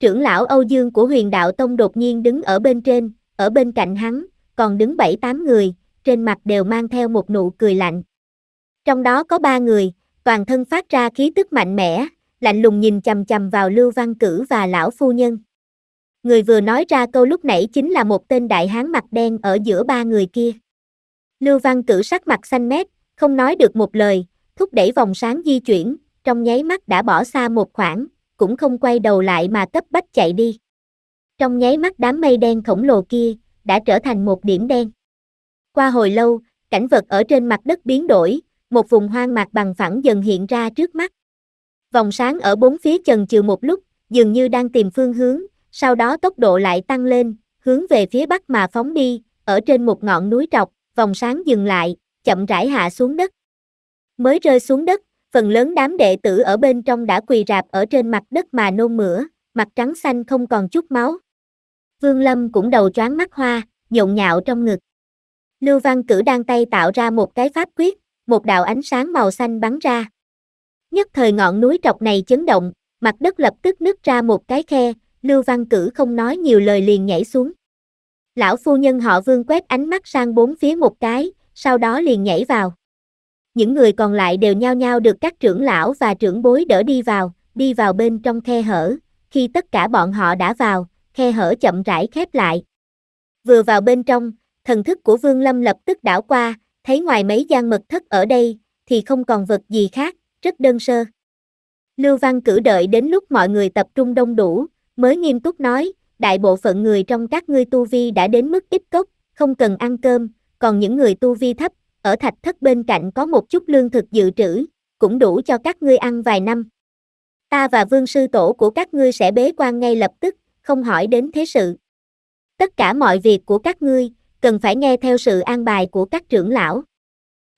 Trưởng lão Âu Dương của huyền đạo Tông đột nhiên đứng ở bên trên, ở bên cạnh hắn, còn đứng bảy tám người, trên mặt đều mang theo một nụ cười lạnh. Trong đó có ba người, toàn thân phát ra khí tức mạnh mẽ, lạnh lùng nhìn chầm chầm vào Lưu Văn Cử và lão phu nhân. Người vừa nói ra câu lúc nãy chính là một tên đại hán mặt đen ở giữa ba người kia. Lưu Văn Cử sắc mặt xanh mét, không nói được một lời, thúc đẩy vòng sáng di chuyển, trong nháy mắt đã bỏ xa một khoảng, cũng không quay đầu lại mà cấp bách chạy đi. Trong nháy mắt đám mây đen khổng lồ kia, đã trở thành một điểm đen. Qua hồi lâu, cảnh vật ở trên mặt đất biến đổi, một vùng hoang mạc bằng phẳng dần hiện ra trước mắt. Vòng sáng ở bốn phía chần chừ một lúc, dường như đang tìm phương hướng, sau đó tốc độ lại tăng lên, hướng về phía bắc mà phóng đi, ở trên một ngọn núi trọc, vòng sáng dừng lại, chậm rãi hạ xuống đất. Mới rơi xuống đất, phần lớn đám đệ tử ở bên trong đã quỳ rạp ở trên mặt đất mà nôn mửa, mặt trắng xanh không còn chút máu. Vương Lâm cũng đầu choáng mắt hoa, nhộn nhạo trong ngực. Lưu Văn Cử đang tay tạo ra một cái pháp quyết, một đạo ánh sáng màu xanh bắn ra. Nhất thời ngọn núi trọc này chấn động, mặt đất lập tức nứt ra một cái khe, Lưu Văn Cử không nói nhiều lời liền nhảy xuống. Lão phu nhân họ vương quét ánh mắt sang bốn phía một cái, sau đó liền nhảy vào. Những người còn lại đều nhao nhao được các trưởng lão và trưởng bối đỡ đi vào, đi vào bên trong khe hở. Khi tất cả bọn họ đã vào, khe hở chậm rãi khép lại. Vừa vào bên trong, thần thức của Vương Lâm lập tức đảo qua, thấy ngoài mấy gian mật thất ở đây, thì không còn vật gì khác, rất đơn sơ. Lưu Văn cử đợi đến lúc mọi người tập trung đông đủ, mới nghiêm túc nói, đại bộ phận người trong các ngươi tu vi đã đến mức ít cốc, không cần ăn cơm, còn những người tu vi thấp, ở thạch thất bên cạnh có một chút lương thực dự trữ, cũng đủ cho các ngươi ăn vài năm. Ta và vương sư tổ của các ngươi sẽ bế quan ngay lập tức, không hỏi đến thế sự. Tất cả mọi việc của các ngươi, cần phải nghe theo sự an bài của các trưởng lão.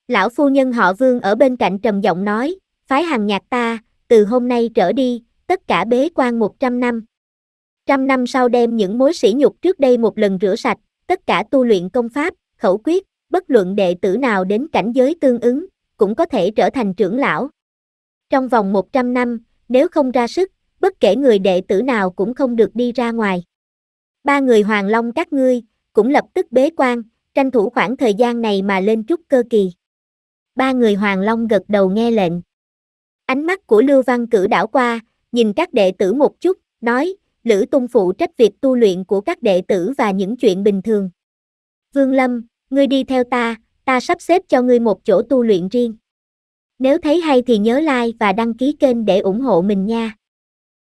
Lão phu nhân họ vương ở bên cạnh trầm giọng nói, phái hàng nhạc ta, từ hôm nay trở đi, tất cả bế quan 100 năm. Trăm năm sau đem những mối sỉ nhục trước đây một lần rửa sạch, tất cả tu luyện công pháp, khẩu quyết, bất luận đệ tử nào đến cảnh giới tương ứng, cũng có thể trở thành trưởng lão. Trong vòng 100 năm, nếu không ra sức, bất kể người đệ tử nào cũng không được đi ra ngoài. Ba người Hoàng Long các ngươi, cũng lập tức bế quan, tranh thủ khoảng thời gian này mà lên chút cơ kỳ. Ba người Hoàng Long gật đầu nghe lệnh. Ánh mắt của Lưu Văn Cử đảo qua, nhìn các đệ tử một chút, nói, Lữ Tung phụ trách việc tu luyện của các đệ tử và những chuyện bình thường. Vương Lâm, ngươi đi theo ta, ta sắp xếp cho ngươi một chỗ tu luyện riêng. Nếu thấy hay thì nhớ like và đăng ký kênh để ủng hộ mình nha.